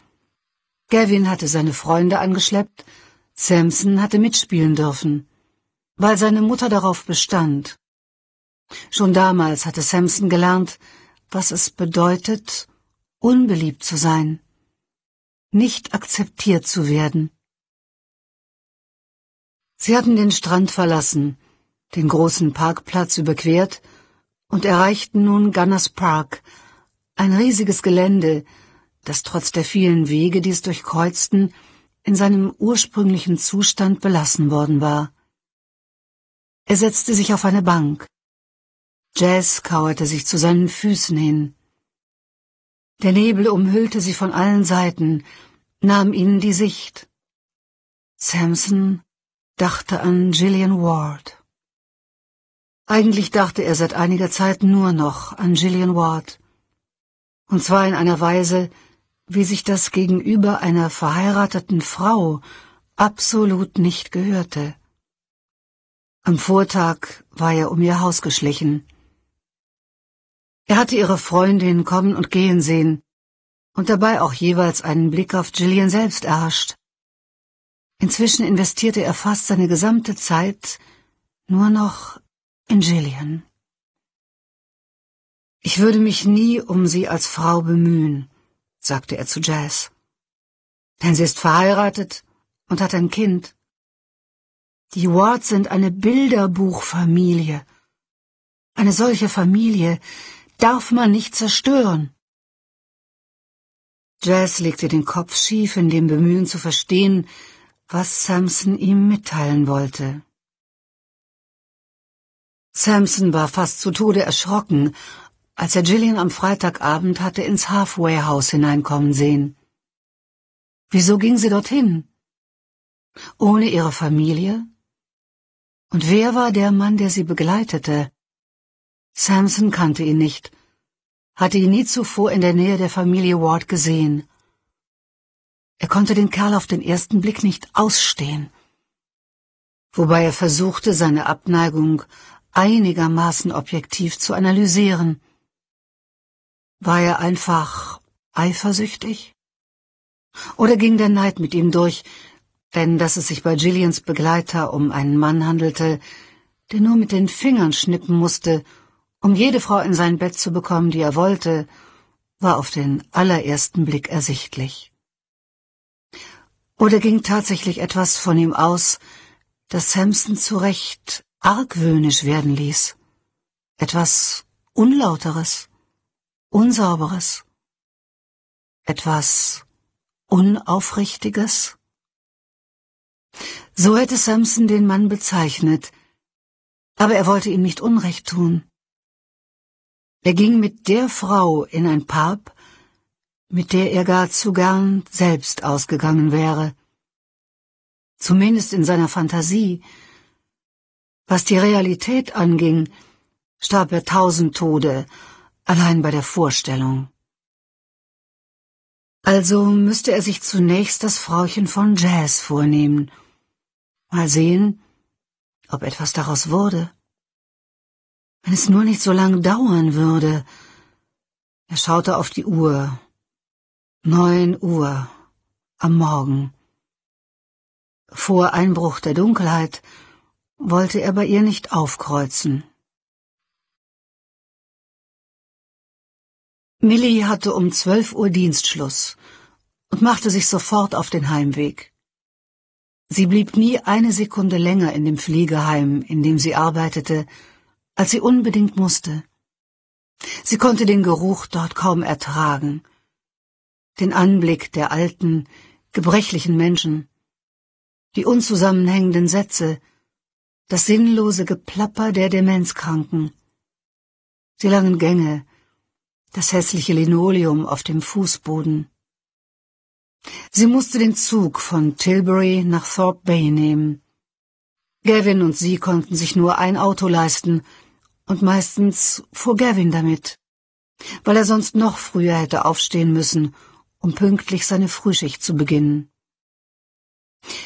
Gavin hatte seine Freunde angeschleppt, Samson hatte mitspielen dürfen weil seine Mutter darauf bestand. Schon damals hatte Samson gelernt, was es bedeutet, unbeliebt zu sein, nicht akzeptiert zu werden. Sie hatten den Strand verlassen, den großen Parkplatz überquert und erreichten nun Gunners Park, ein riesiges Gelände, das trotz der vielen Wege, die es durchkreuzten, in seinem ursprünglichen Zustand belassen worden war. Er setzte sich auf eine Bank. Jazz kauerte sich zu seinen Füßen hin. Der Nebel umhüllte sie von allen Seiten, nahm ihnen die Sicht. Samson dachte an Gillian Ward. Eigentlich dachte er seit einiger Zeit nur noch an Gillian Ward. Und zwar in einer Weise, wie sich das gegenüber einer verheirateten Frau absolut nicht gehörte. Am Vortag war er um ihr Haus geschlichen. Er hatte ihre Freundin kommen und gehen sehen und dabei auch jeweils einen Blick auf Gillian selbst erhascht. Inzwischen investierte er fast seine gesamte Zeit nur noch in Gillian. Ich würde mich nie um sie als Frau bemühen, sagte er zu Jazz. Denn sie ist verheiratet und hat ein Kind. Die Wards sind eine Bilderbuchfamilie. Eine solche Familie darf man nicht zerstören. Jazz legte den Kopf schief in dem Bemühen zu verstehen, was Samson ihm mitteilen wollte. Samson war fast zu Tode erschrocken, als er Gillian am Freitagabend hatte ins Halfway House hineinkommen sehen. Wieso ging sie dorthin? Ohne ihre Familie? Und wer war der Mann, der sie begleitete? Samson kannte ihn nicht, hatte ihn nie zuvor in der Nähe der Familie Ward gesehen. Er konnte den Kerl auf den ersten Blick nicht ausstehen, wobei er versuchte, seine Abneigung einigermaßen objektiv zu analysieren. War er einfach eifersüchtig? Oder ging der Neid mit ihm durch, denn dass es sich bei Gillians Begleiter um einen Mann handelte, der nur mit den Fingern schnippen musste, um jede Frau in sein Bett zu bekommen, die er wollte, war auf den allerersten Blick ersichtlich. Oder ging tatsächlich etwas von ihm aus, das Samson zu Recht argwöhnisch werden ließ? Etwas Unlauteres, Unsauberes, etwas Unaufrichtiges? So hätte Samson den Mann bezeichnet, aber er wollte ihm nicht Unrecht tun. Er ging mit der Frau in ein Pub, mit der er gar zu gern selbst ausgegangen wäre. Zumindest in seiner Fantasie. Was die Realität anging, starb er tausend Tode, allein bei der Vorstellung. Also müsste er sich zunächst das Frauchen von Jazz vornehmen. Mal sehen, ob etwas daraus wurde. Wenn es nur nicht so lang dauern würde. Er schaute auf die Uhr. Neun Uhr am Morgen. Vor Einbruch der Dunkelheit wollte er bei ihr nicht aufkreuzen. Millie hatte um zwölf Uhr Dienstschluss und machte sich sofort auf den Heimweg. Sie blieb nie eine Sekunde länger in dem Pflegeheim, in dem sie arbeitete, als sie unbedingt musste. Sie konnte den Geruch dort kaum ertragen, den Anblick der alten, gebrechlichen Menschen, die unzusammenhängenden Sätze, das sinnlose Geplapper der Demenzkranken, die langen Gänge, das hässliche Linoleum auf dem Fußboden. Sie musste den Zug von Tilbury nach Thorpe Bay nehmen. Gavin und sie konnten sich nur ein Auto leisten, und meistens fuhr Gavin damit, weil er sonst noch früher hätte aufstehen müssen, um pünktlich seine Frühschicht zu beginnen.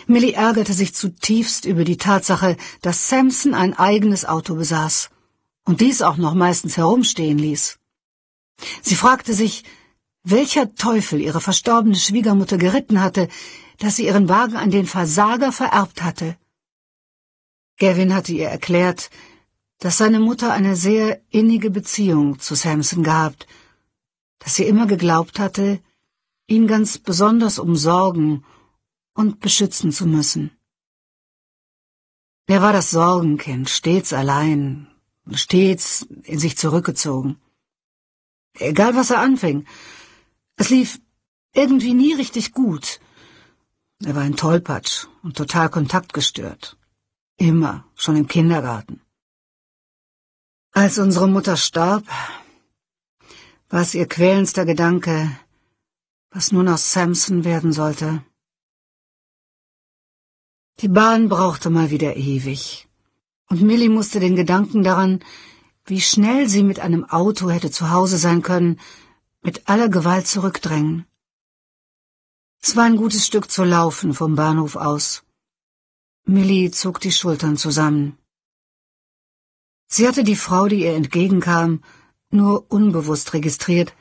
Millie ärgerte sich zutiefst über die Tatsache, dass Samson ein eigenes Auto besaß und dies auch noch meistens herumstehen ließ. Sie fragte sich, welcher Teufel ihre verstorbene Schwiegermutter geritten hatte, dass sie ihren Wagen an den Versager vererbt hatte. Gavin hatte ihr erklärt, dass seine Mutter eine sehr innige Beziehung zu Samson gehabt, dass sie immer geglaubt hatte, ihn ganz besonders umsorgen und beschützen zu müssen. Er war das Sorgenkind, stets allein, stets in sich zurückgezogen. Egal was er anfing, es lief irgendwie nie richtig gut. Er war ein Tollpatsch und total kontaktgestört. Immer, schon im Kindergarten. Als unsere Mutter starb, war es ihr quälendster Gedanke, was nun aus Samson werden sollte. Die Bahn brauchte mal wieder ewig, und Millie musste den Gedanken daran, wie schnell sie mit einem Auto hätte zu Hause sein können, mit aller Gewalt zurückdrängen. Es war ein gutes Stück zu laufen vom Bahnhof aus. Millie zog die Schultern zusammen. Sie hatte die Frau, die ihr entgegenkam, nur unbewusst registriert,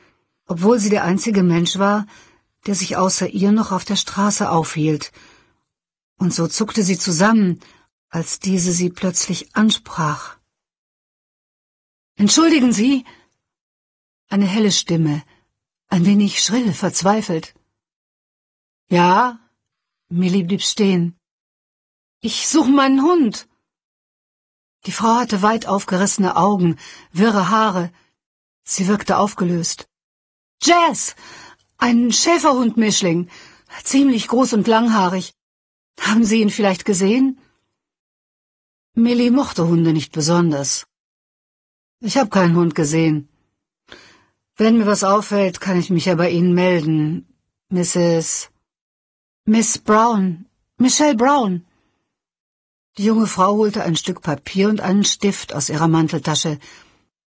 obwohl sie der einzige Mensch war, der sich außer ihr noch auf der Straße aufhielt, und so zuckte sie zusammen, als diese sie plötzlich ansprach. Entschuldigen Sie. Eine helle Stimme ein wenig schrill, verzweifelt. Ja, Millie blieb stehen. Ich suche meinen Hund. Die Frau hatte weit aufgerissene Augen, wirre Haare. Sie wirkte aufgelöst. Jazz! Ein Schäferhund-Mischling. Ziemlich groß und langhaarig. Haben Sie ihn vielleicht gesehen? Millie mochte Hunde nicht besonders. Ich habe keinen Hund gesehen. Wenn mir was auffällt, kann ich mich ja bei Ihnen melden. Mrs. Miss Brown. Michelle Brown. Die junge Frau holte ein Stück Papier und einen Stift aus ihrer Manteltasche,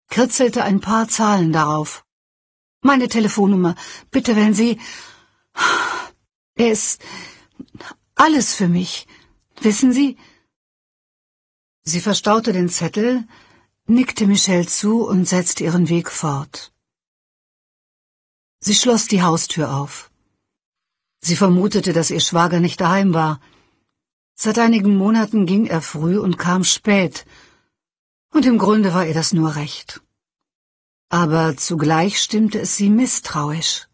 kritzelte ein paar Zahlen darauf. Meine Telefonnummer, bitte, wenn Sie. Er ist alles für mich. Wissen Sie? Sie verstaute den Zettel, nickte Michelle zu und setzte ihren Weg fort. Sie schloss die Haustür auf. Sie vermutete, dass ihr Schwager nicht daheim war. Seit einigen Monaten ging er früh und kam spät, und im Grunde war ihr das nur recht. Aber zugleich stimmte es sie misstrauisch.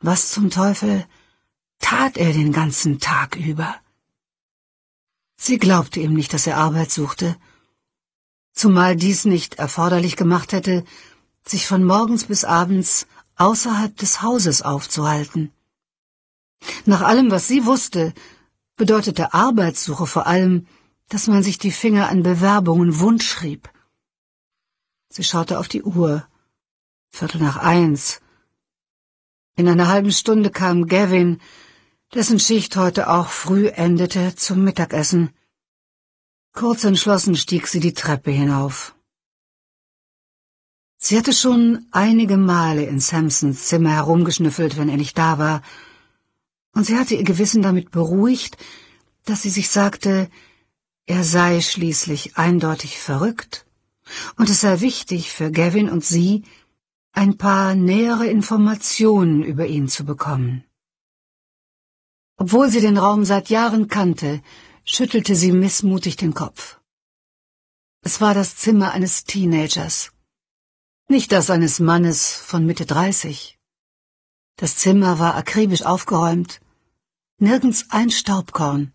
Was zum Teufel tat er den ganzen Tag über? Sie glaubte ihm nicht, dass er Arbeit suchte, zumal dies nicht erforderlich gemacht hätte, sich von morgens bis abends außerhalb des Hauses aufzuhalten. Nach allem, was sie wusste, bedeutete Arbeitssuche vor allem, dass man sich die Finger an Bewerbungen wundschrieb. Sie schaute auf die Uhr. Viertel nach eins. In einer halben Stunde kam Gavin, dessen Schicht heute auch früh endete, zum Mittagessen. Kurz entschlossen stieg sie die Treppe hinauf. Sie hatte schon einige Male in Samsons Zimmer herumgeschnüffelt, wenn er nicht da war, und sie hatte ihr Gewissen damit beruhigt, dass sie sich sagte, er sei schließlich eindeutig verrückt, und es sei wichtig für Gavin und sie, ein paar nähere Informationen über ihn zu bekommen. Obwohl sie den Raum seit Jahren kannte, schüttelte sie missmutig den Kopf. Es war das Zimmer eines Teenagers nicht das eines Mannes von Mitte dreißig. Das Zimmer war akribisch aufgeräumt, nirgends ein Staubkorn.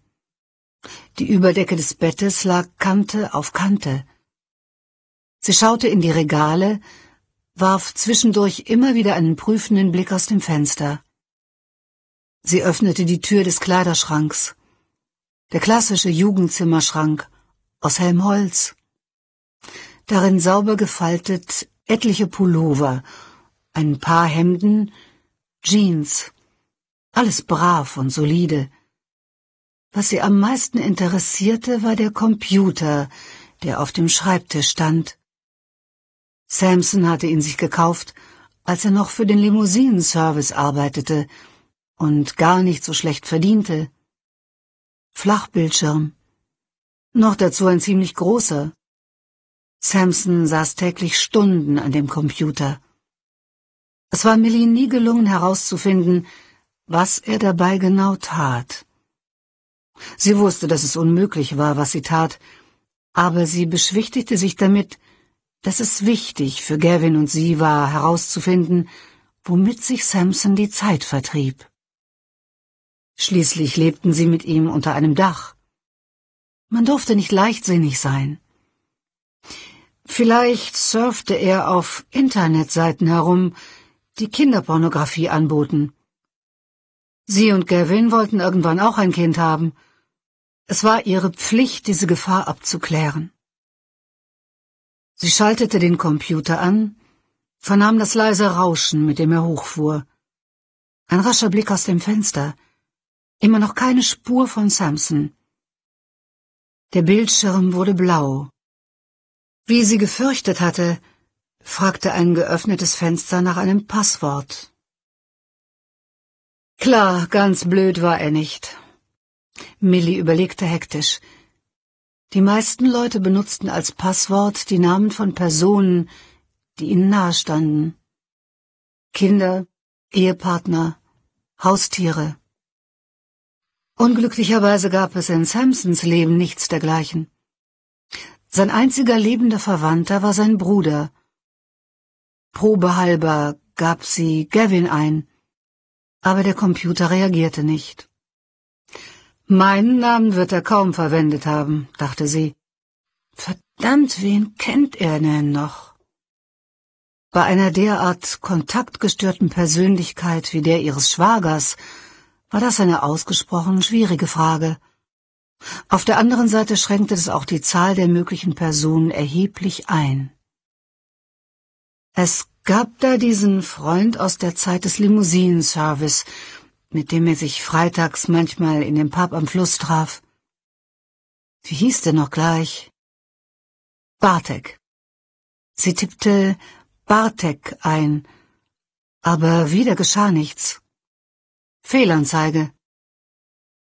Die Überdecke des Bettes lag Kante auf Kante. Sie schaute in die Regale, warf zwischendurch immer wieder einen prüfenden Blick aus dem Fenster. Sie öffnete die Tür des Kleiderschranks. Der klassische Jugendzimmerschrank aus Helmholz. Darin sauber gefaltet etliche Pullover, ein paar Hemden, Jeans, alles brav und solide. Was sie am meisten interessierte, war der Computer, der auf dem Schreibtisch stand. Samson hatte ihn sich gekauft, als er noch für den Limousinenservice arbeitete und gar nicht so schlecht verdiente. Flachbildschirm. Noch dazu ein ziemlich großer. Samson saß täglich Stunden an dem Computer. Es war Millie nie gelungen herauszufinden, was er dabei genau tat. Sie wusste, dass es unmöglich war, was sie tat, aber sie beschwichtigte sich damit, dass es wichtig für Gavin und sie war, herauszufinden, womit sich Samson die Zeit vertrieb. Schließlich lebten sie mit ihm unter einem Dach. Man durfte nicht leichtsinnig sein. Vielleicht surfte er auf Internetseiten herum, die Kinderpornografie anboten. Sie und Gavin wollten irgendwann auch ein Kind haben. Es war ihre Pflicht, diese Gefahr abzuklären. Sie schaltete den Computer an, vernahm das leise Rauschen, mit dem er hochfuhr. Ein rascher Blick aus dem Fenster. Immer noch keine Spur von Samson. Der Bildschirm wurde blau. Wie sie gefürchtet hatte, fragte ein geöffnetes Fenster nach einem Passwort. Klar, ganz blöd war er nicht. Millie überlegte hektisch. Die meisten Leute benutzten als Passwort die Namen von Personen, die ihnen nahestanden. Kinder, Ehepartner, Haustiere. Unglücklicherweise gab es in Samsons Leben nichts dergleichen. Sein einziger lebender Verwandter war sein Bruder. Probehalber gab sie Gavin ein, aber der Computer reagierte nicht. Meinen Namen wird er kaum verwendet haben, dachte sie. Verdammt, wen kennt er denn noch? Bei einer derart kontaktgestörten Persönlichkeit wie der ihres Schwagers war das eine ausgesprochen schwierige Frage. Auf der anderen Seite schränkte es auch die Zahl der möglichen Personen erheblich ein. Es gab da diesen Freund aus der Zeit des Limousinenservice, mit dem er sich freitags manchmal in dem Pub am Fluss traf. Wie hieß der noch gleich? Bartek. Sie tippte Bartek ein, aber wieder geschah nichts. Fehlanzeige.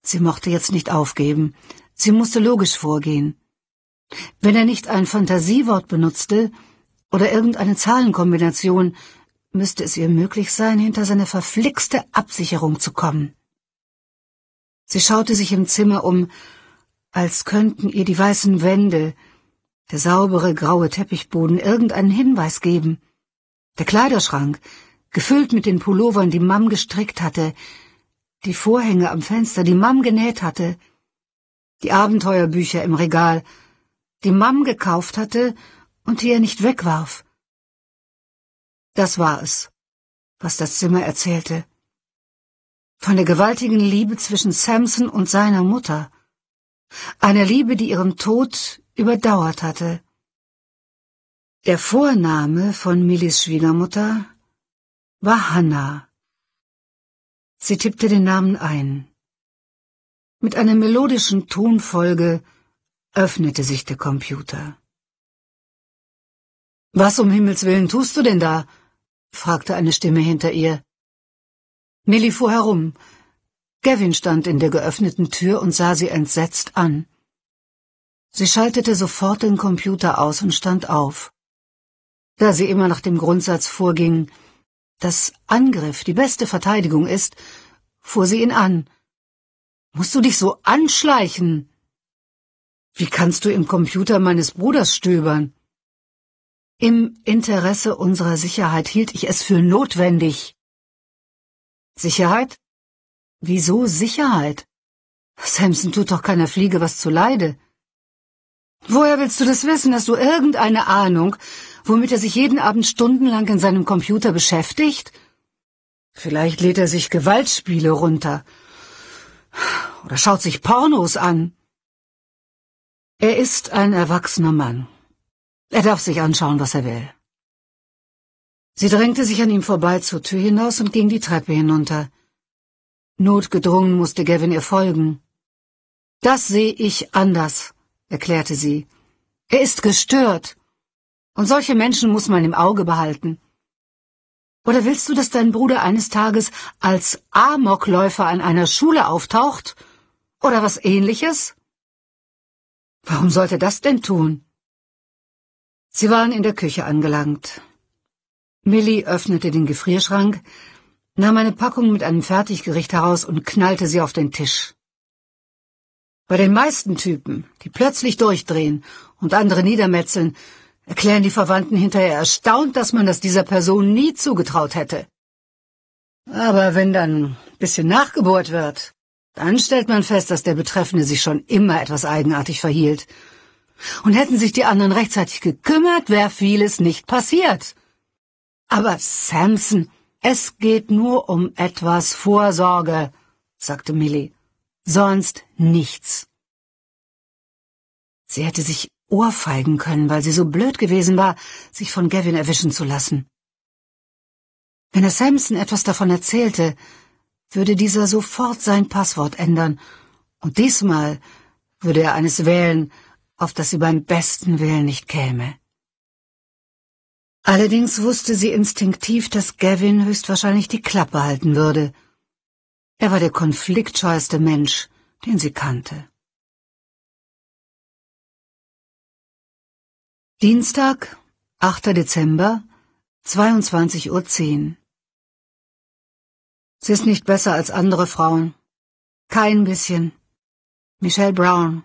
Sie mochte jetzt nicht aufgeben. Sie musste logisch vorgehen. Wenn er nicht ein Fantasiewort benutzte oder irgendeine Zahlenkombination, müsste es ihr möglich sein, hinter seine verflixte Absicherung zu kommen. Sie schaute sich im Zimmer um, als könnten ihr die weißen Wände, der saubere graue Teppichboden irgendeinen Hinweis geben. Der Kleiderschrank, gefüllt mit den Pullovern, die Mam gestrickt hatte, die Vorhänge am Fenster, die Mam genäht hatte, die Abenteuerbücher im Regal, die Mam gekauft hatte und die er nicht wegwarf. Das war es, was das Zimmer erzählte. Von der gewaltigen Liebe zwischen Samson und seiner Mutter. Eine Liebe, die ihren Tod überdauert hatte. Der Vorname von Millis Schwiegermutter war Hannah. Sie tippte den Namen ein. Mit einer melodischen Tonfolge öffnete sich der Computer. Was um Himmels willen tust du denn da? fragte eine Stimme hinter ihr. Millie fuhr herum. Gavin stand in der geöffneten Tür und sah sie entsetzt an. Sie schaltete sofort den Computer aus und stand auf. Da sie immer nach dem Grundsatz vorging, dass Angriff die beste Verteidigung ist, fuhr sie ihn an. Musst du dich so anschleichen? Wie kannst du im Computer meines Bruders stöbern? Im Interesse unserer Sicherheit hielt ich es für notwendig. Sicherheit? Wieso Sicherheit? Samson tut doch keiner Fliege was zuleide. Woher willst du das wissen? Hast du irgendeine Ahnung, womit er sich jeden Abend stundenlang in seinem Computer beschäftigt? Vielleicht lädt er sich Gewaltspiele runter oder schaut sich Pornos an. Er ist ein erwachsener Mann. Er darf sich anschauen, was er will. Sie drängte sich an ihm vorbei zur Tür hinaus und ging die Treppe hinunter. Notgedrungen musste Gavin ihr folgen. Das sehe ich anders, erklärte sie. Er ist gestört. Und solche Menschen muss man im Auge behalten. Oder willst du, dass dein Bruder eines Tages als Amokläufer an einer Schule auftaucht? Oder was ähnliches? Warum sollte das denn tun? Sie waren in der Küche angelangt. Millie öffnete den Gefrierschrank, nahm eine Packung mit einem Fertiggericht heraus und knallte sie auf den Tisch. Bei den meisten Typen, die plötzlich durchdrehen und andere niedermetzeln, erklären die Verwandten hinterher erstaunt, dass man das dieser Person nie zugetraut hätte. Aber wenn dann ein bisschen nachgebohrt wird, dann stellt man fest, dass der Betreffende sich schon immer etwas eigenartig verhielt. Und hätten sich die anderen rechtzeitig gekümmert, wäre vieles nicht passiert. Aber Samson, es geht nur um etwas Vorsorge, sagte Millie. Sonst nichts. Sie hätte sich ohrfeigen können, weil sie so blöd gewesen war, sich von Gavin erwischen zu lassen. Wenn er Samson etwas davon erzählte, würde dieser sofort sein Passwort ändern, und diesmal würde er eines wählen, auf das sie beim besten Willen nicht käme. Allerdings wusste sie instinktiv, dass Gavin höchstwahrscheinlich die Klappe halten würde. Er war der konfliktscheueste Mensch, den sie kannte. Dienstag, 8. Dezember, 22.10 Uhr. Sie ist nicht besser als andere Frauen. Kein bisschen. Michelle Brown.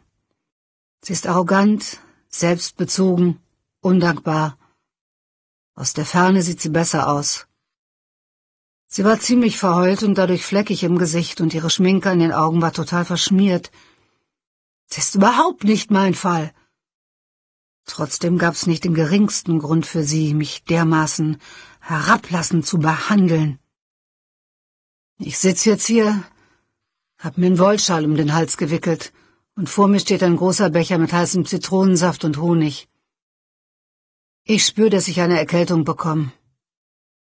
Sie ist arrogant, selbstbezogen, undankbar. Aus der Ferne sieht sie besser aus. Sie war ziemlich verheult und dadurch fleckig im Gesicht und ihre Schminke an den Augen war total verschmiert. Sie ist überhaupt nicht mein Fall. Trotzdem gab's nicht den geringsten Grund für sie, mich dermaßen herablassend zu behandeln. Ich sitz jetzt hier, hab mir einen Wollschal um den Hals gewickelt, und vor mir steht ein großer Becher mit heißem Zitronensaft und Honig. Ich spür, dass ich eine Erkältung bekomme.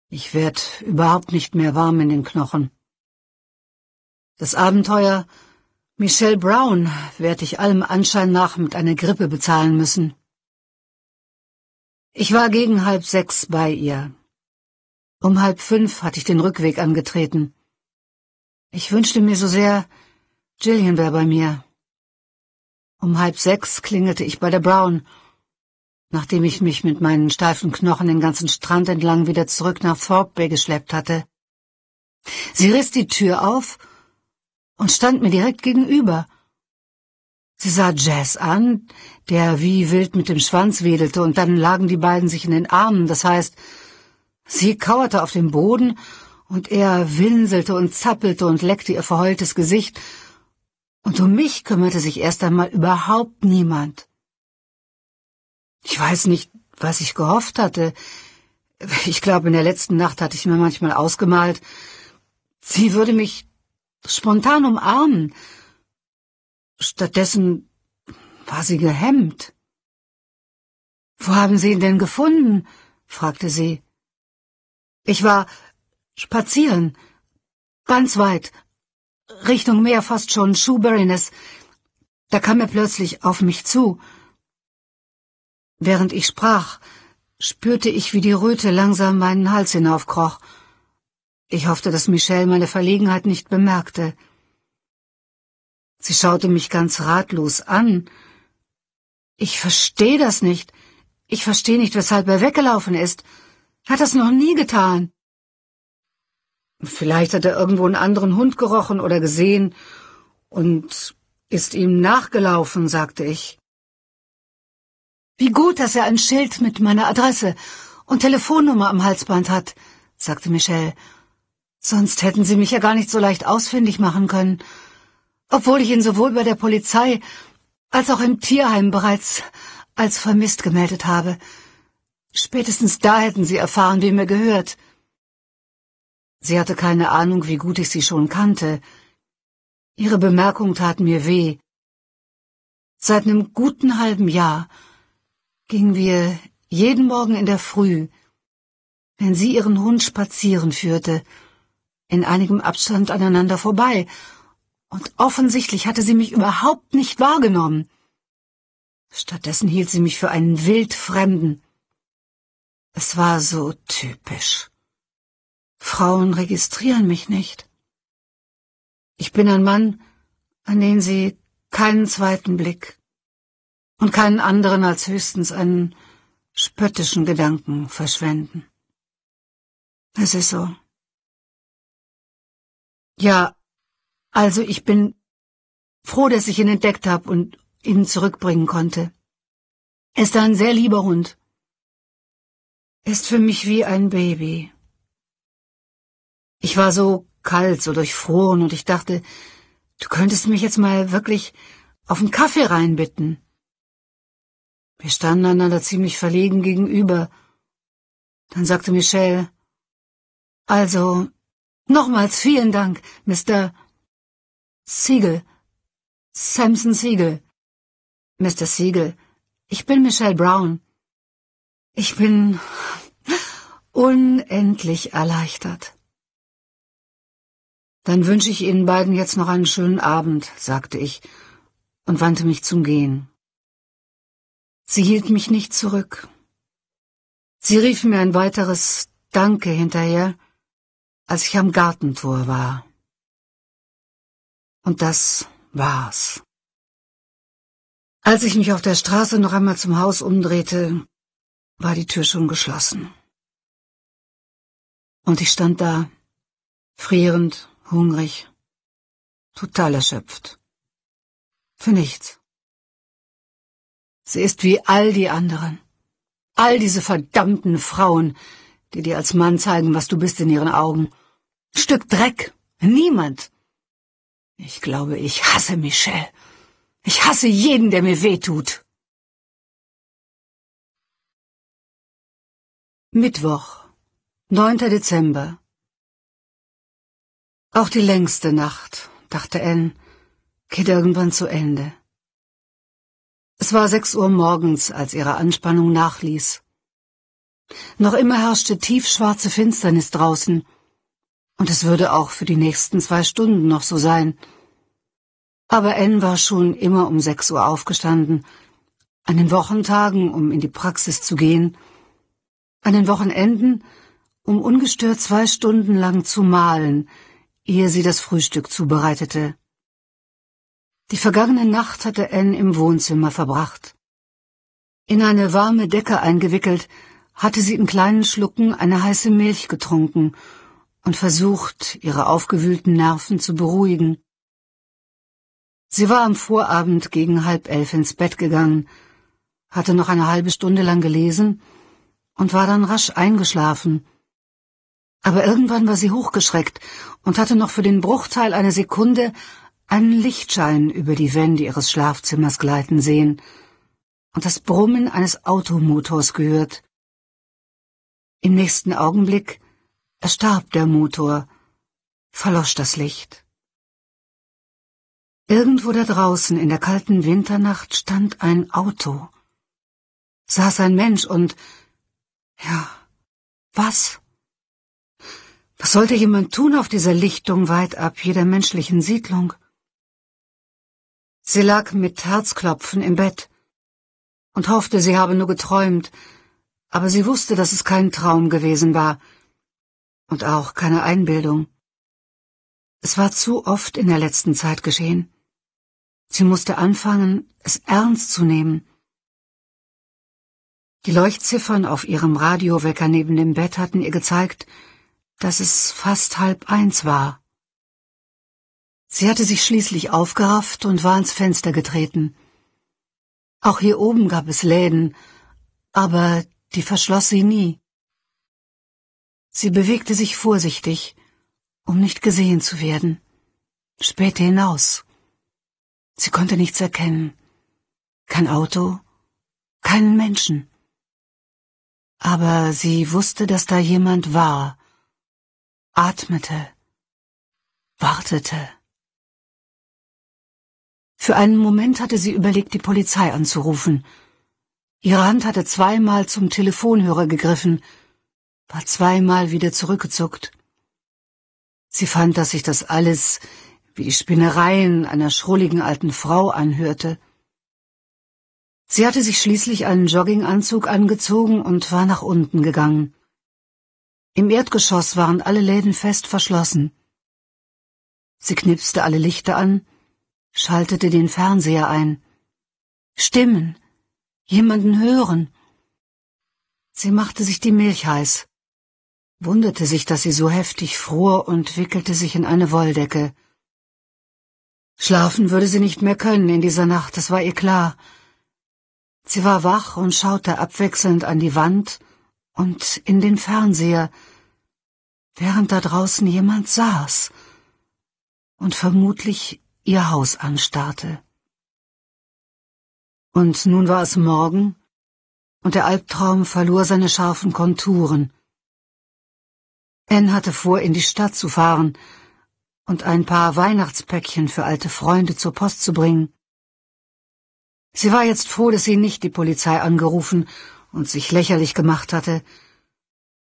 Ich werd überhaupt nicht mehr warm in den Knochen. Das Abenteuer Michelle Brown werd ich allem Anschein nach mit einer Grippe bezahlen müssen. Ich war gegen halb sechs bei ihr. Um halb fünf hatte ich den Rückweg angetreten. Ich wünschte mir so sehr, Jillian wäre bei mir. Um halb sechs klingelte ich bei der Brown, nachdem ich mich mit meinen steifen Knochen den ganzen Strand entlang wieder zurück nach Thorpe Bay geschleppt hatte. Sie riss die Tür auf und stand mir direkt gegenüber, Sie sah Jazz an, der wie wild mit dem Schwanz wedelte, und dann lagen die beiden sich in den Armen, das heißt, sie kauerte auf dem Boden, und er winselte und zappelte und leckte ihr verheultes Gesicht, und um mich kümmerte sich erst einmal überhaupt niemand. Ich weiß nicht, was ich gehofft hatte. Ich glaube, in der letzten Nacht hatte ich mir manchmal ausgemalt, sie würde mich spontan umarmen, Stattdessen war sie gehemmt. Wo haben Sie ihn denn gefunden? fragte sie. Ich war spazieren, ganz weit, Richtung Meer fast schon Shoeburyness. Da kam er plötzlich auf mich zu. Während ich sprach, spürte ich, wie die Röte langsam meinen Hals hinaufkroch. Ich hoffte, dass Michelle meine Verlegenheit nicht bemerkte. Sie schaute mich ganz ratlos an. Ich verstehe das nicht. Ich verstehe nicht, weshalb er weggelaufen ist. Er Hat das noch nie getan. Vielleicht hat er irgendwo einen anderen Hund gerochen oder gesehen und ist ihm nachgelaufen, sagte ich. Wie gut, dass er ein Schild mit meiner Adresse und Telefonnummer am Halsband hat, sagte Michelle. Sonst hätten Sie mich ja gar nicht so leicht ausfindig machen können obwohl ich ihn sowohl bei der Polizei als auch im Tierheim bereits als vermisst gemeldet habe. Spätestens da hätten Sie erfahren, wie er gehört. Sie hatte keine Ahnung, wie gut ich sie schon kannte. Ihre Bemerkung tat mir weh. Seit einem guten halben Jahr gingen wir jeden Morgen in der Früh, wenn sie ihren Hund spazieren führte, in einigem Abstand aneinander vorbei und offensichtlich hatte sie mich überhaupt nicht wahrgenommen. Stattdessen hielt sie mich für einen Wildfremden. Es war so typisch. Frauen registrieren mich nicht. Ich bin ein Mann, an den sie keinen zweiten Blick und keinen anderen als höchstens einen spöttischen Gedanken verschwenden. Es ist so. Ja, also ich bin froh, dass ich ihn entdeckt habe und ihn zurückbringen konnte. Er ist ein sehr lieber Hund. Er ist für mich wie ein Baby. Ich war so kalt, so durchfroren und ich dachte, du könntest mich jetzt mal wirklich auf einen Kaffee reinbitten. Wir standen einander ziemlich verlegen gegenüber. Dann sagte Michelle, also, nochmals vielen Dank, Mr. Siegel. Samson Siegel. Mr. Siegel, ich bin Michelle Brown. Ich bin unendlich erleichtert. Dann wünsche ich Ihnen beiden jetzt noch einen schönen Abend, sagte ich und wandte mich zum Gehen. Sie hielt mich nicht zurück. Sie rief mir ein weiteres Danke hinterher, als ich am Gartentor war. Und das war's. Als ich mich auf der Straße noch einmal zum Haus umdrehte, war die Tür schon geschlossen. Und ich stand da, frierend, hungrig, total erschöpft. Für nichts. Sie ist wie all die anderen. All diese verdammten Frauen, die dir als Mann zeigen, was du bist in ihren Augen. Stück Dreck. Niemand ich glaube, ich hasse Michelle. Ich hasse jeden, der mir wehtut. Mittwoch, 9. Dezember. Auch die längste Nacht, dachte Anne, geht irgendwann zu Ende. Es war sechs Uhr morgens, als ihre Anspannung nachließ. Noch immer herrschte tiefschwarze Finsternis draußen, und es würde auch für die nächsten zwei Stunden noch so sein. Aber Anne war schon immer um sechs Uhr aufgestanden, an den Wochentagen, um in die Praxis zu gehen, an den Wochenenden, um ungestört zwei Stunden lang zu malen, ehe sie das Frühstück zubereitete. Die vergangene Nacht hatte Anne im Wohnzimmer verbracht. In eine warme Decke eingewickelt, hatte sie in kleinen Schlucken eine heiße Milch getrunken und versucht, ihre aufgewühlten Nerven zu beruhigen. Sie war am Vorabend gegen halb elf ins Bett gegangen, hatte noch eine halbe Stunde lang gelesen und war dann rasch eingeschlafen. Aber irgendwann war sie hochgeschreckt und hatte noch für den Bruchteil einer Sekunde einen Lichtschein über die Wände ihres Schlafzimmers gleiten sehen und das Brummen eines Automotors gehört. Im nächsten Augenblick starb der Motor, verlosch das Licht. Irgendwo da draußen in der kalten Winternacht stand ein Auto, saß ein Mensch und ja, was? Was sollte jemand tun auf dieser Lichtung weit ab jeder menschlichen Siedlung? Sie lag mit Herzklopfen im Bett und hoffte, sie habe nur geträumt, aber sie wusste, dass es kein Traum gewesen war, und auch keine Einbildung. Es war zu oft in der letzten Zeit geschehen. Sie musste anfangen, es ernst zu nehmen. Die Leuchtziffern auf ihrem Radiowecker neben dem Bett hatten ihr gezeigt, dass es fast halb eins war. Sie hatte sich schließlich aufgerafft und war ans Fenster getreten. Auch hier oben gab es Läden, aber die verschloss sie nie. Sie bewegte sich vorsichtig, um nicht gesehen zu werden, spähte hinaus. Sie konnte nichts erkennen. Kein Auto, keinen Menschen. Aber sie wusste, dass da jemand war, atmete, wartete. Für einen Moment hatte sie überlegt, die Polizei anzurufen. Ihre Hand hatte zweimal zum Telefonhörer gegriffen, war zweimal wieder zurückgezuckt. Sie fand, dass sich das alles wie die Spinnereien einer schrulligen alten Frau anhörte. Sie hatte sich schließlich einen Jogginganzug angezogen und war nach unten gegangen. Im Erdgeschoss waren alle Läden fest verschlossen. Sie knipste alle Lichter an, schaltete den Fernseher ein. Stimmen, jemanden hören. Sie machte sich die Milch heiß wunderte sich, dass sie so heftig fror und wickelte sich in eine Wolldecke. Schlafen würde sie nicht mehr können in dieser Nacht, das war ihr klar. Sie war wach und schaute abwechselnd an die Wand und in den Fernseher, während da draußen jemand saß und vermutlich ihr Haus anstarrte. Und nun war es Morgen, und der Albtraum verlor seine scharfen Konturen. Anne hatte vor, in die Stadt zu fahren und ein paar Weihnachtspäckchen für alte Freunde zur Post zu bringen. Sie war jetzt froh, dass sie nicht die Polizei angerufen und sich lächerlich gemacht hatte,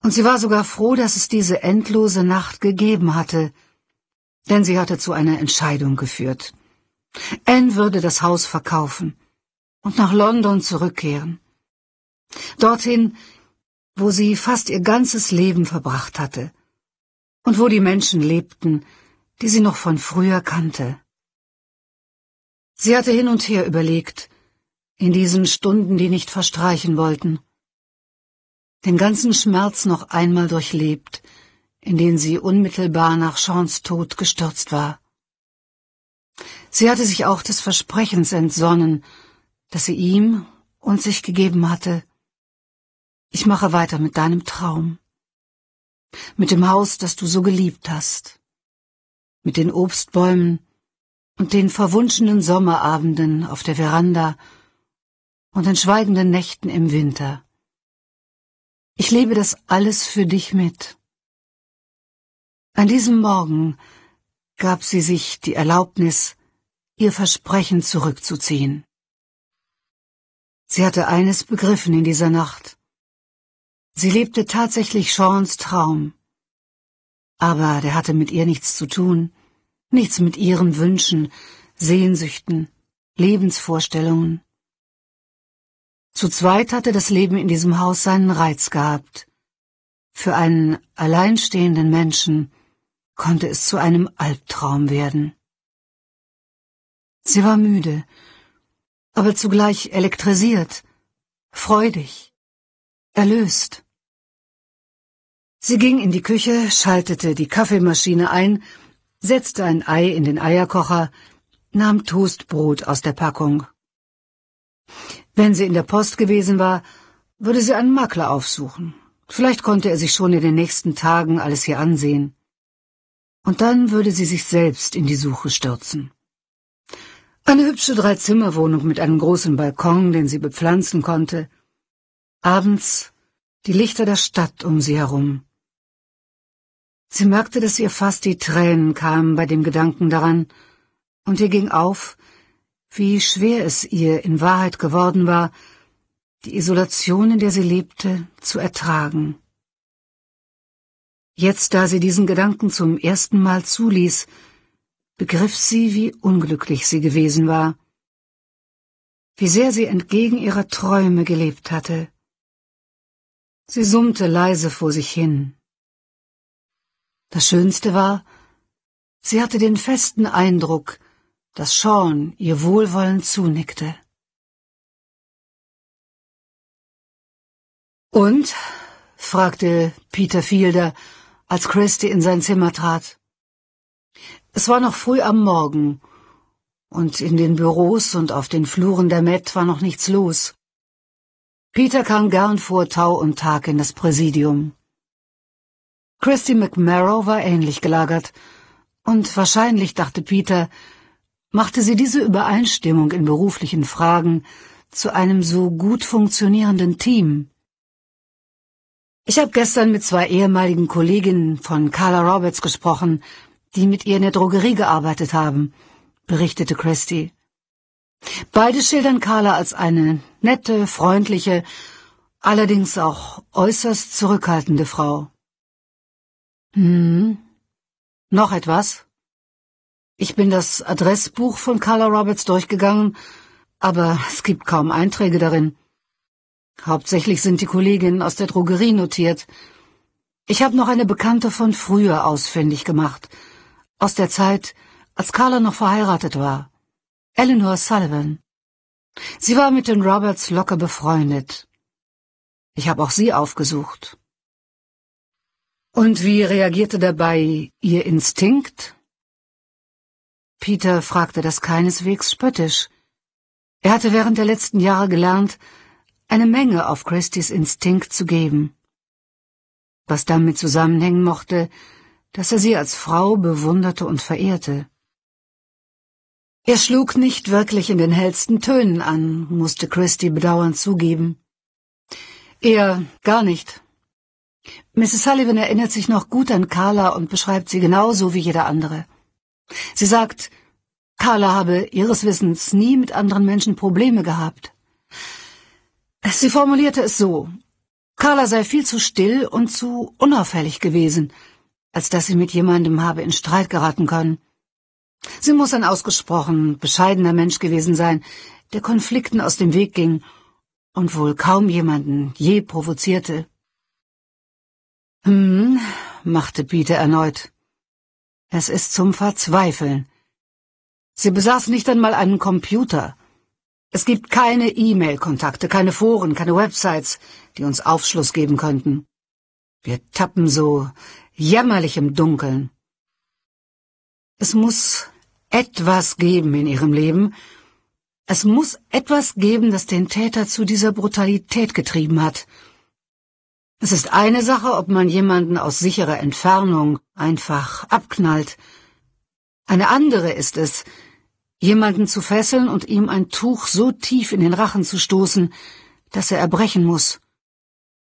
und sie war sogar froh, dass es diese endlose Nacht gegeben hatte, denn sie hatte zu einer Entscheidung geführt. Anne würde das Haus verkaufen und nach London zurückkehren. Dorthin, wo sie fast ihr ganzes Leben verbracht hatte und wo die Menschen lebten, die sie noch von früher kannte. Sie hatte hin und her überlegt, in diesen Stunden, die nicht verstreichen wollten, den ganzen Schmerz noch einmal durchlebt, in den sie unmittelbar nach Seans Tod gestürzt war. Sie hatte sich auch des Versprechens entsonnen, das sie ihm und sich gegeben hatte, ich mache weiter mit deinem Traum. Mit dem Haus, das du so geliebt hast. Mit den Obstbäumen und den verwunschenen Sommerabenden auf der Veranda und den schweigenden Nächten im Winter. Ich lebe das alles für dich mit. An diesem Morgen gab sie sich die Erlaubnis, ihr Versprechen zurückzuziehen. Sie hatte eines begriffen in dieser Nacht. Sie lebte tatsächlich Seans Traum. Aber der hatte mit ihr nichts zu tun, nichts mit ihren Wünschen, Sehnsüchten, Lebensvorstellungen. Zu zweit hatte das Leben in diesem Haus seinen Reiz gehabt. Für einen alleinstehenden Menschen konnte es zu einem Albtraum werden. Sie war müde, aber zugleich elektrisiert, freudig, erlöst. Sie ging in die Küche, schaltete die Kaffeemaschine ein, setzte ein Ei in den Eierkocher, nahm Toastbrot aus der Packung. Wenn sie in der Post gewesen war, würde sie einen Makler aufsuchen. Vielleicht konnte er sich schon in den nächsten Tagen alles hier ansehen. Und dann würde sie sich selbst in die Suche stürzen. Eine hübsche Dreizimmerwohnung mit einem großen Balkon, den sie bepflanzen konnte. Abends die Lichter der Stadt um sie herum. Sie merkte, dass ihr fast die Tränen kamen bei dem Gedanken daran, und ihr ging auf, wie schwer es ihr in Wahrheit geworden war, die Isolation, in der sie lebte, zu ertragen. Jetzt, da sie diesen Gedanken zum ersten Mal zuließ, begriff sie, wie unglücklich sie gewesen war, wie sehr sie entgegen ihrer Träume gelebt hatte. Sie summte leise vor sich hin, das Schönste war, sie hatte den festen Eindruck, dass Sean ihr wohlwollend zunickte. Und? fragte Peter Fielder, als Christy in sein Zimmer trat. Es war noch früh am Morgen, und in den Büros und auf den Fluren der Met war noch nichts los. Peter kam gern vor Tau und Tag in das Präsidium. Christy McMarrow war ähnlich gelagert, und wahrscheinlich, dachte Peter, machte sie diese Übereinstimmung in beruflichen Fragen zu einem so gut funktionierenden Team. Ich habe gestern mit zwei ehemaligen Kolleginnen von Carla Roberts gesprochen, die mit ihr in der Drogerie gearbeitet haben, berichtete Christy. Beide schildern Carla als eine nette, freundliche, allerdings auch äußerst zurückhaltende Frau. Hm. Noch etwas? Ich bin das Adressbuch von Carla Roberts durchgegangen, aber es gibt kaum Einträge darin. Hauptsächlich sind die Kolleginnen aus der Drogerie notiert. Ich habe noch eine Bekannte von früher ausfindig gemacht, aus der Zeit, als Carla noch verheiratet war. Eleanor Sullivan. Sie war mit den Roberts locker befreundet. Ich habe auch sie aufgesucht. Und wie reagierte dabei Ihr Instinkt? Peter fragte das keineswegs spöttisch. Er hatte während der letzten Jahre gelernt, eine Menge auf Christys Instinkt zu geben. Was damit zusammenhängen mochte, dass er sie als Frau bewunderte und verehrte. Er schlug nicht wirklich in den hellsten Tönen an, musste Christy bedauernd zugeben. Er gar nicht. Mrs. Sullivan erinnert sich noch gut an Carla und beschreibt sie genauso wie jeder andere. Sie sagt, Carla habe ihres Wissens nie mit anderen Menschen Probleme gehabt. Sie formulierte es so. Carla sei viel zu still und zu unauffällig gewesen, als dass sie mit jemandem habe in Streit geraten können. Sie muss ein ausgesprochen bescheidener Mensch gewesen sein, der Konflikten aus dem Weg ging und wohl kaum jemanden je provozierte. Hm, machte Peter erneut. Es ist zum Verzweifeln. Sie besaß nicht einmal einen Computer. Es gibt keine E-Mail-Kontakte, keine Foren, keine Websites, die uns Aufschluss geben könnten. Wir tappen so jämmerlich im Dunkeln. Es muss etwas geben in ihrem Leben. Es muss etwas geben, das den Täter zu dieser Brutalität getrieben hat. Es ist eine Sache, ob man jemanden aus sicherer Entfernung einfach abknallt. Eine andere ist es, jemanden zu fesseln und ihm ein Tuch so tief in den Rachen zu stoßen, dass er erbrechen muss,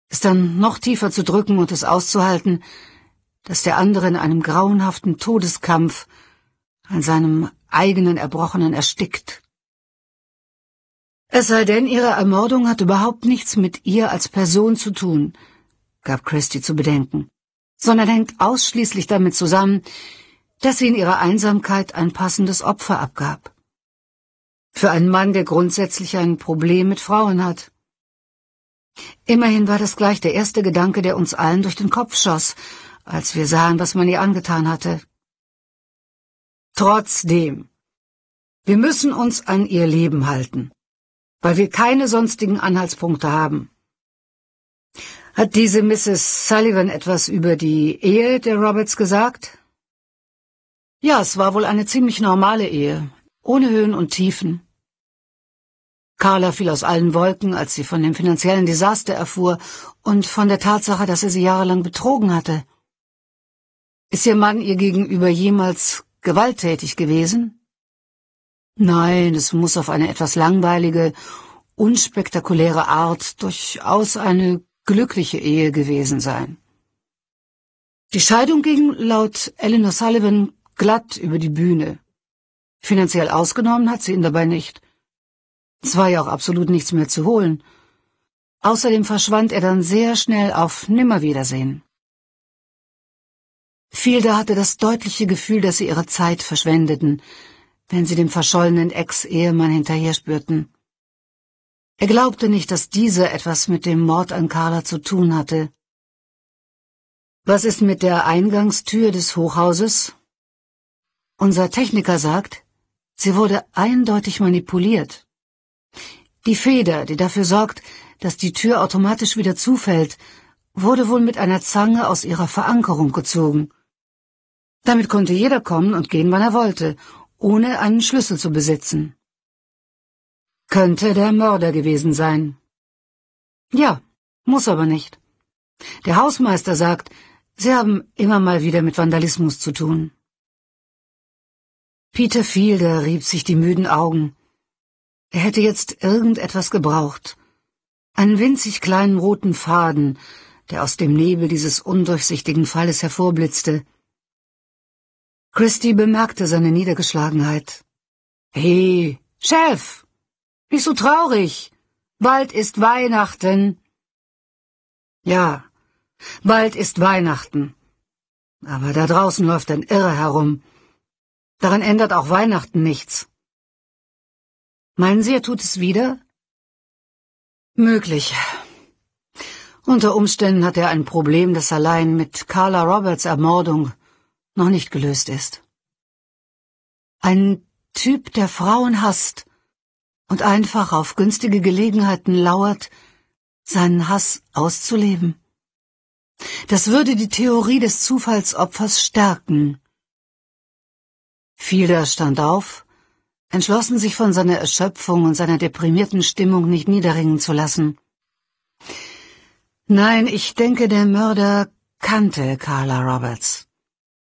es dann noch tiefer zu drücken und es auszuhalten, dass der andere in einem grauenhaften Todeskampf an seinem eigenen Erbrochenen erstickt. Es sei denn, ihre Ermordung hat überhaupt nichts mit ihr als Person zu tun, gab Christie zu bedenken, sondern hängt ausschließlich damit zusammen, dass sie in ihrer Einsamkeit ein passendes Opfer abgab. Für einen Mann, der grundsätzlich ein Problem mit Frauen hat. Immerhin war das gleich der erste Gedanke, der uns allen durch den Kopf schoss, als wir sahen, was man ihr angetan hatte. Trotzdem, wir müssen uns an ihr Leben halten, weil wir keine sonstigen Anhaltspunkte haben. Hat diese Mrs. Sullivan etwas über die Ehe der Roberts gesagt? Ja, es war wohl eine ziemlich normale Ehe, ohne Höhen und Tiefen. Carla fiel aus allen Wolken, als sie von dem finanziellen Desaster erfuhr und von der Tatsache, dass er sie jahrelang betrogen hatte. Ist ihr Mann ihr gegenüber jemals gewalttätig gewesen? Nein, es muss auf eine etwas langweilige, unspektakuläre Art durchaus eine glückliche Ehe gewesen sein. Die Scheidung ging laut Eleanor Sullivan glatt über die Bühne. Finanziell ausgenommen hat sie ihn dabei nicht. Es war ja auch absolut nichts mehr zu holen. Außerdem verschwand er dann sehr schnell auf Nimmerwiedersehen. Fielder hatte das deutliche Gefühl, dass sie ihre Zeit verschwendeten, wenn sie dem verschollenen Ex-Ehemann hinterherspürten. Er glaubte nicht, dass diese etwas mit dem Mord an Carla zu tun hatte. Was ist mit der Eingangstür des Hochhauses? Unser Techniker sagt, sie wurde eindeutig manipuliert. Die Feder, die dafür sorgt, dass die Tür automatisch wieder zufällt, wurde wohl mit einer Zange aus ihrer Verankerung gezogen. Damit konnte jeder kommen und gehen, wann er wollte, ohne einen Schlüssel zu besitzen. Könnte der Mörder gewesen sein. Ja, muss aber nicht. Der Hausmeister sagt, sie haben immer mal wieder mit Vandalismus zu tun. Peter Fielder rieb sich die müden Augen. Er hätte jetzt irgendetwas gebraucht. Einen winzig kleinen roten Faden, der aus dem Nebel dieses undurchsichtigen Falles hervorblitzte. Christie bemerkte seine Niedergeschlagenheit. Hey, Chef! Bist du traurig? Bald ist Weihnachten. Ja, bald ist Weihnachten. Aber da draußen läuft ein Irre herum. Daran ändert auch Weihnachten nichts. Meinen Sie, er tut es wieder? Möglich. Unter Umständen hat er ein Problem, das allein mit Carla Roberts Ermordung noch nicht gelöst ist. Ein Typ, der Frauen hasst, und einfach auf günstige Gelegenheiten lauert, seinen Hass auszuleben. Das würde die Theorie des Zufallsopfers stärken. Fielder stand auf, entschlossen sich von seiner Erschöpfung und seiner deprimierten Stimmung nicht niederringen zu lassen. Nein, ich denke, der Mörder kannte Carla Roberts,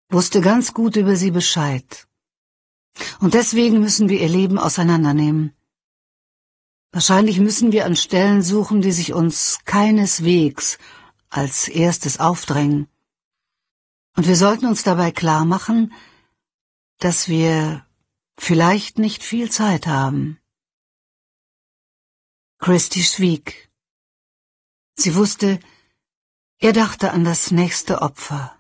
wusste ganz gut über sie Bescheid. Und deswegen müssen wir ihr Leben auseinandernehmen. Wahrscheinlich müssen wir an Stellen suchen, die sich uns keineswegs als erstes aufdrängen. Und wir sollten uns dabei klar machen, dass wir vielleicht nicht viel Zeit haben. Christy schwieg. Sie wusste, er dachte an das nächste Opfer.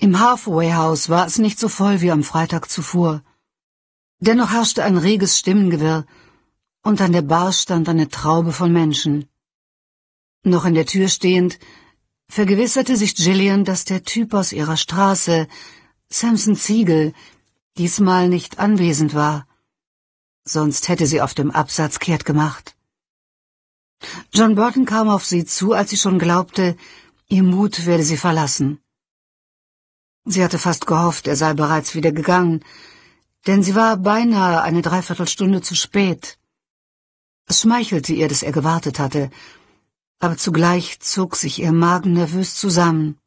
Im Halfway House war es nicht so voll wie am Freitag zuvor. Dennoch herrschte ein reges Stimmengewirr, und an der Bar stand eine Traube von Menschen. Noch in der Tür stehend, vergewisserte sich Gillian, dass der Typ aus ihrer Straße, Samson Ziegel, diesmal nicht anwesend war. Sonst hätte sie auf dem Absatz kehrt gemacht. John Burton kam auf sie zu, als sie schon glaubte, ihr Mut werde sie verlassen. Sie hatte fast gehofft, er sei bereits wieder gegangen, denn sie war beinahe eine Dreiviertelstunde zu spät. Es schmeichelte ihr, dass er gewartet hatte, aber zugleich zog sich ihr Magen nervös zusammen.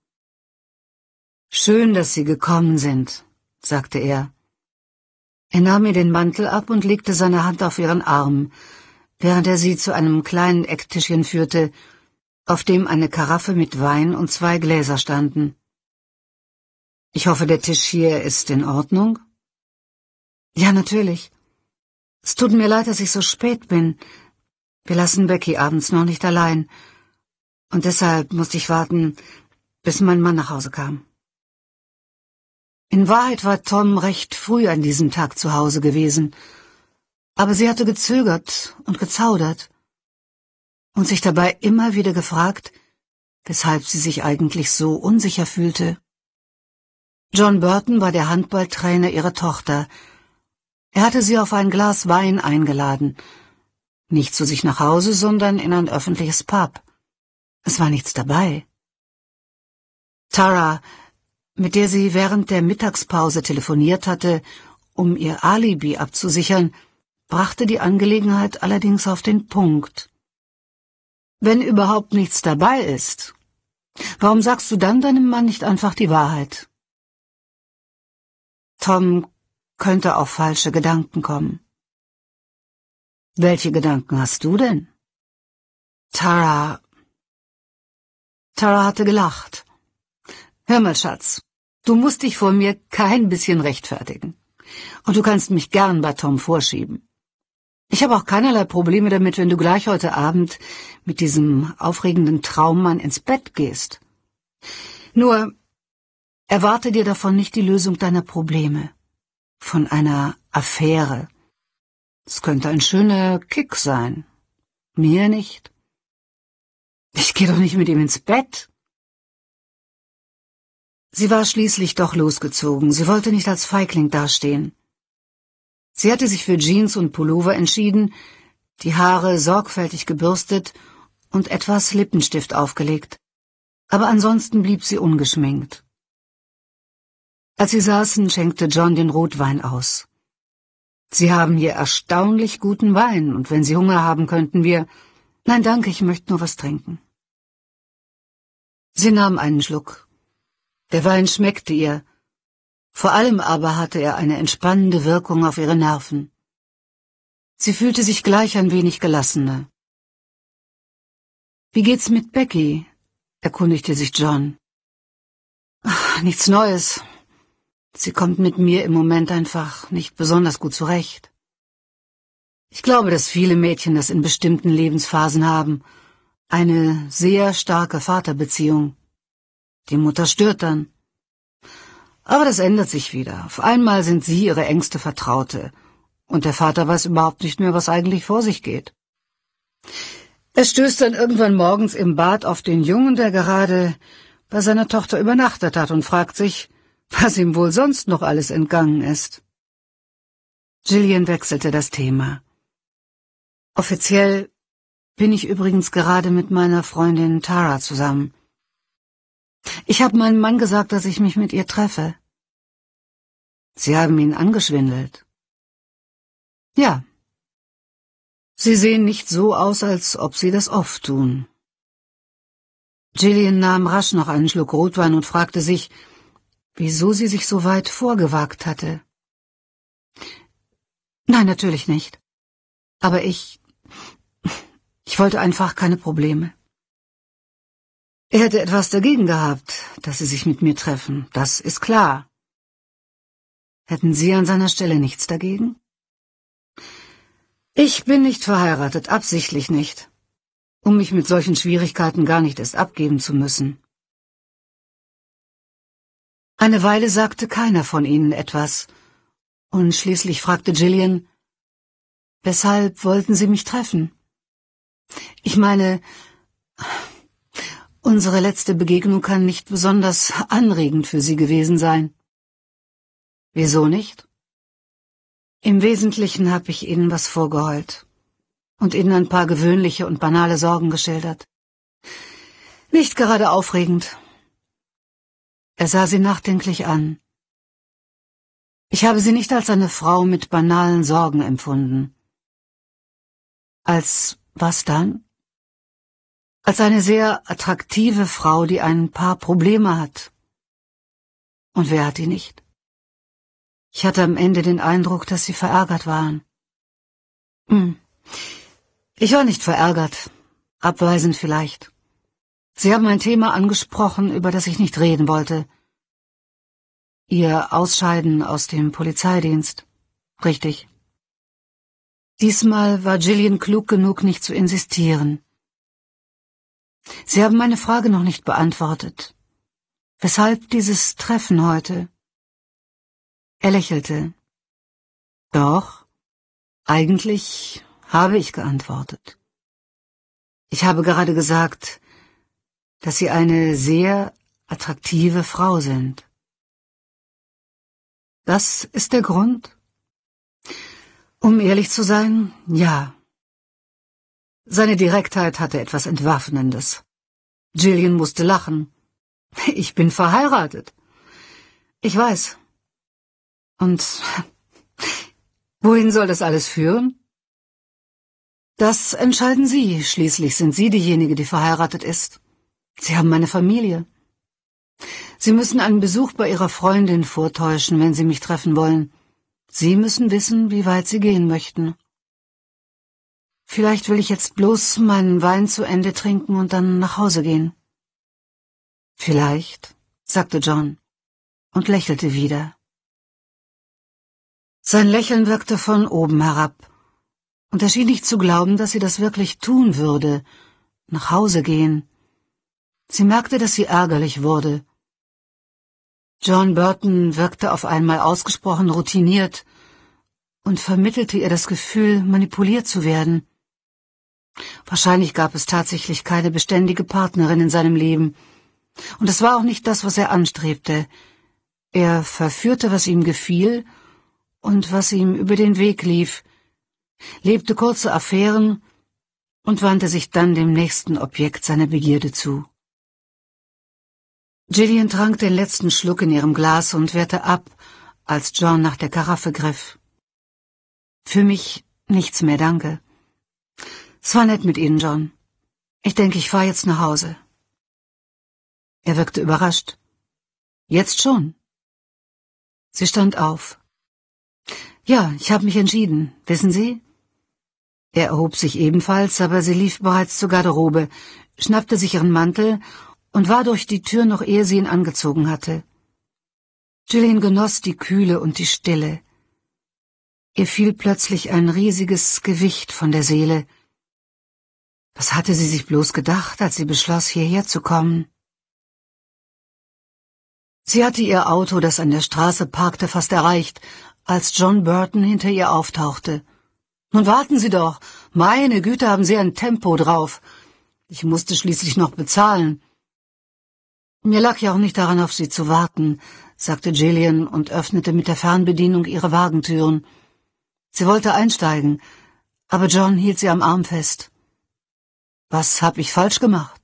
Schön, dass Sie gekommen sind, sagte er. Er nahm ihr den Mantel ab und legte seine Hand auf ihren Arm, während er sie zu einem kleinen Ecktischchen führte, auf dem eine Karaffe mit Wein und zwei Gläser standen. Ich hoffe, der Tisch hier ist in Ordnung? Ja, natürlich. Es tut mir leid, dass ich so spät bin. Wir lassen Becky abends noch nicht allein. Und deshalb musste ich warten, bis mein Mann nach Hause kam. In Wahrheit war Tom recht früh an diesem Tag zu Hause gewesen, aber sie hatte gezögert und gezaudert und sich dabei immer wieder gefragt, weshalb sie sich eigentlich so unsicher fühlte. John Burton war der Handballtrainer ihrer Tochter, er hatte sie auf ein Glas Wein eingeladen. Nicht zu sich nach Hause, sondern in ein öffentliches Pub. Es war nichts dabei. Tara, mit der sie während der Mittagspause telefoniert hatte, um ihr Alibi abzusichern, brachte die Angelegenheit allerdings auf den Punkt. Wenn überhaupt nichts dabei ist, warum sagst du dann deinem Mann nicht einfach die Wahrheit? Tom könnte auf falsche Gedanken kommen. Welche Gedanken hast du denn? Tara. Tara hatte gelacht. Hör mal, Schatz, du musst dich vor mir kein bisschen rechtfertigen. Und du kannst mich gern bei Tom vorschieben. Ich habe auch keinerlei Probleme damit, wenn du gleich heute Abend mit diesem aufregenden Traummann ins Bett gehst. Nur erwarte dir davon nicht die Lösung deiner Probleme von einer Affäre. Es könnte ein schöner Kick sein. Mir nicht. Ich gehe doch nicht mit ihm ins Bett. Sie war schließlich doch losgezogen. Sie wollte nicht als Feigling dastehen. Sie hatte sich für Jeans und Pullover entschieden, die Haare sorgfältig gebürstet und etwas Lippenstift aufgelegt. Aber ansonsten blieb sie ungeschminkt. Als sie saßen, schenkte John den Rotwein aus. Sie haben hier erstaunlich guten Wein, und wenn Sie Hunger haben, könnten wir. Nein, danke, ich möchte nur was trinken. Sie nahm einen Schluck. Der Wein schmeckte ihr. Vor allem aber hatte er eine entspannende Wirkung auf ihre Nerven. Sie fühlte sich gleich ein wenig gelassener. Wie geht's mit Becky? erkundigte sich John. Ach, nichts Neues. Sie kommt mit mir im Moment einfach nicht besonders gut zurecht. Ich glaube, dass viele Mädchen das in bestimmten Lebensphasen haben. Eine sehr starke Vaterbeziehung. Die Mutter stört dann. Aber das ändert sich wieder. Auf einmal sind sie ihre engste Vertraute. Und der Vater weiß überhaupt nicht mehr, was eigentlich vor sich geht. Er stößt dann irgendwann morgens im Bad auf den Jungen, der gerade bei seiner Tochter übernachtet hat und fragt sich, was ihm wohl sonst noch alles entgangen ist. Gillian wechselte das Thema. Offiziell bin ich übrigens gerade mit meiner Freundin Tara zusammen. Ich habe meinem Mann gesagt, dass ich mich mit ihr treffe. Sie haben ihn angeschwindelt. Ja. Sie sehen nicht so aus, als ob Sie das oft tun. Gillian nahm rasch noch einen Schluck Rotwein und fragte sich, wieso sie sich so weit vorgewagt hatte. Nein, natürlich nicht. Aber ich. Ich wollte einfach keine Probleme. Er hätte etwas dagegen gehabt, dass Sie sich mit mir treffen, das ist klar. Hätten Sie an seiner Stelle nichts dagegen? Ich bin nicht verheiratet, absichtlich nicht, um mich mit solchen Schwierigkeiten gar nicht erst abgeben zu müssen. Eine Weile sagte keiner von ihnen etwas, und schließlich fragte Gillian, Weshalb wollten Sie mich treffen? Ich meine, unsere letzte Begegnung kann nicht besonders anregend für Sie gewesen sein. Wieso nicht? Im Wesentlichen habe ich Ihnen was vorgeheult und Ihnen ein paar gewöhnliche und banale Sorgen geschildert. Nicht gerade aufregend, er sah sie nachdenklich an. Ich habe sie nicht als eine Frau mit banalen Sorgen empfunden. Als was dann? Als eine sehr attraktive Frau, die ein paar Probleme hat. Und wer hat die nicht? Ich hatte am Ende den Eindruck, dass sie verärgert waren. Hm. Ich war nicht verärgert, abweisend vielleicht. Sie haben ein Thema angesprochen, über das ich nicht reden wollte. Ihr Ausscheiden aus dem Polizeidienst. Richtig. Diesmal war Gillian klug genug, nicht zu insistieren. Sie haben meine Frage noch nicht beantwortet. Weshalb dieses Treffen heute? Er lächelte. Doch, eigentlich habe ich geantwortet. Ich habe gerade gesagt, dass Sie eine sehr attraktive Frau sind. Das ist der Grund? Um ehrlich zu sein, ja. Seine Direktheit hatte etwas Entwaffnendes. Jillian musste lachen. Ich bin verheiratet. Ich weiß. Und wohin soll das alles führen? Das entscheiden Sie. Schließlich sind Sie diejenige, die verheiratet ist. Sie haben meine Familie. Sie müssen einen Besuch bei Ihrer Freundin vortäuschen, wenn Sie mich treffen wollen. Sie müssen wissen, wie weit Sie gehen möchten. Vielleicht will ich jetzt bloß meinen Wein zu Ende trinken und dann nach Hause gehen. Vielleicht, sagte John und lächelte wieder. Sein Lächeln wirkte von oben herab, und er schien nicht zu glauben, dass sie das wirklich tun würde, nach Hause gehen, Sie merkte, dass sie ärgerlich wurde. John Burton wirkte auf einmal ausgesprochen routiniert und vermittelte ihr das Gefühl, manipuliert zu werden. Wahrscheinlich gab es tatsächlich keine beständige Partnerin in seinem Leben. Und es war auch nicht das, was er anstrebte. Er verführte, was ihm gefiel und was ihm über den Weg lief, lebte kurze Affären und wandte sich dann dem nächsten Objekt seiner Begierde zu. Gillian trank den letzten Schluck in ihrem Glas und wehrte ab, als John nach der Karaffe griff. Für mich nichts mehr, danke. Es war nett mit Ihnen, John. Ich denke, ich fahre jetzt nach Hause. Er wirkte überrascht. Jetzt schon. Sie stand auf. Ja, ich habe mich entschieden, wissen Sie? Er erhob sich ebenfalls, aber sie lief bereits zur Garderobe, schnappte sich ihren Mantel und war durch die Tür noch ehe sie ihn angezogen hatte. Jillian genoss die Kühle und die Stille. Ihr fiel plötzlich ein riesiges Gewicht von der Seele. Was hatte sie sich bloß gedacht, als sie beschloss, hierher zu kommen? Sie hatte ihr Auto, das an der Straße parkte, fast erreicht, als John Burton hinter ihr auftauchte. Nun warten Sie doch. Meine Güte, haben Sie ein Tempo drauf. Ich musste schließlich noch bezahlen. Mir lag ja auch nicht daran, auf Sie zu warten, sagte Gillian und öffnete mit der Fernbedienung ihre Wagentüren. Sie wollte einsteigen, aber John hielt sie am Arm fest. Was hab ich falsch gemacht?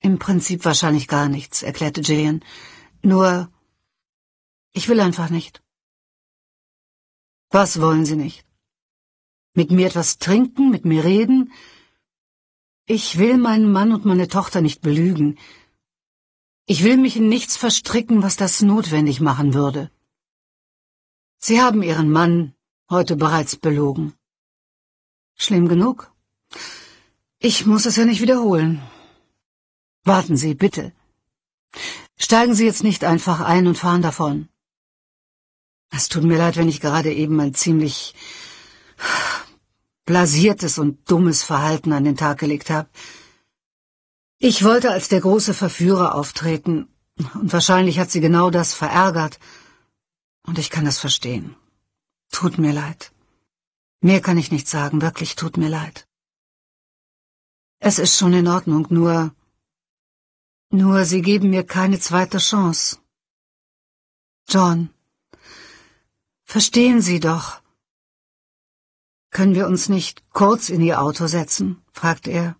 Im Prinzip wahrscheinlich gar nichts, erklärte Gillian. Nur, ich will einfach nicht. Was wollen Sie nicht? Mit mir etwas trinken, mit mir reden? Ich will meinen Mann und meine Tochter nicht belügen. Ich will mich in nichts verstricken, was das notwendig machen würde. Sie haben Ihren Mann heute bereits belogen. Schlimm genug. Ich muss es ja nicht wiederholen. Warten Sie, bitte. Steigen Sie jetzt nicht einfach ein und fahren davon. Es tut mir leid, wenn ich gerade eben ein ziemlich blasiertes und dummes Verhalten an den Tag gelegt habe. Ich wollte als der große Verführer auftreten, und wahrscheinlich hat sie genau das verärgert, und ich kann das verstehen. Tut mir leid. Mehr kann ich nicht sagen, wirklich tut mir leid. Es ist schon in Ordnung, nur... Nur Sie geben mir keine zweite Chance. John, verstehen Sie doch. Können wir uns nicht kurz in Ihr Auto setzen? fragt er.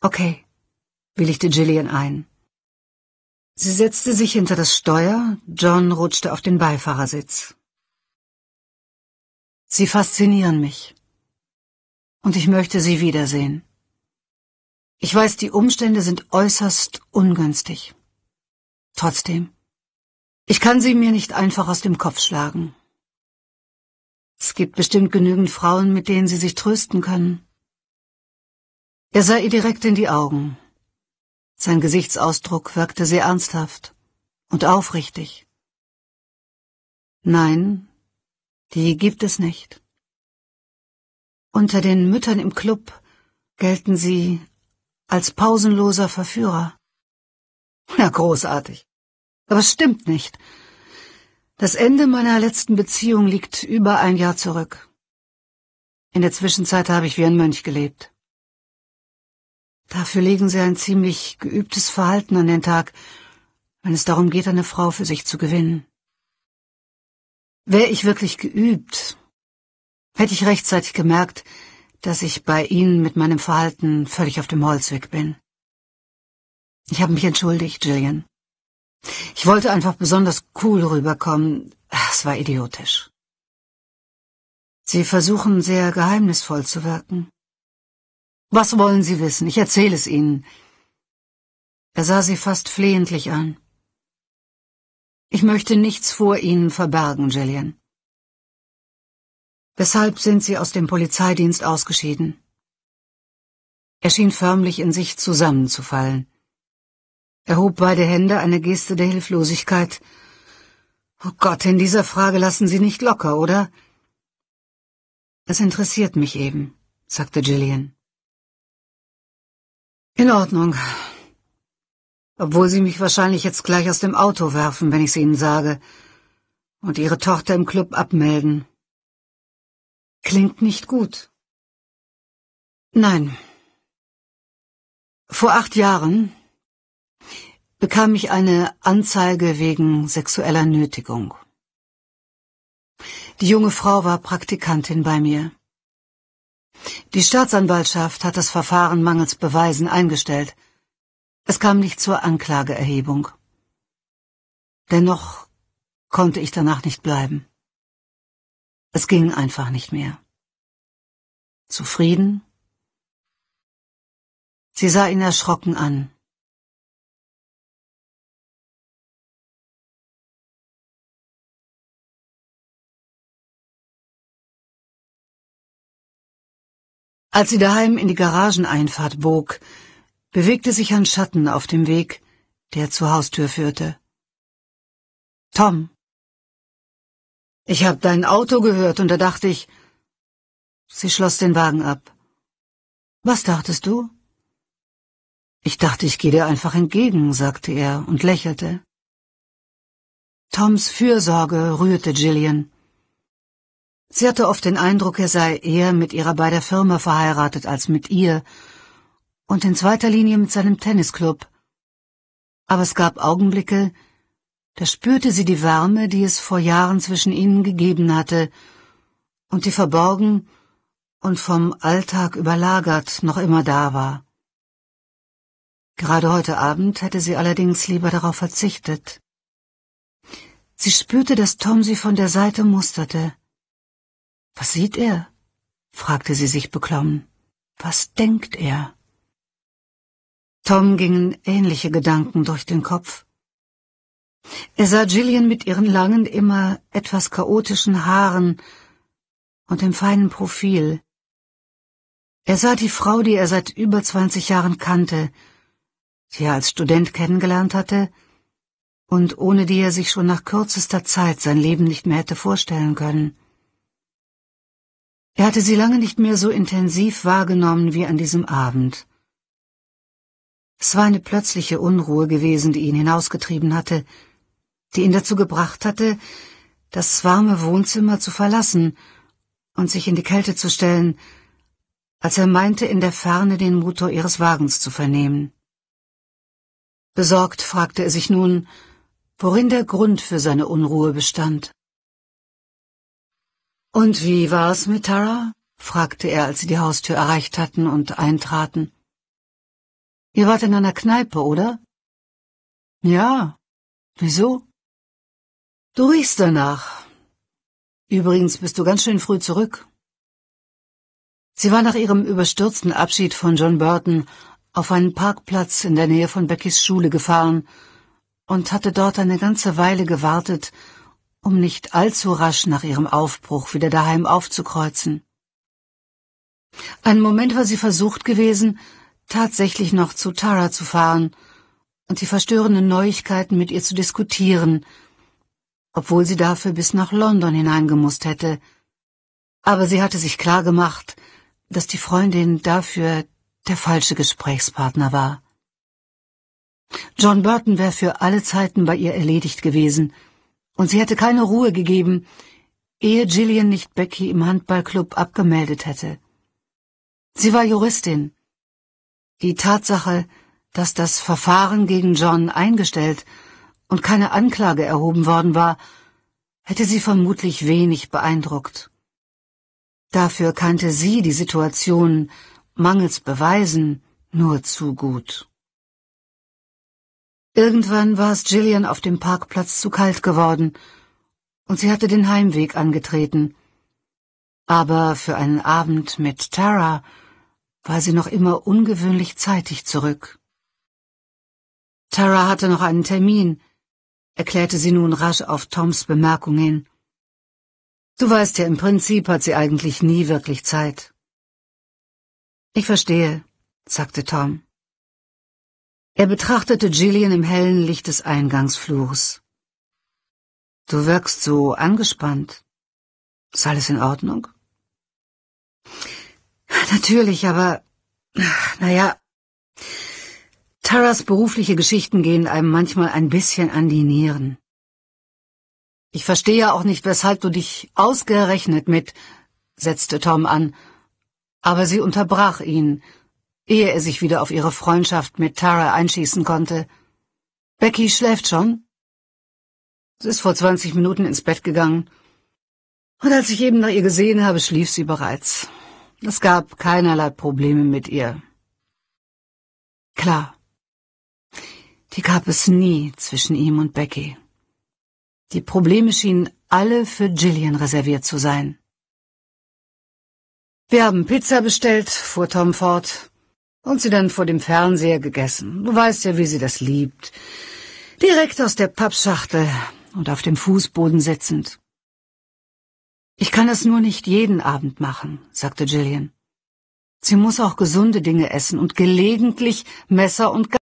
Okay willigte Gillian ein. Sie setzte sich hinter das Steuer, John rutschte auf den Beifahrersitz. Sie faszinieren mich. Und ich möchte sie wiedersehen. Ich weiß, die Umstände sind äußerst ungünstig. Trotzdem, ich kann sie mir nicht einfach aus dem Kopf schlagen. Es gibt bestimmt genügend Frauen, mit denen sie sich trösten können. Er sah ihr direkt in die Augen. Sein Gesichtsausdruck wirkte sehr ernsthaft und aufrichtig. Nein, die gibt es nicht. Unter den Müttern im Club gelten sie als pausenloser Verführer. Na, großartig. Aber es stimmt nicht. Das Ende meiner letzten Beziehung liegt über ein Jahr zurück. In der Zwischenzeit habe ich wie ein Mönch gelebt. Dafür legen sie ein ziemlich geübtes Verhalten an den Tag, wenn es darum geht, eine Frau für sich zu gewinnen. Wäre ich wirklich geübt, hätte ich rechtzeitig gemerkt, dass ich bei Ihnen mit meinem Verhalten völlig auf dem Holzweg bin. Ich habe mich entschuldigt, Jillian. Ich wollte einfach besonders cool rüberkommen. Es war idiotisch. Sie versuchen sehr geheimnisvoll zu wirken. Was wollen Sie wissen? Ich erzähle es Ihnen. Er sah sie fast flehentlich an. Ich möchte nichts vor Ihnen verbergen, Jillian. Weshalb sind Sie aus dem Polizeidienst ausgeschieden? Er schien förmlich in sich zusammenzufallen. Er hob beide Hände, eine Geste der Hilflosigkeit. Oh Gott, in dieser Frage lassen Sie nicht locker, oder? Es interessiert mich eben, sagte Jillian. In Ordnung. Obwohl Sie mich wahrscheinlich jetzt gleich aus dem Auto werfen, wenn ich es Ihnen sage, und Ihre Tochter im Club abmelden. Klingt nicht gut. Nein. Vor acht Jahren bekam ich eine Anzeige wegen sexueller Nötigung. Die junge Frau war Praktikantin bei mir. Die Staatsanwaltschaft hat das Verfahren mangels Beweisen eingestellt. Es kam nicht zur Anklageerhebung. Dennoch konnte ich danach nicht bleiben. Es ging einfach nicht mehr. Zufrieden? Sie sah ihn erschrocken an. Als sie daheim in die Garageneinfahrt bog, bewegte sich ein Schatten auf dem Weg, der zur Haustür führte. Tom. Ich hab dein Auto gehört und da dachte ich. Sie schloss den Wagen ab. Was dachtest du? Ich dachte, ich gehe dir einfach entgegen, sagte er und lächelte. Toms Fürsorge rührte Gillian. Sie hatte oft den Eindruck, er sei eher mit ihrer bei Firma verheiratet als mit ihr und in zweiter Linie mit seinem Tennisclub. Aber es gab Augenblicke, da spürte sie die Wärme, die es vor Jahren zwischen ihnen gegeben hatte und die verborgen und vom Alltag überlagert noch immer da war. Gerade heute Abend hätte sie allerdings lieber darauf verzichtet. Sie spürte, dass Tom sie von der Seite musterte. Was sieht er? fragte sie sich beklommen. Was denkt er? Tom gingen ähnliche Gedanken durch den Kopf. Er sah Gillian mit ihren langen, immer etwas chaotischen Haaren und dem feinen Profil. Er sah die Frau, die er seit über zwanzig Jahren kannte, die er als Student kennengelernt hatte und ohne die er sich schon nach kürzester Zeit sein Leben nicht mehr hätte vorstellen können. Er hatte sie lange nicht mehr so intensiv wahrgenommen wie an diesem Abend. Es war eine plötzliche Unruhe gewesen, die ihn hinausgetrieben hatte, die ihn dazu gebracht hatte, das warme Wohnzimmer zu verlassen und sich in die Kälte zu stellen, als er meinte, in der Ferne den Motor ihres Wagens zu vernehmen. Besorgt fragte er sich nun, worin der Grund für seine Unruhe bestand. Und wie war es mit Tara? fragte er, als sie die Haustür erreicht hatten und eintraten. Ihr wart in einer Kneipe, oder? Ja. Wieso? Du riechst danach. Übrigens bist du ganz schön früh zurück. Sie war nach ihrem überstürzten Abschied von John Burton auf einen Parkplatz in der Nähe von Beckys Schule gefahren und hatte dort eine ganze Weile gewartet, um nicht allzu rasch nach ihrem Aufbruch wieder daheim aufzukreuzen. Ein Moment war sie versucht gewesen, tatsächlich noch zu Tara zu fahren und die verstörenden Neuigkeiten mit ihr zu diskutieren, obwohl sie dafür bis nach London hineingemusst hätte. Aber sie hatte sich klar gemacht, dass die Freundin dafür der falsche Gesprächspartner war. John Burton wäre für alle Zeiten bei ihr erledigt gewesen, und sie hätte keine Ruhe gegeben, ehe Gillian nicht Becky im Handballclub abgemeldet hätte. Sie war Juristin. Die Tatsache, dass das Verfahren gegen John eingestellt und keine Anklage erhoben worden war, hätte sie vermutlich wenig beeindruckt. Dafür kannte sie die Situation mangels Beweisen nur zu gut. Irgendwann war es Gillian auf dem Parkplatz zu kalt geworden, und sie hatte den Heimweg angetreten. Aber für einen Abend mit Tara war sie noch immer ungewöhnlich zeitig zurück. Tara hatte noch einen Termin, erklärte sie nun rasch auf Toms Bemerkung hin. Du weißt ja, im Prinzip hat sie eigentlich nie wirklich Zeit. Ich verstehe, sagte Tom. Er betrachtete Gillian im hellen Licht des Eingangsflurs. Du wirkst so angespannt. Ist alles in Ordnung? Natürlich, aber, naja, Taras berufliche Geschichten gehen einem manchmal ein bisschen an die Nieren. Ich verstehe ja auch nicht, weshalb du dich ausgerechnet mit, setzte Tom an, aber sie unterbrach ihn, ehe er sich wieder auf ihre Freundschaft mit Tara einschießen konnte. Becky schläft schon? Sie ist vor zwanzig Minuten ins Bett gegangen. Und als ich eben nach ihr gesehen habe, schlief sie bereits. Es gab keinerlei Probleme mit ihr. Klar. Die gab es nie zwischen ihm und Becky. Die Probleme schienen alle für Gillian reserviert zu sein. Wir haben Pizza bestellt, fuhr Tom fort und sie dann vor dem Fernseher gegessen. Du weißt ja, wie sie das liebt. Direkt aus der Pappschachtel und auf dem Fußboden sitzend. Ich kann das nur nicht jeden Abend machen, sagte Gillian. Sie muss auch gesunde Dinge essen und gelegentlich Messer und